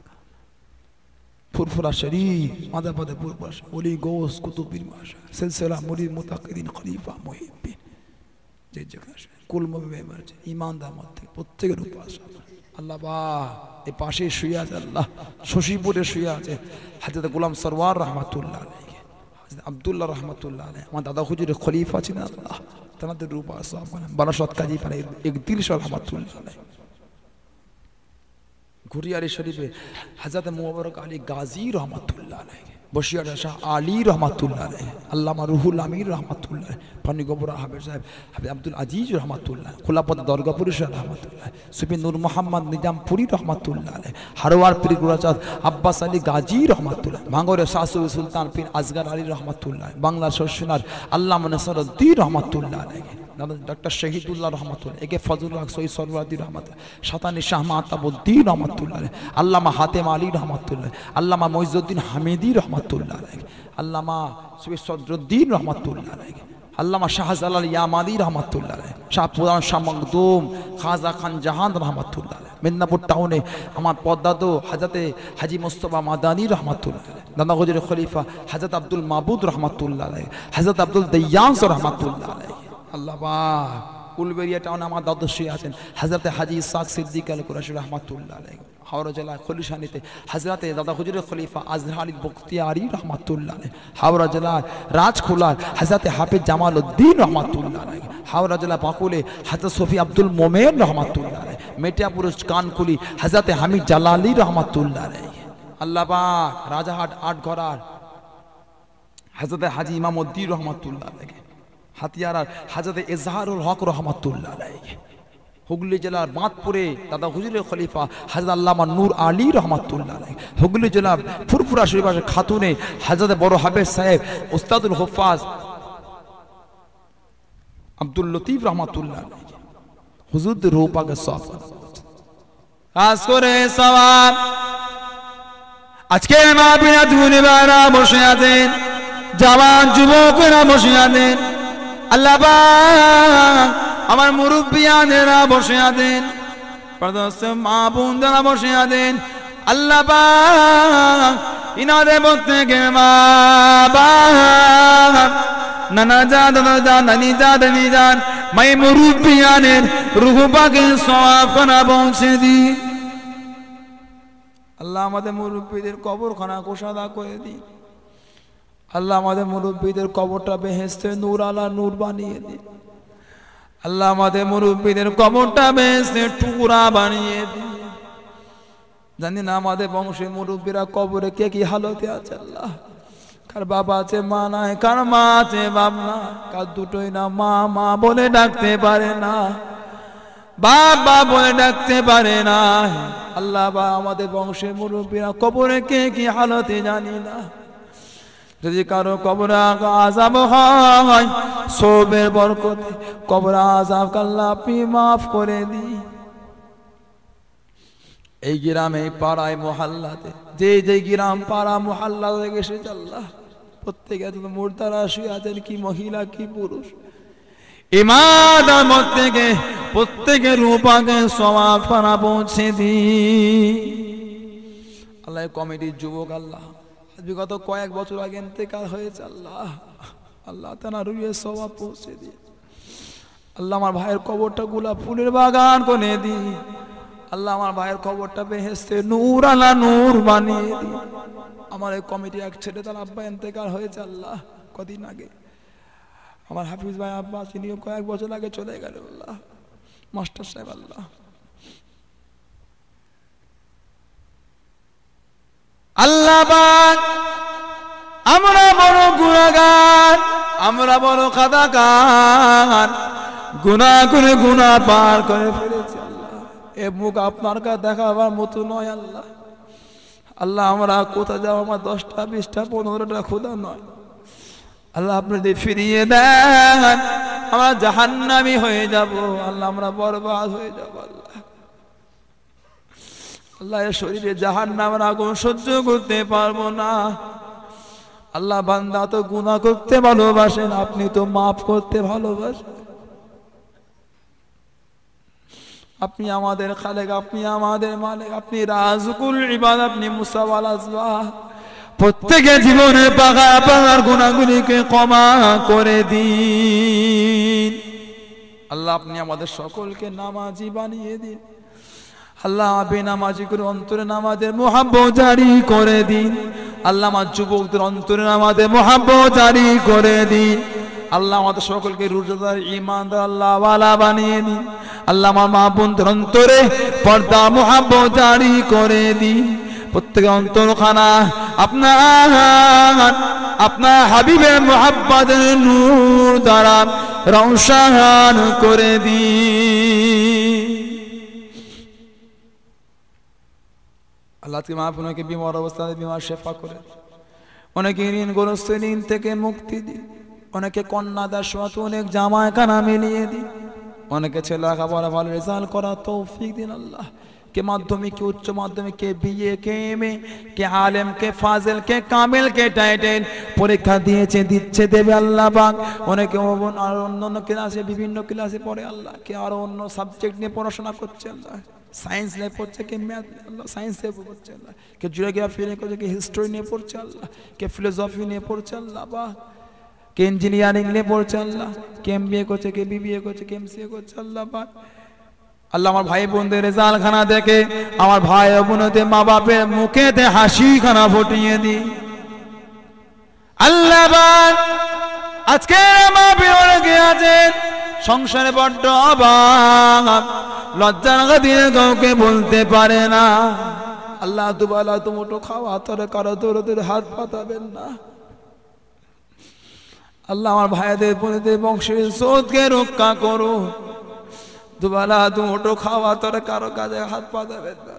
ফুরফুরা শরীফ মাদা পাদে ফুরফুরা অলি গোস কুতুবিন মাসা সিলসিলা মুরি মুতাকিদিন খলিফা মুহিব্বিন যে যেখানে কুলমে ইমানদার মধ্যে প্রত্যেকের উপাসনা আল্লাহ বা এই পাশে শুয়ে আছে আল্লাহ শশীপুরে শুয়ে আছে হাজরত গোলাম সরওয়ার রহমাতুল্লাহ আলাইকে আবদুল্লাহ রহমাতুল্লাহ আলাই আমার দাদা হুজুরের খলিফ আছে না আল্লাহ তাদের রূপ আসলাম মানে বারাসত কাজী পারে মানে একদিন সর রহমাতুল্লাহ আলাই ঘুরিয়ারি শরীফে হাজরত মুবারক আলী গাজী রহমাতুল্লাহ আলাইকে বসিয়ারা শাহ আলী রহমাতুল্লাহ রে আল্লামা রুহুল আমির রহমাতুল্লাহ ফানি গোবর আহমেদ সাহেব হাবিব আব্দুল আজিজ রহমাতুল্লাহ খোলাপদ দর্গাপুরী সাহেব রহমাতুল্লাহ সুফি নুর মোহাম্মদ নিজামপুরি রহমাতুল্লাহ রে হারোয়ার পীর গুরাচাঁদ আব্বাস আলী গাজী রহমাতুল্লাহ ভাঙরে শাসু সুলতান পিন আজগার আলী রহমাতুল্লাহ বাংলা শর্ষিনার আল্লাহ নসরুদ্দিন রহমাতুল্লাহ রে ডক্টর শহীদুল্লাহ রহমতুল্লাহ একে ফজল হক সৈয়দ সরওয়াদি রহমত সাতানি শাহ মাহতাবুদ্দিন রহমতুল্লাহ আল্লামা হাতেম আলী রহমতুল্লাহ আল্লামা মহিজুদ্দিন হামিদি রহমত রহমতুল্লাহ আলাইহি আল্লামা সৈয়দ সদরুদ্দিন রহমতুল্লাহ আলাইহি আল্লামা শাহজালাল ইয়ামাদি রহমতুল্লাহ আলাইহি শাহ শামকদুম খাজা খান জাহান রহমতুল্লাহ আলাইহি মেদিনীপুর টাউনে আমার পদ্মাদো হাজাতে হাজি মুস্তফা মাদানী রহমাতুল্লাহ দাদা গজর খলিফা হাজরত আব্দুল মাহবুদ রহমাতুল্লাহ আলাইহি হাজরত আব্দুল দৈয়াস রহমাতুল্লাহ আলাইহি আল্লাহ কুলবেরিয়া টাউন আমার দাদস্যী আছেন হাজরাতে হাজি ইসাক সিদ্দিক আল কুরাশুর রহমাতুল্লাহ আলাই হাওড়া জেলায় খলিশানিতে হাজরাতে দাদা হুজুরের খলিফা আজহারি বখতিয়ারি রহমাতুল্লাহ হাওড়া জেলার রাজখোলার হাজরাতে হাফিজ জামাল উদ্দিন রহমাতুল্লাহ হাওড়া জেলা পাকুলে হাজর সফি আব্দুল মোমেন রহমাতুল্লাহ মেটিয়াপুর কানকুলি হাজরাতে হামিদ জালালি রহমাতুল্লাহ আল্লাহবাগ রাজাহাট আট ঘরার হাজরতে হাজি ইমাম উদ্দিন রহমাতুল্লাহ আলাই হাতিয়ার হাজাদে এজাহারুল হক রহমাতুল্লাহ হুগলি জেলার বাঁধপুরে দাদা হুজুরের খলিফা হাজরত আল্লামা নূর আলী রহমাতুল্লাহ হুগলি জেলার ফুরফুরা শরীফাসের খাতুনে হাজাদে বড় হাবের সাহেব উস্তাদুল হফাজ আব্দুল লতিফ রহমাতুল্লাহ হুজুর রৌপাকে সব কাজ করে সবার আজকে মা বিনা ধুনিবারা বসে আছেন জওয়ান যুবকেরা বসে আছেন আল্লাহ আমার মুরব্বিয়ানেরা বসে আদেন মা বোনদেরা বসে আদেন আল্লাহ ইনাদের বলতে গে মা নানা যা দাদা যা নানি যা দানি যান মাই মুরুব্বিয়ানের রুহুবাকে সমাপনা পৌঁছে দি আল্লাহ আমাদের মুরব্বীদের কবরখানা কোষাদা করে দিই আল্লাহ আমাদের মুরব্বীদের কবরটা বেহেস্তে নূর আলা নূর বানিয়ে দে আল্লাহ আমাদের মুরব্বীদের কবরটা বেহেস্তে টুকরা বানিয়ে দে জানি না আমাদের বংশে মুরব্বীরা কবরে কে কি হালতে আছে আল্লাহ কার বাবা আছে মা নাই কার মা আছে বাপ না কার দুটোই না মা মা বলে ডাকতে পারে না বাবা বলে ডাকতে পারে না আল্লাহ বা আমাদের বংশের মুরব্বীরা কবরে কে কি হালতে জানি না যদি কারো কবর আজাব হয় সবের বরকতে কবর আজাব কাল্লা আপনি মাফ করে দি এই গ্রামে পাড়ায় মহাল্লাতে যে যে গ্রাম পাড়া মহাল্লা থেকে এসেছে আল্লাহ প্রত্যেকে এত মূর্তার আসি আছেন কি মহিলা কি পুরুষ ইমাদার প্রত্যেকে প্রত্যেকের রূপাকে সমাজ পৌঁছে দি আল্লাহ কমিটির যুবক আল্লাহ বিগত কয়েক বছর আগে ইন্তেকাল হয়েছে আল্লাহ আল্লাহ তানা রুইয়ে সবাব পৌঁছে দিয়ে আল্লাহ আমার ভাইয়ের কবরটা গুলা ফুলের বাগান কোনে দিই আল্লাহ আমার ভাইয়ের খবরটা বেহেসতে নূর আলা নূর বানিয়ে দি আমার এই কমিটি এক ছেলে তার আব্বা ইন্তেকার হয়েছে আল্লাহ কদিন আগে আমার হাফিজ ভাই আব্বা তিনিও কয়েক বছর আগে চলে গেল আল্লাহ মাস্টার সাহেব আল্লাহ আল্লাহ আমরা বড় গুণাগার আমরা বড় গান গুণা করে গুণা পার করে ফেলেছি আল্লাহ এ মুখ আপনার কাছে দেখাবার মতো নয় আল্লাহ আল্লাহ আমরা কোথায় যাবো আমার দশটা বিশটা পনেরোটা খোদা নয় আল্লাহ আপনি যদি ফিরিয়ে দেন আমরা জাহান্নামি হয়ে যাব আল্লাহ আমরা বরবাদ হয়ে যাব আল্লাহ আল্লাহ শরীরে জাহান নামের আগুন সহ্য করতে পারবো না আল্লাহ বান্দা তো গুণা করতে ভালোবাসেন আপনি তো মাফ করতে ভালোবাসেন আপনি আমাদের খালেক আপনি আমাদের মালিক আপনি রাজকুল ইবাদ আপনি মুসাওয়াল আসবা প্রত্যেকে জীবনে পাকা পাকার গুণাগুলিকে ক্ষমা করে দিন আল্লাহ আপনি আমাদের সকলকে নামাজি বানিয়ে দিন আল্লাহ করে অন্তরে নামাদের মহাব্ব জারি করে দিন আল্লাহ আমার যুবকদের অন্তরে নামাদের মহাব্ব জারি করে দিন আল্লাহ আমাদের সকলকে রোজাদার ইমানদার আল্লাহ ওয়ালা বানিয়ে দিন আল্লাহ আমার মা বন্ধুর অন্তরে পর্দা মহাব্ব জারি করে দিন প্রত্যেকে অন্তরখানা আপনার আপনার হাবিবের মহাব্বাদের নূর দ্বারা রংসাহান করে দিন আল্লাহ তুমি আপনাকে বিমার অবস্থায় বিমার সেফা করে অনেকে ঋণ গ্রস্ত ঋণ থেকে মুক্তি দিন অনেকে কন্যা দাস অনেক জামায় কানা মিলিয়ে দিন অনেকে ছেলে লেখাপড়া ভালো রেজাল্ট করা তৌফিক দিন আল্লাহ কে মাধ্যমিক কে উচ্চ মাধ্যমিক কে বিয়ে কে এম এ কে আলেম কে ফাজেল কে কামেল কে টাইটেল পরীক্ষা দিয়েছে দিচ্ছে দেবে আল্লাহ বাক অনেকে আরো অন্য অন্য ক্লাসে বিভিন্ন ক্লাসে পড়ে আল্লাহ কে আরো অন্য সাবজেক্ট নিয়ে পড়াশোনা করছে আল্লাহ সায়েন্স নিয়ে পড়ছে কে ম্যাথ নিয়ে আল্লাহ সায়েন্স নিয়ে পড়ছে আল্লাহ কে জিওগ্রাফি নিয়ে পড়ছে কে হিস্ট্রি নিয়ে পড়ছে আল্লাহ কে ফিলোসফি নিয়ে পড়ছে আল্লাহ বা কে ইঞ্জিনিয়ারিং নিয়ে পড়ছে আল্লাহ কে এম বিএ করছে কে বিবিএ করছে কে এমসিএ করছে আল্লাহ বা আল্লাহ আমার ভাই বোনদের রেজাল খানা দেখে আমার ভাই বোনদের মা বাপের মুখেতে হাসি খানা ফুটিয়ে দি আল্লাহ বা আজকে মা বিয়ে আছেন সংসারে বড্ড অবাক লজ্জার দিয়ে কাউকে বলতে পারে না আল্লাহ দুবালা মোটো খাও হাতরে কারো তোরে তোর হাত পাতাবেন না আল্লাহ আমার ভাইদের বোনেদের বংশের সোধকে রক্ষা করো দুবালা মোটো খাওয়া তোরে কারো কাজে হাত পাতাবেন না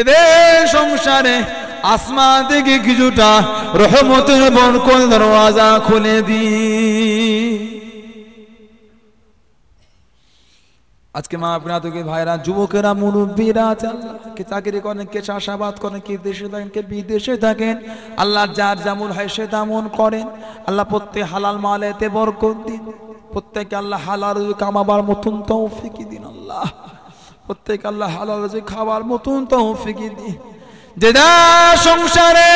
এদের সংসারে কিছুটা রহমতের দরওয়াজা খুলে দি আজকে মা আপনার তোকে ভাইরা যুবকেরা মুরব্বীরা আল্লাহ কে চাকরি করেন কে চাষাবাদ করেন কে দেশে থাকেন কে বিদেশে থাকেন আল্লাহ যার যেমন হয় সে তেমন করেন আল্লাহ প্রত্যেক হালাল মালেতে বরকত দিন প্রত্যেকে আল্লাহ হালাল কামাবার মতন তৌফিকি দিন আল্লাহ প্রত্যেক আল্লাহ হালাল যে খাবার মতন তৌফিকি দি দেদা সংসারে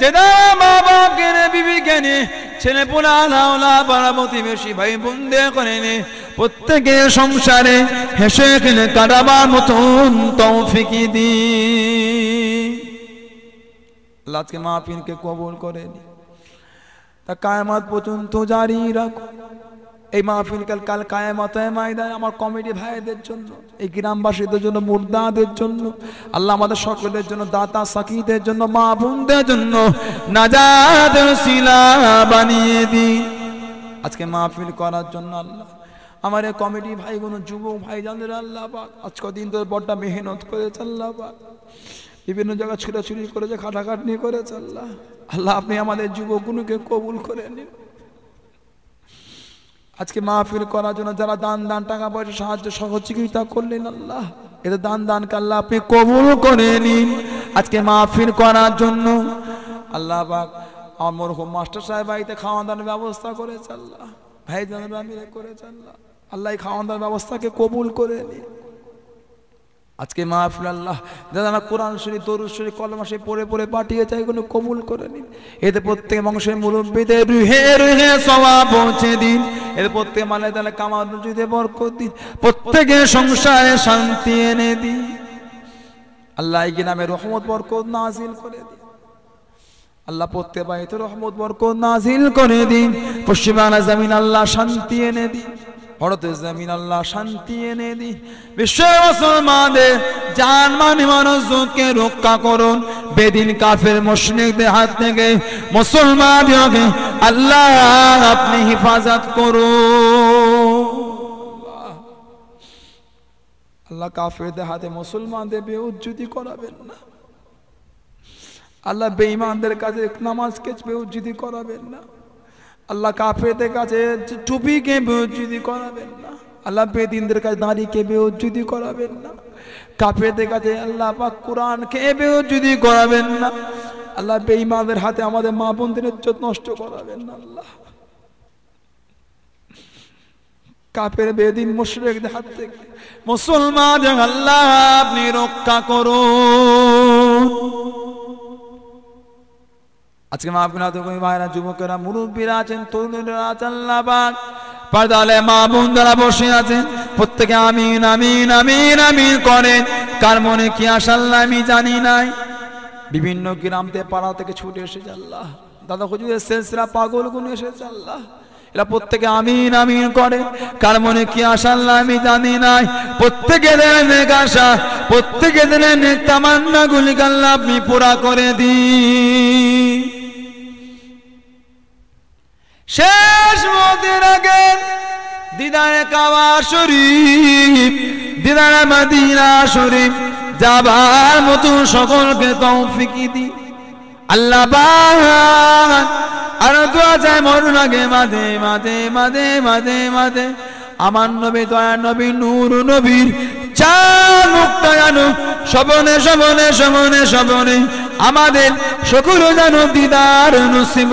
দেদা মা বাপ গেনে বিবি গেনে ছেলে পোলা লাউলা পাড়া প্রতিবেশী ভাই করে নে প্রত্যেকে সংসারে হেসে খেলে কাটাবার মতন ফিকে দি আল্লাহকে মাহফিলকে কবল করেনি তা কায়মাত পর্যন্ত জারি রাখো এই মাহফিলকাল কাল কায়ামাতায় মায়দায় আমার কমিটি ভাইদের জন্য এই গ্রামবাসীদের জন্য মুর্দাদের জন্য আল্লাহ আমাদের সকলের জন্য দাতা সাকিদের জন্য মা বোনদের জন্য নাজাদ শিলা বানিয়ে দি আজকে মাহফিল করার জন্য আল্লাহ আমার এই কমিটি ভাইগুলো যুবক ভাই জানের আল্লাহ পাক আজকে দিন ধরে বড়টা মেহনত করেছে আল্লাহ পাক বিভিন্ন জায়গায় ছুটাছুটি করেছে খাটাখাটনি করেছে আল্লাহ আল্লাহ আপনি আমাদের যুবকগুলোকে কবুল করে নিন আজকে মাহফিল করার জন্য যারা দান দান টাকা পয়সা সাহায্য সহযোগিতা করলেন আল্লাহ এটা দান দান কাল্লা আপনি কবুল করে নিন আজকে মাহফিল করার জন্য আল্লাহ আমার হোম মাস্টার সাহেব বাড়িতে খাওয়া দাওয়ার ব্যবস্থা করেছে আল্লাহ ভাই জানা মিলে করেছে আল্লাহ আল্লাহ খাওয়া দাওয়ার ব্যবস্থাকে কবুল করে নিন আজকে মাহফুল আল্লাহ দাদা আমার কোরআন শরীর তরুণ শরীর কলমা সে পড়ে পড়ে পাঠিয়ে চাই কোনো কবুল করে নিন এতে প্রত্যেক মানুষের মুরব্বীদের রুহে রুহে পৌঁছে দিন এর প্রত্যেক মানে তাহলে কামার যদি বরক দিন প্রত্যেকে সংসারে শান্তি এনে দিন আল্লাহ কি নামে রহমত বরকত নাজিল করে দিন আল্লাহ প্রত্যেক বাড়িতে রহমত বরক নাজিল করে দিন পশ্চিমবাংলা জামিন আল্লাহ শান্তি এনে দিন হরতে জামিন আল্লাহ শান্তি এনে দি বিশ্ব মুসলমানদের জান মানি মানুষকে রক্ষা করুন বেদিন কাফের মুশরিকদের হাত থেকে মুসলমানকে আল্লাহ আপনি হেফাজত করুন আল্লাহ কাফেরদের হাতে মুসলমানদের বেউজ্জুতি করাবেন না আল্লাহ বেঈমানদের কাছে নামাজকে বেউজ্জুতি করাবেন না আল্লাহ কাফেরদের কাছে টুপিকে বেউজ্জুদি করাবেন না আল্লাহ বেদিনদের কাছে দাঁড়িয়ে বেউজ্জুদি করাবেন না কাফেরদের কাছে আল্লাহ বা কে বেউজ্জুদি করাবেন না আল্লাহ বেঈমানদের হাতে আমাদের মা বোনদের নষ্ট করাবেন না আল্লাহ কাপের বেদিন মুশরিকদের হাত থেকে মুসলমান আল্লাহ আপনি রক্ষা করুন আজকে মাহফিলাত ভাইরা যুবকেরা মুরব্বীরা আছেন তরুণীরা আছেন লাবাক পর্দালে মা বোনরা বসে আছেন প্রত্যেকে আমিন আমিন আমিন আমিন করেন কার মনে কি আসাল্লাহ আমি জানি নাই বিভিন্ন গ্রামতে পাড়া থেকে ছুটে এসে আল্লাহ দাদা হুজুরের শেষরা পাগলগুলো এসে আল্লাহ এরা প্রত্যেকে আমিন আমিন করে কার মনে কি আসাল্লাহ আমি জানি নাই প্রত্যেকে দিনের নেক আশা প্রত্যেকে দিনের তামান্না গুলি কাল্লা আপনি পুরা করে দিই শেষ মতের আগে দিদারে কাবা শরীফ দিদারে মাদিনা শরীফ যাবার মতো সকলকে তৌফিকি দি আল্লাহ আর তো আছে মরুন আগে মাদে মাদে মাদে মাদে মাদে আমার নবী দয়া নবী নূর নবীর শবনে শবনে আমাদের শকুর জানু দিদার নসিব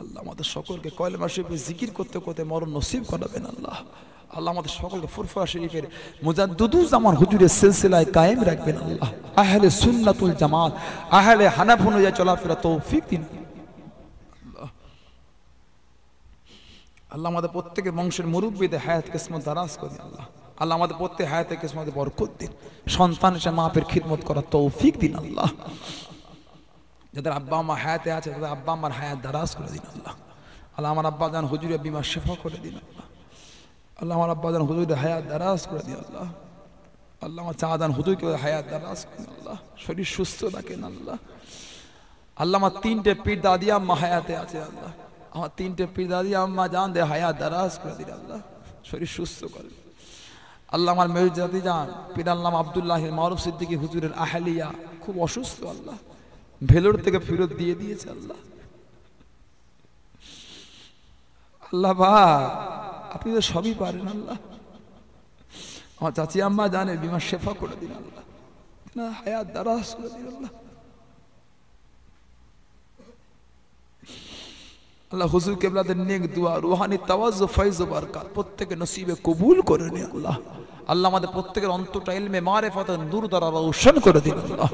আল্লাহ আমাদের সকলকে কয়লা মাসিফে জিকির করতে করতে মরণ নসিব করাবেন আল্লাহ আল্লাহ আমাদের সকলকে ফুরফুরা শরীফের দুদুজ আমার হুজুরের সিলসিলায় কায়েম রাখবেন আল্লাহ আহলে সুন্নাতুল জামাত আহলে হানাফ অনুযায়ী চলাফেরা তৌফিক দিন আল্লাহ আমাদের প্রত্যেকের বংশের মুরুব্বীদের হায়াত কিসমত দারাজ করে আল্লাহ আল্লাহ আমাদের প্রত্যেক হায়াতের কিসমত বরকত দিন সন্তান হিসেবে মাপের খিদমত করার তৌফিক দিন আল্লাহ যাদের আব্বা আমার হায়াতে আছে তাদের আব্বা আমার হায়াত দারাজ করে দিন আল্লাহ আল্লাহ আমার আব্বা যান হুজুরে বিমা শেফা করে দিন আল্লাহ আল্লাহ আমার আব্বা যান হুজুরে হায়াত দারাজ করে দিন আল্লাহ আল্লাহ আমার চাঁদান হুজুরকে হায়াত দারাজ করে আল্লাহ শরীর সুস্থ রাখেন আল্লাহ আল্লাহ আমার তিনটে পীর দাদিয়া মা হায়াতে আছে আল্লাহ আমার তিনটে পীরদাদি আম্মা জান দে হায়া দারাজ করে দিন আল্লাহ শরীর সুস্থ করে আল্লাহ আমার জাতি যান পিদাল্লাম আবদুল্লাহ মারুফ সিদ্দিকী হুজুরের আহলিয়া খুব অসুস্থ আল্লাহ ভেলোর থেকে ফেরত দিয়ে দিয়েছে আল্লাহ আল্লাহ বা আপনি তো সবই পারেন আল্লাহ আমার চাচি আম্মা জানে বিমা শেফা করে দিন আল্লাহ হায়াত দারাজ করে দিন আল্লাহ আল্লাহ হুজুর কেবলাদের নেক দোয়া রুহানি তাওয়াজ ফাইজ বরকাত প্রত্যেকের নসিবে কবুল করে নে আল্লাহ আল্লাহ আমাদের প্রত্যেকের অন্তটা ইলমে মারে নূর দ্বারা রোশন করে দিন আল্লাহ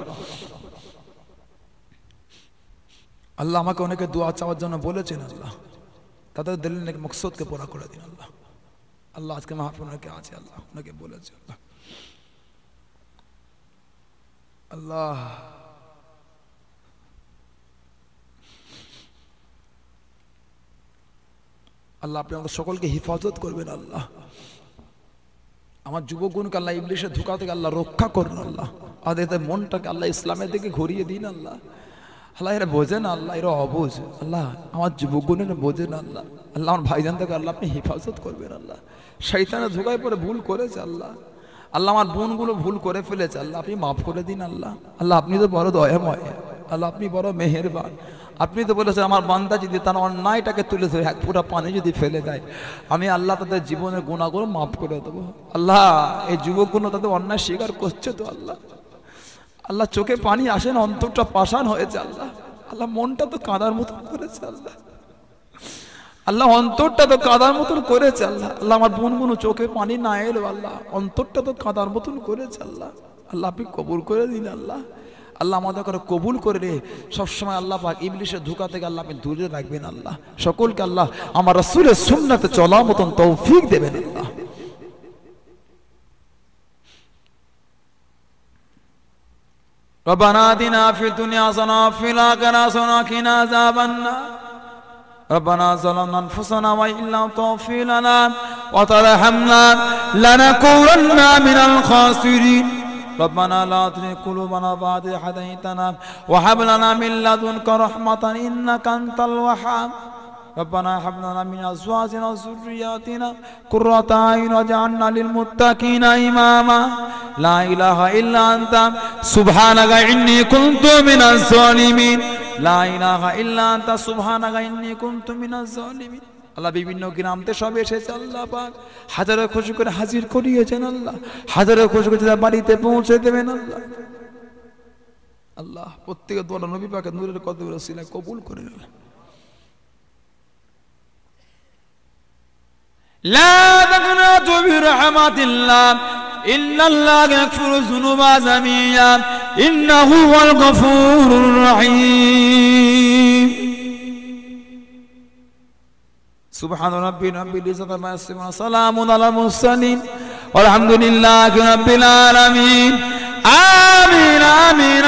আল্লাহ আমাকে অনেকে দোয়া চাওয়ার জন্য বলেছেন আল্লাহ তাদের দিলেন এক মকসদকে পুরা করে দিন আল্লাহ আল্লাহ আজকে মাহফিল অনেকে আছে আল্লাহ ওনাকে বলেছে আল্লাহ আল্লাহ আল্লাহ আপনি আমাদের সকলকে হেফাজত করবেন আল্লাহ আমার যুবগুণকে আল্লাহ ইংলিশে ধোকা থেকে আল্লাহ রক্ষা করুন আল্লাহ আদের মনটাকে আল্লাহ ইসলামের দিকে ঘুরিয়ে দিন আল্লাহ আল্লাহ এরা বোঝে না আল্লাহ এরা অবোঝ আল্লাহ আমার এরা বোঝে না আল্লাহ আল্লাহ আমার ভাইজান থেকে আল্লাহ আপনি হেফাজত করবেন আল্লাহ সেইখানে ধোকায় পরে ভুল করেছে আল্লাহ আল্লাহ আমার বোনগুলো ভুল করে ফেলেছে আল্লাহ আপনি মাফ করে দিন আল্লাহ আল্লাহ আপনি তো বড় দয়াময় আল্লাহ আপনি বড় মেহেরবান আপনি তো বলেছেন আমার বান্দা যদি তার অন্যায়টাকে তুলে ধরে এক পুরা পানি যদি ফেলে দেয় আমি আল্লাহ তাদের জীবনের গুণাগুণ মাফ করে দেবো আল্লাহ এই যুবকগুলো তাদের অন্যায় স্বীকার করছে তো আল্লাহ আল্লাহ চোখে পানি আসেন অন্তরটা পাশান হয়েছে আল্লাহ আল্লাহ মনটা তো কাঁদার মতন করেছে আল্লাহ আল্লাহ অন্তরটা তো কাদার মতন করেছে আল্লাহ আল্লাহ আমার বোন বোন চোখে পানি না এলো আল্লাহ অন্তরটা তো কাদার মতন করেছে আল্লাহ আল্লাহ আপনি কবর করে দিন আল্লাহ আল্লাহ আমাদের করে কবুল করে সবসময় আল্লাহ পাক ইংলিশের ধোকা থেকে আল্লাহ আপনি দূরে রাখবেন আল্লাহ সকলকে আল্লাহ আমার রসুলের সুন্নাতে চলা মতন তৌফিক দেবেন আল্লাহ ربنا آتنا في الدنيا حسنة وفي الآخرة حسنة وقنا عذاب النار ربنا ظلمنا أنفسنا وإن لم تغفر لنا وترحمنا لنكونن من الخاسرين ربنا لا تزغ قلوبنا بعد إذ هديتنا وهب لنا من لدنك رحمة إنك أنت الوهاب ربنا هب لنا من ازواجنا وذرياتنا قرة اعين واجعلنا للمتقين اماما لا اله الا انت سبحانك اني كنت من الظالمين لا اله الا انت سبحانك اني كنت من الظالمين আল্লাহ বিভিন্ন গ্রামতে সব এসেছে আল্লাহ পাক হাজারো খুশি করে হাজির করিয়েছেন আল্লাহ হাজারো খুশি করে বাড়িতে পৌঁছে দেবেন আল্লাহ আল্লাহ প্রত্যেকের দোয়া নবী পাকে নূরের কত রসিলা কবুল করে নিলাম لا تقنطوا برحمة الله إن الله يغفر الذنوب جميعا إنه هو الغفور الرحيم سبحان ربي رب العزة ما يسمى سلام على المرسلين والحمد لله رب العالمين آمين آمين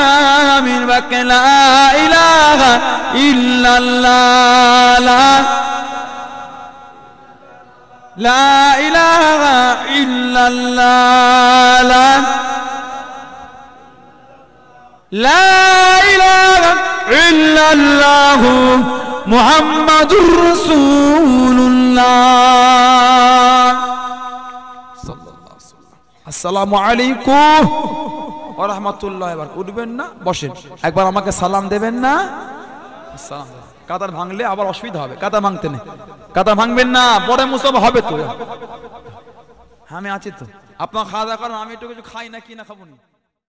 آمين بك لا إله إلا الله لا إله إلا الله لا إله إلا الله মুহাম্মাদুর একবার আমাকে সালাম দেবেন না কাতার ভাঙলে আবার অসুবিধা হবে কাতা ভাঙতে নেই কাতা ভাঙবেন না পরে মুসব হবে তো আমি আছি তো আপনার খাওয়া দাওয়া কারণ আমি একটু কিছু খাই না কি না খাবো না